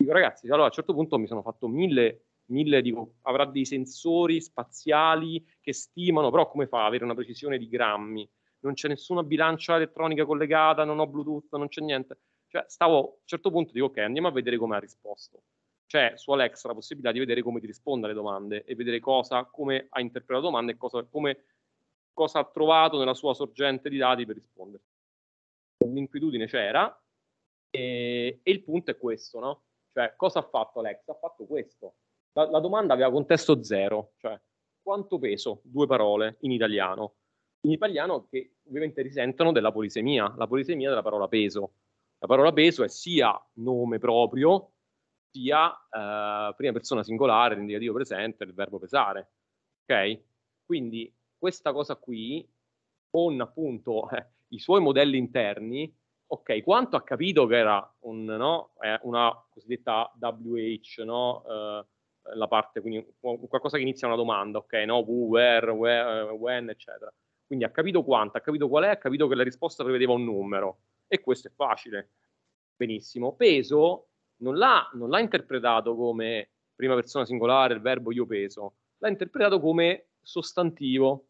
Dico, ragazzi, allora a un certo punto mi sono fatto mille, mille, dico, avrà dei sensori spaziali che stimano, però come fa ad avere una precisione di grammi? Non c'è nessuna bilancia elettronica collegata, non ho Bluetooth, non c'è niente. Cioè, stavo a un certo punto, dico, ok, andiamo a vedere come ha risposto. C'è cioè, su Alexa la possibilità di vedere come ti risponde alle domande e vedere cosa, come ha interpretato la domanda e cosa, come, cosa ha trovato nella sua sorgente di dati per rispondere. L'inquietudine c'era e, e il punto è questo, no? Cioè, cosa ha fatto Alex? Ha fatto questo. La, la domanda aveva contesto zero, cioè quanto peso, due parole in italiano, in italiano che ovviamente risentono della polisemia, la polisemia della parola peso. La parola peso è sia nome proprio, sia eh, prima persona singolare, l'indicativo presente, il verbo pesare. Ok? Quindi questa cosa qui, con appunto eh, i suoi modelli interni, ok, quanto ha capito che era un, no, una cosiddetta WH, no, eh, la parte, quindi qualcosa che inizia una domanda, ok, no, who, where, where, eh, when, eccetera. Quindi ha capito quanto, ha capito qual è, ha capito che la risposta prevedeva un numero. E questo è facile. Benissimo. Peso non l'ha, non l'ha interpretato come prima persona singolare, il verbo io peso, l'ha interpretato come sostantivo.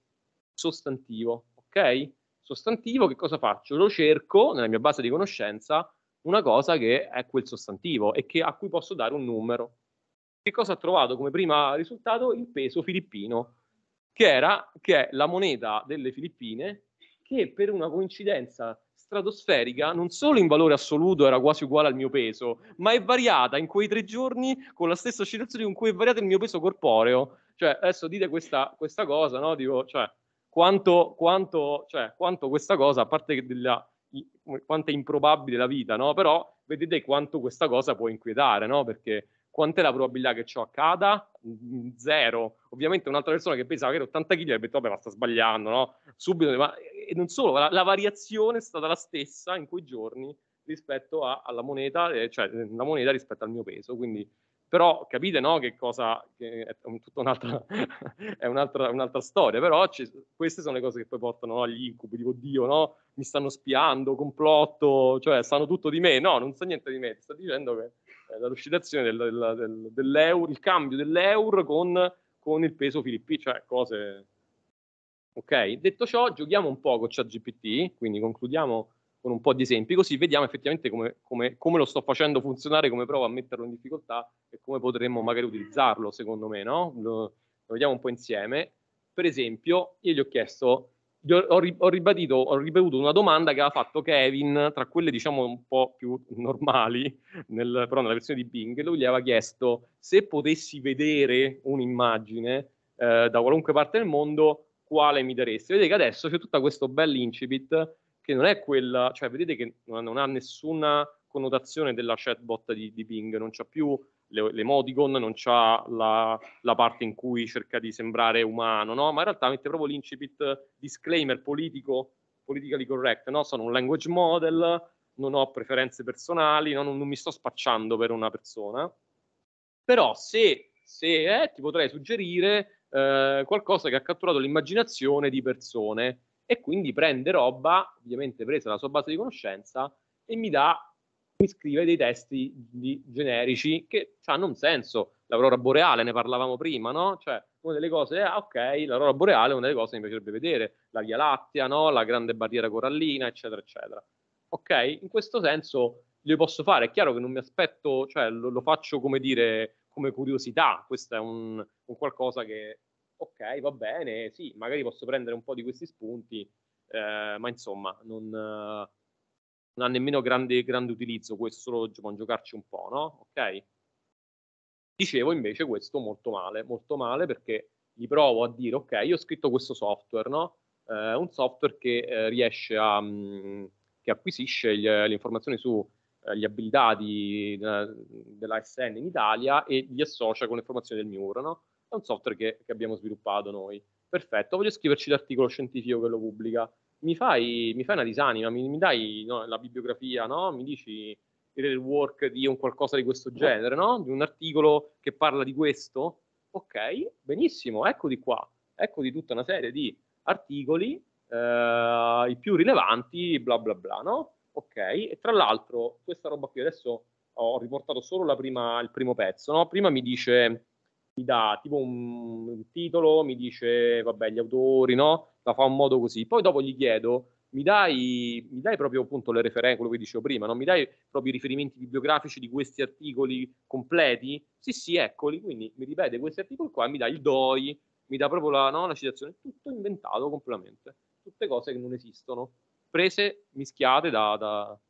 Sostantivo, ok? sostantivo, che cosa faccio? Lo cerco nella mia base di conoscenza una cosa che è quel sostantivo e che, a cui posso dare un numero. Che cosa ha trovato come primo risultato? Il peso filippino, che, era, che è la moneta delle Filippine che per una coincidenza stratosferica, non solo in valore assoluto era quasi uguale al mio peso, ma è variata in quei tre giorni con la stessa oscillazione con cui è variato il mio peso corporeo. Cioè, adesso dite questa, questa cosa, no? Dico, cioè, quanto, quanto, cioè, quanto questa cosa, a parte della, quanto è improbabile la vita, no? però vedete quanto questa cosa può inquietare, no? perché quant'è la probabilità che ciò accada? Mm, zero. Ovviamente un'altra persona che pensava che era 80 kg avrebbe detto, vabbè, ma sta sbagliando, no? Subito, ma... e non solo, la, la, variazione è stata la stessa in quei giorni rispetto a, alla moneta, eh, cioè la moneta rispetto al mio peso, quindi però capite no, che cosa che è tutta un'altra, un'altra, un'altra, storia, però queste sono le cose che poi portano no, agli incubi, tipo Dio, no? mi stanno spiando, complotto, cioè sanno tutto di me, no, non sa niente di me, sta dicendo che è la riuscitazione del, del, del, dell'euro, il cambio dell'euro con, con il peso Filippi, cioè cose... Ok, detto ciò, giochiamo un po' con ChatGPT, quindi concludiamo con un po' di esempi, così vediamo effettivamente come, come, come, lo sto facendo funzionare, come provo a metterlo in difficoltà e come potremmo magari utilizzarlo, secondo me, no? Lo, lo vediamo un po' insieme. Per esempio, io gli ho chiesto, gli ho, ho, ribadito, ho ripetuto una domanda che aveva fatto Kevin, tra quelle diciamo un po' più normali, nel, però nella versione di Bing, lui gli aveva chiesto se potessi vedere un'immagine eh, da qualunque parte del mondo, quale mi daresti? Vedete che adesso c'è tutto questo bel incipit che non è quella, cioè vedete che non, ha nessuna connotazione della chatbot di, di Bing, non c'ha più le, l'emoticon, non c'ha la, la, parte in cui cerca di sembrare umano, no? ma in realtà mette proprio l'incipit eh, disclaimer politico, politically correct, no? sono un language model, non ho preferenze personali, no? non, non, mi sto spacciando per una persona, però se, se eh, ti potrei suggerire eh, qualcosa che ha catturato l'immaginazione di persone, e quindi prende roba, ovviamente presa dalla sua base di conoscenza, e mi dà mi scrive dei testi di, generici che hanno un senso. L'aurora boreale, ne parlavamo prima, no? Cioè, una delle cose ah, ok, l'aurora boreale è una delle cose che mi piacerebbe vedere, la Via Lattea, no? La grande barriera corallina, eccetera, eccetera. Ok? In questo senso le posso fare. È chiaro che non mi aspetto, cioè, lo, lo faccio, come dire, come curiosità. Questo è un, un qualcosa che ok, va bene, sì, magari posso prendere un po' di questi spunti, eh, ma insomma, non, non ha nemmeno grande, grande utilizzo questo orologio, ma giocarci un po', no? Ok? Dicevo invece questo molto male, molto male perché gli provo a dire, ok, io ho scritto questo software, no? Eh, un software che eh, riesce a, mh, mm, che acquisisce gli, le informazioni sugli eh, abilitati eh, dell'ASN in Italia e li associa con le informazioni del MIUR, no? è un software che, che abbiamo sviluppato noi. Perfetto, voglio scriverci l'articolo scientifico che lo pubblica. Mi fai, mi fai una disanima, mi, mi dai no, la bibliografia, no? mi dici il work di un qualcosa di questo genere, no? di un articolo che parla di questo. Ok, benissimo, ecco di qua, ecco di tutta una serie di articoli, eh, i più rilevanti, bla bla bla, no? Ok, e tra l'altro questa roba qui adesso ho riportato solo prima, il primo pezzo, no? Prima mi dice mi dà tipo un, un titolo, mi dice, vabbè, gli autori, no? La fa un modo così. Poi dopo gli chiedo, mi dai, mi dai, proprio appunto le referenze, quello che dicevo prima, no? mi dai proprio i riferimenti bibliografici di questi articoli completi? Sì, sì, eccoli, quindi mi ripete questi articoli qua, mi dai il DOI, mi dà proprio la, no, la citazione, tutto inventato completamente, tutte cose che non esistono, prese, mischiate da, da,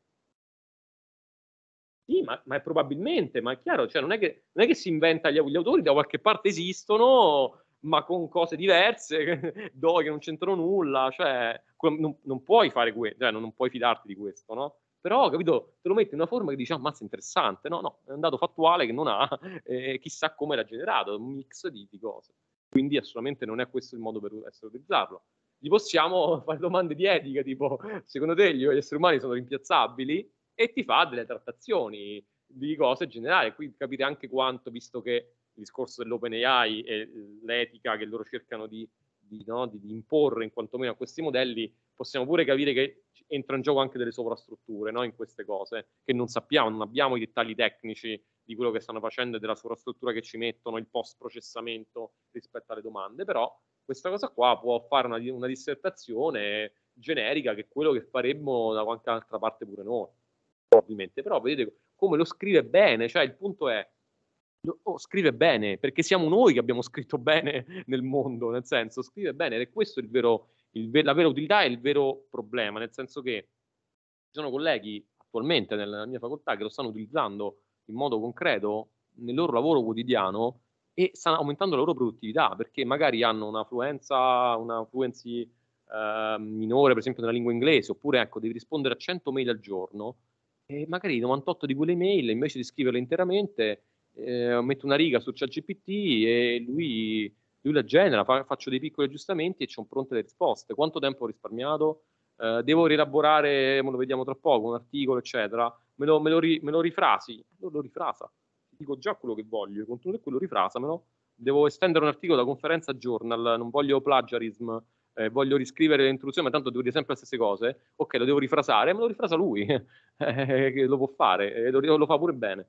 sì, ma, ma probabilmente, ma è chiaro, cioè non, è che, non è che si inventa gli, gli autori, da qualche parte esistono, ma con cose diverse, do che non c'entrano nulla, cioè non, non puoi fare questo, cioè, non, non, puoi fidarti di questo, no? Però, capito, te lo metti in una forma che dici, ah, ammazza, interessante, no? No, è un dato fattuale che non ha, eh, chissà come l'ha generato, un mix di, di cose. Quindi assolutamente non è questo il modo per essere utilizzarlo. Gli possiamo fare domande di etica, tipo, secondo te gli esseri umani sono rimpiazzabili? e ti fa delle trattazioni di cose generali. Quindi capite anche quanto, visto che il discorso dell'OpenAI e l'etica che loro cercano di, di, no, di, di imporre in quanto meno a questi modelli, possiamo pure capire che entra in gioco anche delle sovrastrutture no, in queste cose, che non sappiamo, non abbiamo i dettagli tecnici di quello che stanno facendo e della sovrastruttura che ci mettono, il post processamento rispetto alle domande, però questa cosa qua può fare una, una dissertazione generica che è quello che faremmo da qualche altra parte pure noi ovviamente, però vedete come lo scrive bene, cioè il punto è, oh, scrive bene, perché siamo noi che abbiamo scritto bene nel mondo, nel senso, scrive bene, ed è questo il vero, il, la vera utilità e il vero problema, nel senso che ci sono colleghi attualmente nella mia facoltà che lo stanno utilizzando in modo concreto nel loro lavoro quotidiano e stanno aumentando la loro produttività, perché magari hanno una fluenza, una ehm, minore, per esempio, nella lingua inglese, oppure ecco, devi rispondere a 100 mail al giorno, e magari 98 di quelle mail, invece di scriverle interamente, eh, metto una riga su ChatGPT e lui, lui la genera, fa, faccio dei piccoli aggiustamenti e ci sono pronte le risposte. Quanto tempo ho risparmiato? Eh, devo rielaborare, me lo vediamo tra poco, un articolo, eccetera. Me lo, me lo, ri, me lo rifrasi, lo, lo rifrasa. Dico già quello che voglio, controllo quello, rifrasamelo. Devo estendere un articolo da conferenza a journal, non voglio plagiarism, eh, voglio riscrivere l'introduzione, ma tanto devo dire sempre le stesse cose, ok, lo devo rifrasare, ma lo rifrasa lui, eh, che lo può fare, lo, lo, fa pure bene.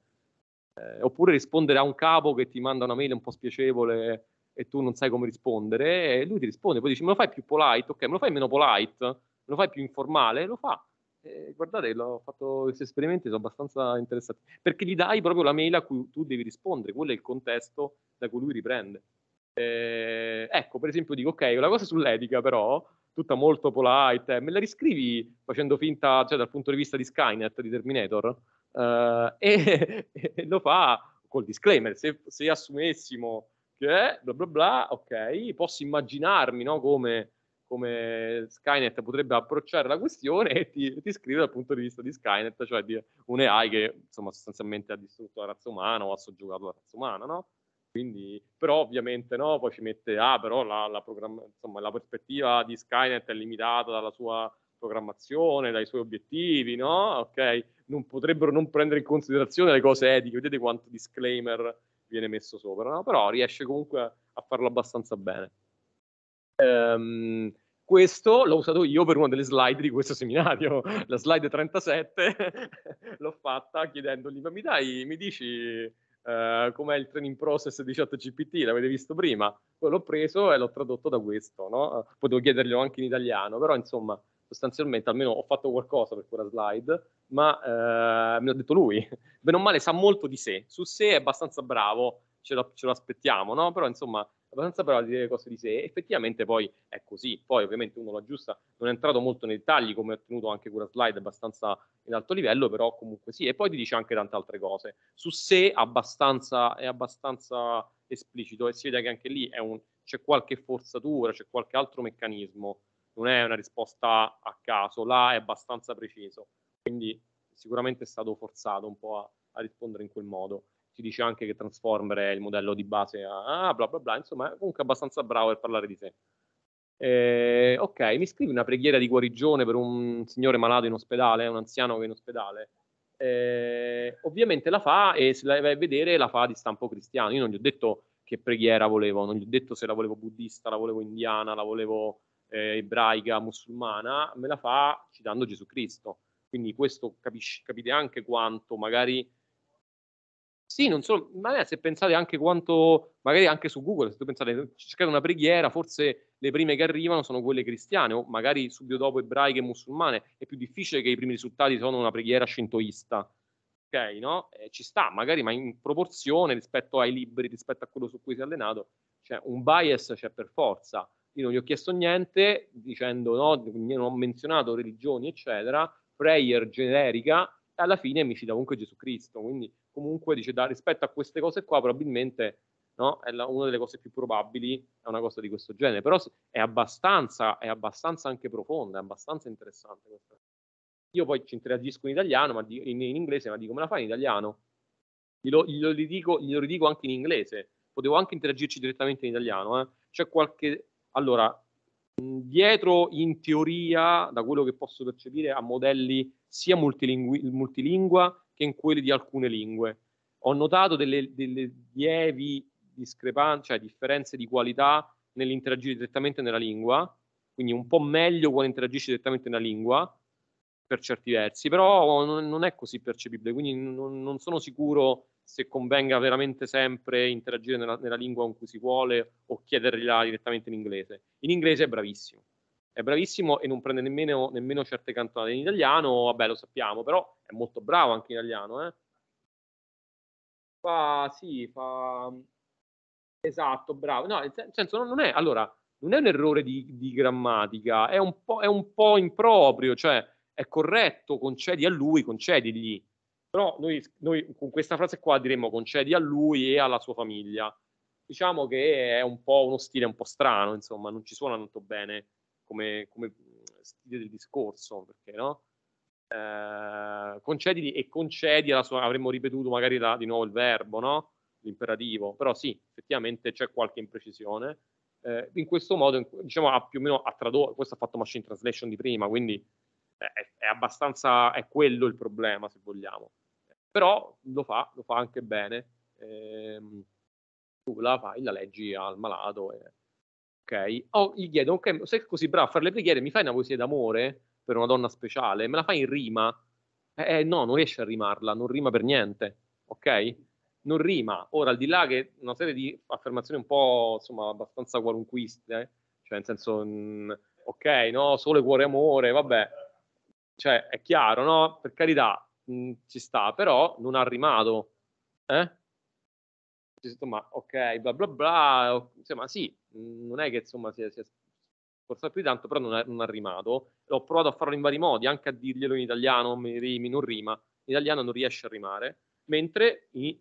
Eh, oppure rispondere a un capo che ti manda una mail un po' spiacevole e tu non sai come rispondere, e lui ti risponde, poi dici, me lo fai più polite, ok, me lo fai meno polite, me lo fai più informale, lo fa. Eh, guardate, l'ho fatto questi esperimenti, sono abbastanza interessanti, perché gli dai proprio la mail a cui tu devi rispondere, quello è il contesto da cui lui riprende. Eh, ecco, per esempio, dico, ok, una cosa sull'etica, però, tutta molto polite, me la riscrivi facendo finta, cioè dal punto di vista di Skynet, di Terminator? Eh, e, e, lo fa col disclaimer, se, se, assumessimo che bla bla bla, ok, posso immaginarmi no, come, come, Skynet potrebbe approcciare la questione e ti, ti scrive dal punto di vista di Skynet, cioè di un AI che insomma sostanzialmente ha distrutto la razza umana o ha soggiogato la razza umana, no? Quindi, però ovviamente no, poi ci mette, ah però la, la, programma, insomma, la prospettiva di Skynet è limitata dalla sua programmazione, dai suoi obiettivi, no? Ok, non potrebbero non prendere in considerazione le cose etiche, vedete quanto disclaimer viene messo sopra, no? Però riesce comunque a farlo abbastanza bene. Um, questo l'ho usato io per una delle slide di questo seminario, la slide 37, l'ho fatta chiedendogli, ma mi dai, mi dici eh, com'è il training process di ChatGPT, l'avete visto prima, poi l'ho preso e l'ho tradotto da questo, no? Potevo chiederglielo anche in italiano, però insomma, sostanzialmente almeno ho fatto qualcosa per quella slide, ma eh, me l'ha detto lui. Bene o male sa molto di sé, su sé è abbastanza bravo, ce, lo, ce l'aspettiamo, no? Però insomma abbastanza bravo a dire le cose di sé, effettivamente poi è così, poi ovviamente uno lo aggiusta, non è entrato molto nei dettagli come ha tenuto anche quella slide abbastanza in alto livello, però comunque sì, e poi ti dice anche tante altre cose, su sé abbastanza, è abbastanza esplicito e si vede che anche lì un, c'è qualche forzatura, c'è qualche altro meccanismo, non è una risposta a caso, là è abbastanza preciso, quindi sicuramente è stato forzato un po' a, a rispondere in quel modo si dice anche che Transformer è il modello di base a ah, bla bla bla, insomma è comunque abbastanza bravo per parlare di sé. Eh, ok, mi scrivi una preghiera di guarigione per un signore malato in ospedale, un anziano che è in ospedale. Eh, ovviamente la fa e se la vai a vedere la fa di stampo cristiano. Io non gli ho detto che preghiera volevo, non gli ho detto se la volevo buddista, la volevo indiana, la volevo eh, ebraica, musulmana, me la fa citando Gesù Cristo. Quindi questo capisci, capite anche quanto magari sì, non solo, ma eh, se pensate anche quanto, magari anche su Google, se tu pensate, cercate una preghiera, forse le prime che arrivano sono quelle cristiane, o magari subito dopo ebraiche e musulmane, è più difficile che i primi risultati sono una preghiera shintoista. Ok, no? Eh, ci sta, magari, ma in proporzione rispetto ai libri, rispetto a quello su cui si è allenato, cioè un bias c'è per forza. Io non gli ho chiesto niente, dicendo no, non ho menzionato religioni, eccetera, prayer generica, alla fine mi cita comunque Gesù Cristo, quindi comunque dice da, rispetto a queste cose qua probabilmente no, è la, una delle cose più probabili, è una cosa di questo genere, però è abbastanza, è abbastanza anche profonda, è abbastanza interessante questa. Io poi ci interagisco in italiano, ma di, in, in, inglese, ma dico, me la fai in italiano? Glielo, glielo, ridico, glielo ridico anche in inglese, potevo anche interagirci direttamente in italiano, eh? c'è qualche... Allora, dietro in teoria, da quello che posso percepire, a modelli sia multilingui, multilingua che in quelli di alcune lingue. Ho notato delle, delle lievi discrepanze, cioè differenze di qualità nell'interagire direttamente nella lingua, quindi un po' meglio quando interagisci direttamente nella lingua, per certi versi, però non, non è così percepibile, quindi non, non sono sicuro se convenga veramente sempre interagire nella, nella lingua con cui si vuole o chiedergliela direttamente in inglese. In inglese è bravissimo, è bravissimo e non prende nemmeno, nemmeno certe cantonate in italiano, vabbè lo sappiamo, però è molto bravo anche in italiano. Eh? Fa, sì, fa... Esatto, bravo. No, nel senso non, non è, allora, non è un errore di, di grammatica, è un, è un po' improprio, cioè è corretto, concedi a lui, concedigli però noi, noi con questa frase qua diremmo concedi a lui e alla sua famiglia. Diciamo che è un po' uno stile un po' strano, insomma, non ci suona molto bene come, come stile del discorso, perché no? Eh, concedili e concedi alla sua, avremmo ripetuto magari la, di nuovo il verbo, no? L'imperativo, però sì, effettivamente c'è qualche imprecisione. Eh, in questo modo, diciamo, ha più o meno ha tradotto, questo ha fatto machine translation di prima, quindi eh, è, è abbastanza, è quello il problema, se vogliamo però lo fa, lo fa anche bene. Ehm, tu la fai, la leggi al malato. E... ok, oh, gli chiedo, ok, sei così bravo a fare le preghiere, mi fai una poesia d'amore per una donna speciale? Me la fai in rima? Eh, eh, no, non riesce a rimarla, non rima per niente, ok? Non rima. Ora, al di là che una serie di affermazioni un po', insomma, abbastanza qualunquiste, eh, cioè nel senso, mh, mm, ok, no, sole, cuore, amore, vabbè. Cioè, è chiaro, no? Per carità, mh, mm, ci sta, però non ha rimato. Eh? Insomma, ok, bla bla bla, insomma cioè, sì, mm, non è che insomma sia, sia sforzato più di tanto, però non ha, non ha rimato. Ho provato a farlo in vari modi, anche a dirglielo in italiano, mi rimi, non rima. In italiano non riesce a rimare, mentre, in,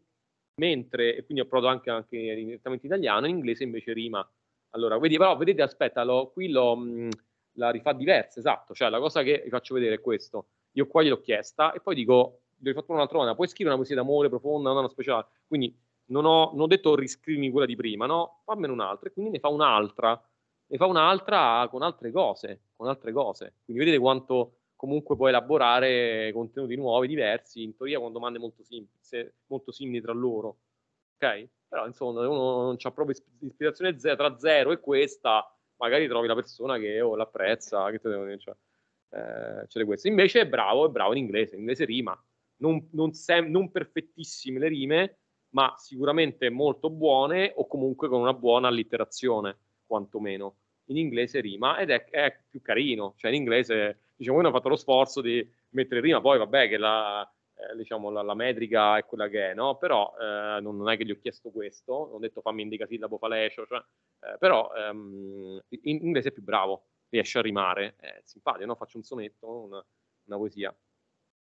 mentre e quindi ho provato anche, anche direttamente in italiano, in inglese invece rima. Allora, vedi, però vedete, aspetta, l'ho, qui l'ho, mm, la rifà diversa, esatto, cioè la cosa che vi faccio vedere è questo io qua gliel'ho chiesta e poi dico, gli ho fatto un'altra domanda, puoi scrivere una poesia d'amore profonda, una speciale? Quindi non ho, non ho detto riscrivimi quella di prima, no, fammene un'altra e quindi ne fa un'altra, ne fa un'altra con altre cose, con altre cose. Quindi vedete quanto comunque puoi elaborare contenuti nuovi, diversi, in teoria con domande molto, simplice, molto simili tra loro. Ok? Però insomma, se uno non ha proprio ispirazione zero, tra zero e questa, magari trovi la persona che oh, l'apprezza, che te devo dire eh, c'è questo. Invece è bravo, è bravo in inglese, in inglese rima, non, non, sem- non perfettissime le rime, ma sicuramente molto buone o comunque con una buona allitterazione, quantomeno. In inglese rima ed è, è più carino, cioè in inglese, diciamo, uno ha fatto lo sforzo di mettere rima, poi vabbè che la, eh, diciamo, la, la, metrica è quella che è, no? Però eh, non, non, è che gli ho chiesto questo, ho detto fammi indicasillabo falecio, cioè, eh, però ehm, in, in inglese è più bravo, riesce a rimare, eh, simpatico, no? faccio un sonetto, una, una poesia.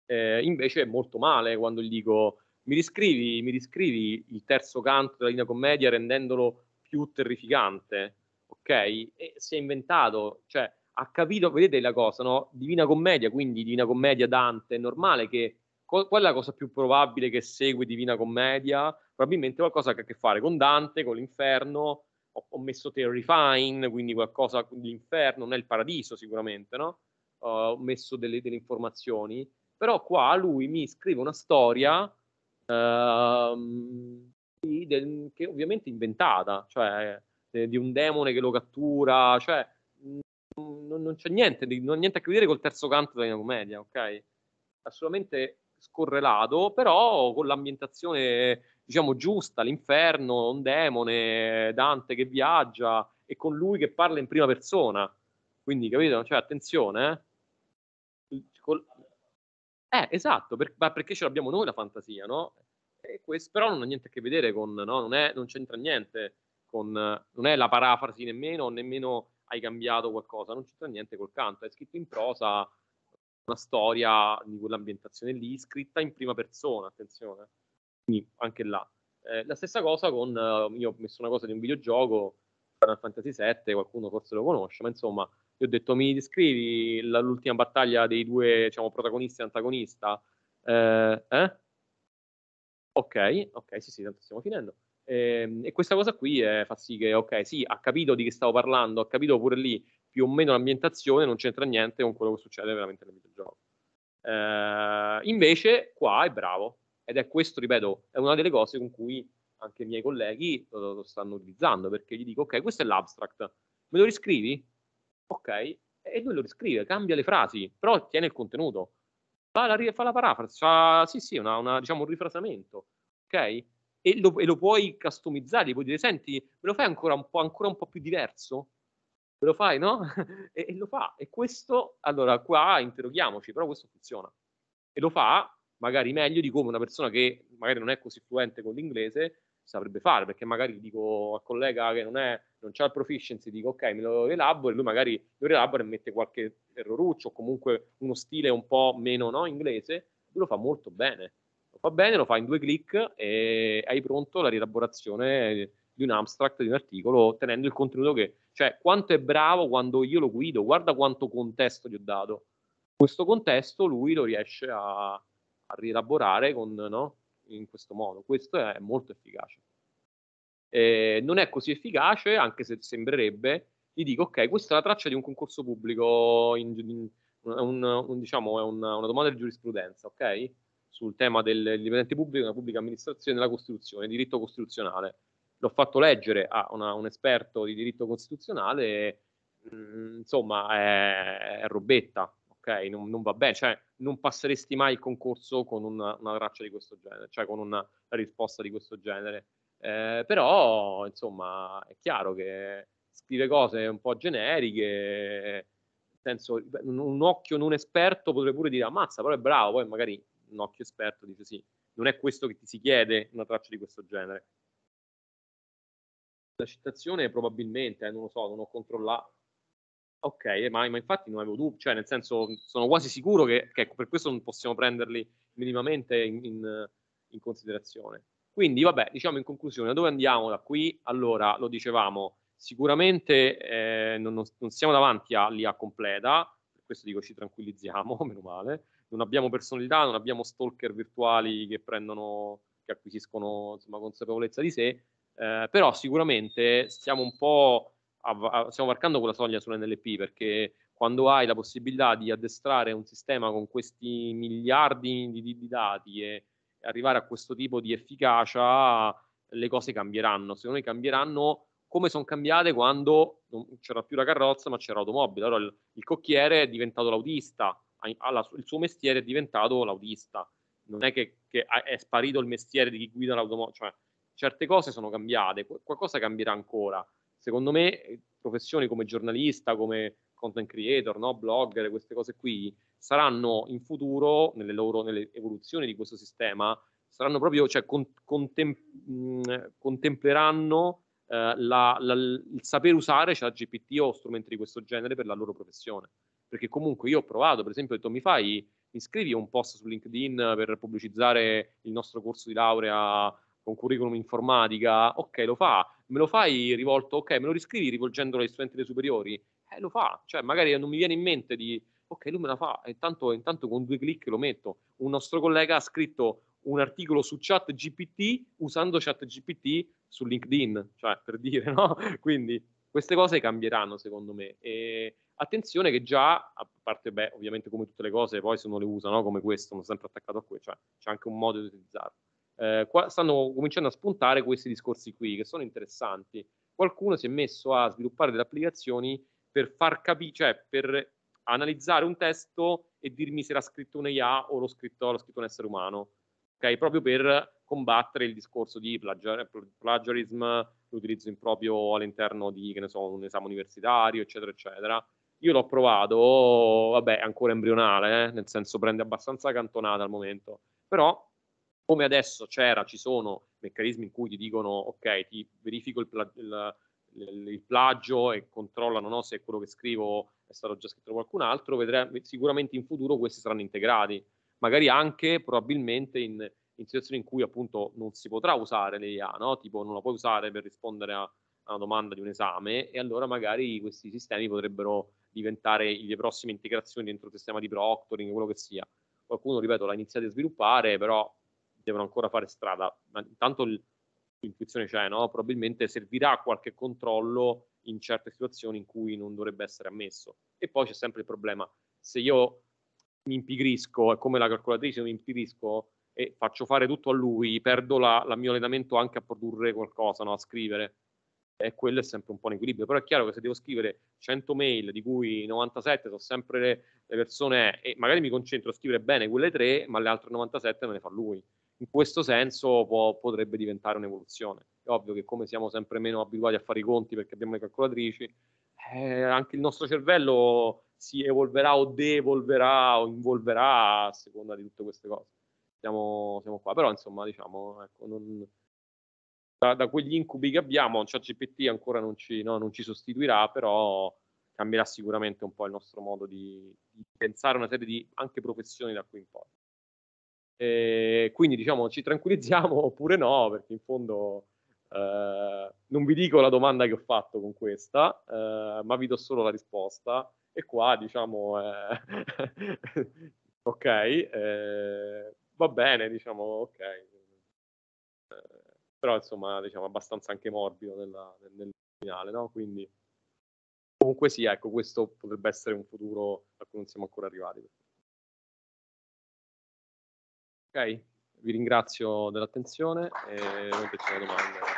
Eh, invece è molto male quando gli dico mi riscrivi, mi riscrivi il terzo canto della linea commedia rendendolo più terrificante, ok? E si è inventato, cioè ha capito, vedete la cosa, no? Divina commedia, quindi Divina commedia Dante, è normale che qual è la cosa più probabile che segue Divina commedia? Probabilmente qualcosa che ha a che fare con Dante, con l'inferno, ho, ho messo terrifying, quindi qualcosa, l'inferno, non è il paradiso sicuramente, no? Uh, ho messo delle, delle, informazioni, però qua lui mi scrive una storia uh, di, del, che ovviamente è inventata, cioè de, eh, di un demone che lo cattura, cioè mm, non, non c'è niente, di, non niente a che vedere col terzo canto della commedia, ok? Assolutamente scorrelato, però con l'ambientazione diciamo, giusta, l'inferno, un demone, Dante che viaggia e con lui che parla in prima persona. Quindi, capito? Cioè, attenzione, eh? Col... Eh, esatto, per... perché ce l'abbiamo noi la fantasia, no? Questo, però non ha niente a che vedere con, no? Non, è, non c'entra niente con, non è la parafrasi nemmeno, nemmeno hai cambiato qualcosa, non c'entra niente col canto, è scritto in prosa una storia di quell'ambientazione lì, scritta in prima persona, attenzione quindi anche là. Eh, la stessa cosa con, eh, io ho messo una cosa di un videogioco, Final Fantasy VII, qualcuno forse lo conosce, ma insomma, gli ho detto mi descrivi l'ultima battaglia dei due, diciamo, protagonisti e antagonista? Eh, eh? Ok, ok, sì, sì, tanto stiamo finendo. Eh, e questa cosa qui è, eh, fa sì che, ok, sì, ha capito di che stavo parlando, ha capito pure lì più o meno l'ambientazione, non c'entra niente con quello che succede veramente nel videogioco. Eh, invece, qua è bravo, ed è questo, ripeto, è una delle cose con cui anche i miei colleghi lo, lo stanno utilizzando, perché gli dico, ok, questo è l'abstract, me lo riscrivi? Ok, e lui lo riscrive, cambia le frasi, però tiene il contenuto. Fa la, fa la parafrasi, fa, sì, sì, una, una, diciamo un rifrasamento, ok? E lo, e lo, puoi customizzare, gli puoi dire, senti, me lo fai ancora un po', ancora un po più diverso? Me lo fai, no? e, e, lo fa. E questo, allora, qua interroghiamoci, però questo funziona. E lo fa magari meglio di come una persona che magari non è così fluente con l'inglese saprebbe fare, perché magari dico al collega che non, è, non ha il proficiency, dico ok, me lo elaboro e lui magari lo rielabora e mette qualche erroruccio o comunque uno stile un po' meno no, inglese, lui lo fa molto bene, lo fa bene, lo fa in due clic e hai pronto la rielaborazione di un abstract, di un articolo, tenendo il contenuto che, cioè quanto è bravo quando io lo guido, guarda quanto contesto gli ho dato, questo contesto lui lo riesce a, a rielaborare con, no? in questo modo. Questo è molto efficace. Eh, non è così efficace, anche se sembrerebbe, gli dico, ok, questa è la traccia di un concorso pubblico, in, in, un, un, diciamo, è una, una domanda di giurisprudenza, ok? Sul tema del dipendente pubblico, della pubblica amministrazione, della Costituzione, diritto costituzionale. L'ho fatto leggere a una, un esperto di diritto costituzionale, e, mh, mm, insomma, è, è robetta, ok? Non, non va bene, cioè non passeresti mai il concorso con una, una traccia di questo genere, cioè con una, risposta di questo genere. Eh, però, insomma, è chiaro che scrive cose un po' generiche, nel senso, un occhio non esperto potrebbe pure dire ammazza, però è bravo, poi magari un occhio esperto dice sì, non è questo che ti si chiede una traccia di questo genere. La citazione probabilmente, eh, non lo so, non ho controllato, Ok, ma, ma infatti non avevo dubbi, cioè nel senso mhmm, sono quasi sicuro che, che, ecco, per questo non possiamo prenderli minimamente in, in, in considerazione. Quindi vabbè, diciamo in conclusione, dove andiamo da qui? Allora, lo dicevamo, sicuramente eh, non, non, siamo davanti all'IA completa, per questo dico ci tranquillizziamo, meno male, non abbiamo personalità, non abbiamo stalker virtuali che prendono, che acquisiscono insomma, consapevolezza di sé, eh, però sicuramente stiamo un po' av- stiamo varcando quella soglia sull'NLP perché quando hai la possibilità di addestrare un sistema con questi miliardi di, di, di dati e arrivare a questo tipo di efficacia, le cose cambieranno. Secondo me cambieranno come sono cambiate quando non c'era più la carrozza, ma c'era l'automobile. Allora il, il cocchiere è diventato l'autista, alla, il suo mestiere è diventato l'autista. Non è che, che è sparito il mestiere di chi guida l'automobile, cioè certe cose sono cambiate, qualcosa cambierà ancora. Secondo me eh, professioni come giornalista, come content creator, no? blogger, queste cose qui, saranno in futuro, nelle, loro, nelle evoluzioni di questo sistema, saranno proprio, cioè, con, contem, mh, mm, contempleranno eh, la, la, il saper usare chat cioè, GPT o strumenti di questo genere per la loro professione. Perché comunque io ho provato, per esempio, ho detto mi fai, mi scrivi un post su LinkedIn per pubblicizzare il nostro corso di laurea con curriculum informatica, ok, lo fa, me lo fai rivolto, ok, me lo riscrivi rivolgendolo agli studenti dei superiori? Eh, lo fa, cioè magari non mi viene in mente di, ok, lui me la fa, intanto, intanto con due clic lo metto. Un nostro collega ha scritto un articolo su chat GPT usando chat GPT su LinkedIn, cioè per dire, no? Quindi queste cose cambieranno secondo me. E attenzione che già, a parte, beh, ovviamente come tutte le cose, poi se non le usa, no? come questo, sono sempre attaccato a quello, cioè c'è anche un modo di utilizzarlo eh, qua, stanno cominciando a spuntare questi discorsi qui che sono interessanti. Qualcuno si è messo a sviluppare delle applicazioni per far capire, cioè per analizzare un testo e dirmi se l'ha scritto un IA o l'ho scritto, l'ho scritto un essere umano, ok? Proprio per combattere il discorso di plagiar- plagiarism, l'utilizzo improprio all'interno di, che ne so, un esame universitario, eccetera, eccetera. Io l'ho provato, vabbè, ancora embrionale, eh? nel senso prende abbastanza cantonata al momento, però come adesso c'era, ci sono meccanismi in cui ti dicono ok, ti verifico il, il, il, plagio e controllano no, se quello che scrivo è stato già scritto da qualcun altro, vedrà, sicuramente in futuro questi saranno integrati, magari anche probabilmente in, in situazioni in cui appunto non si potrà usare l'IA, no? tipo non la puoi usare per rispondere a, a una domanda di un esame e allora magari questi sistemi potrebbero diventare le prossime integrazioni dentro il sistema di proctoring, quello che sia. Qualcuno, ripeto, l'ha iniziato a sviluppare, però devono ancora fare strada. Ma intanto l'intuizione c'è, no? probabilmente servirà qualche controllo in certe situazioni in cui non dovrebbe essere ammesso. E poi c'è sempre il problema, se io mi impigrisco, è come la calcolatrice, mi impigrisco e faccio fare tutto a lui, perdo la, la mio allenamento anche a produrre qualcosa, no? a scrivere. E quello è sempre un po' un equilibrio. Però è chiaro che se devo scrivere 100 mail, di cui 97 sono sempre le, le persone, e magari mi concentro a scrivere bene quelle tre, ma le altre 97 me le fa lui in questo senso può, potrebbe diventare un'evoluzione. È ovvio che come siamo sempre meno abituati a fare i conti perché abbiamo le calcolatrici, eh, anche il nostro cervello si evolverà o devolverà o involverà a seconda di tutte queste cose. Siamo, siamo qua, però insomma diciamo, ecco, non, da, da, quegli incubi che abbiamo, ChatGPT cioè ancora non ci, no, non ci, sostituirà, però cambierà sicuramente un po' il nostro modo di, di pensare una serie di anche professioni da qui in poi. E ehm, quindi diciamo ci tranquillizziamo oppure no, perché in fondo eh, non vi dico la domanda che ho fatto con questa, eh, ma vi do solo la risposta. E qua diciamo, eh, ok, eh, va bene, diciamo, ok. Eh, però insomma, diciamo, abbastanza anche morbido nella, nel finale, no? Quindi comunque sì, ecco, questo potrebbe essere un futuro a cui non siamo ancora arrivati. Vi ringrazio dell'attenzione e non ci sono domande.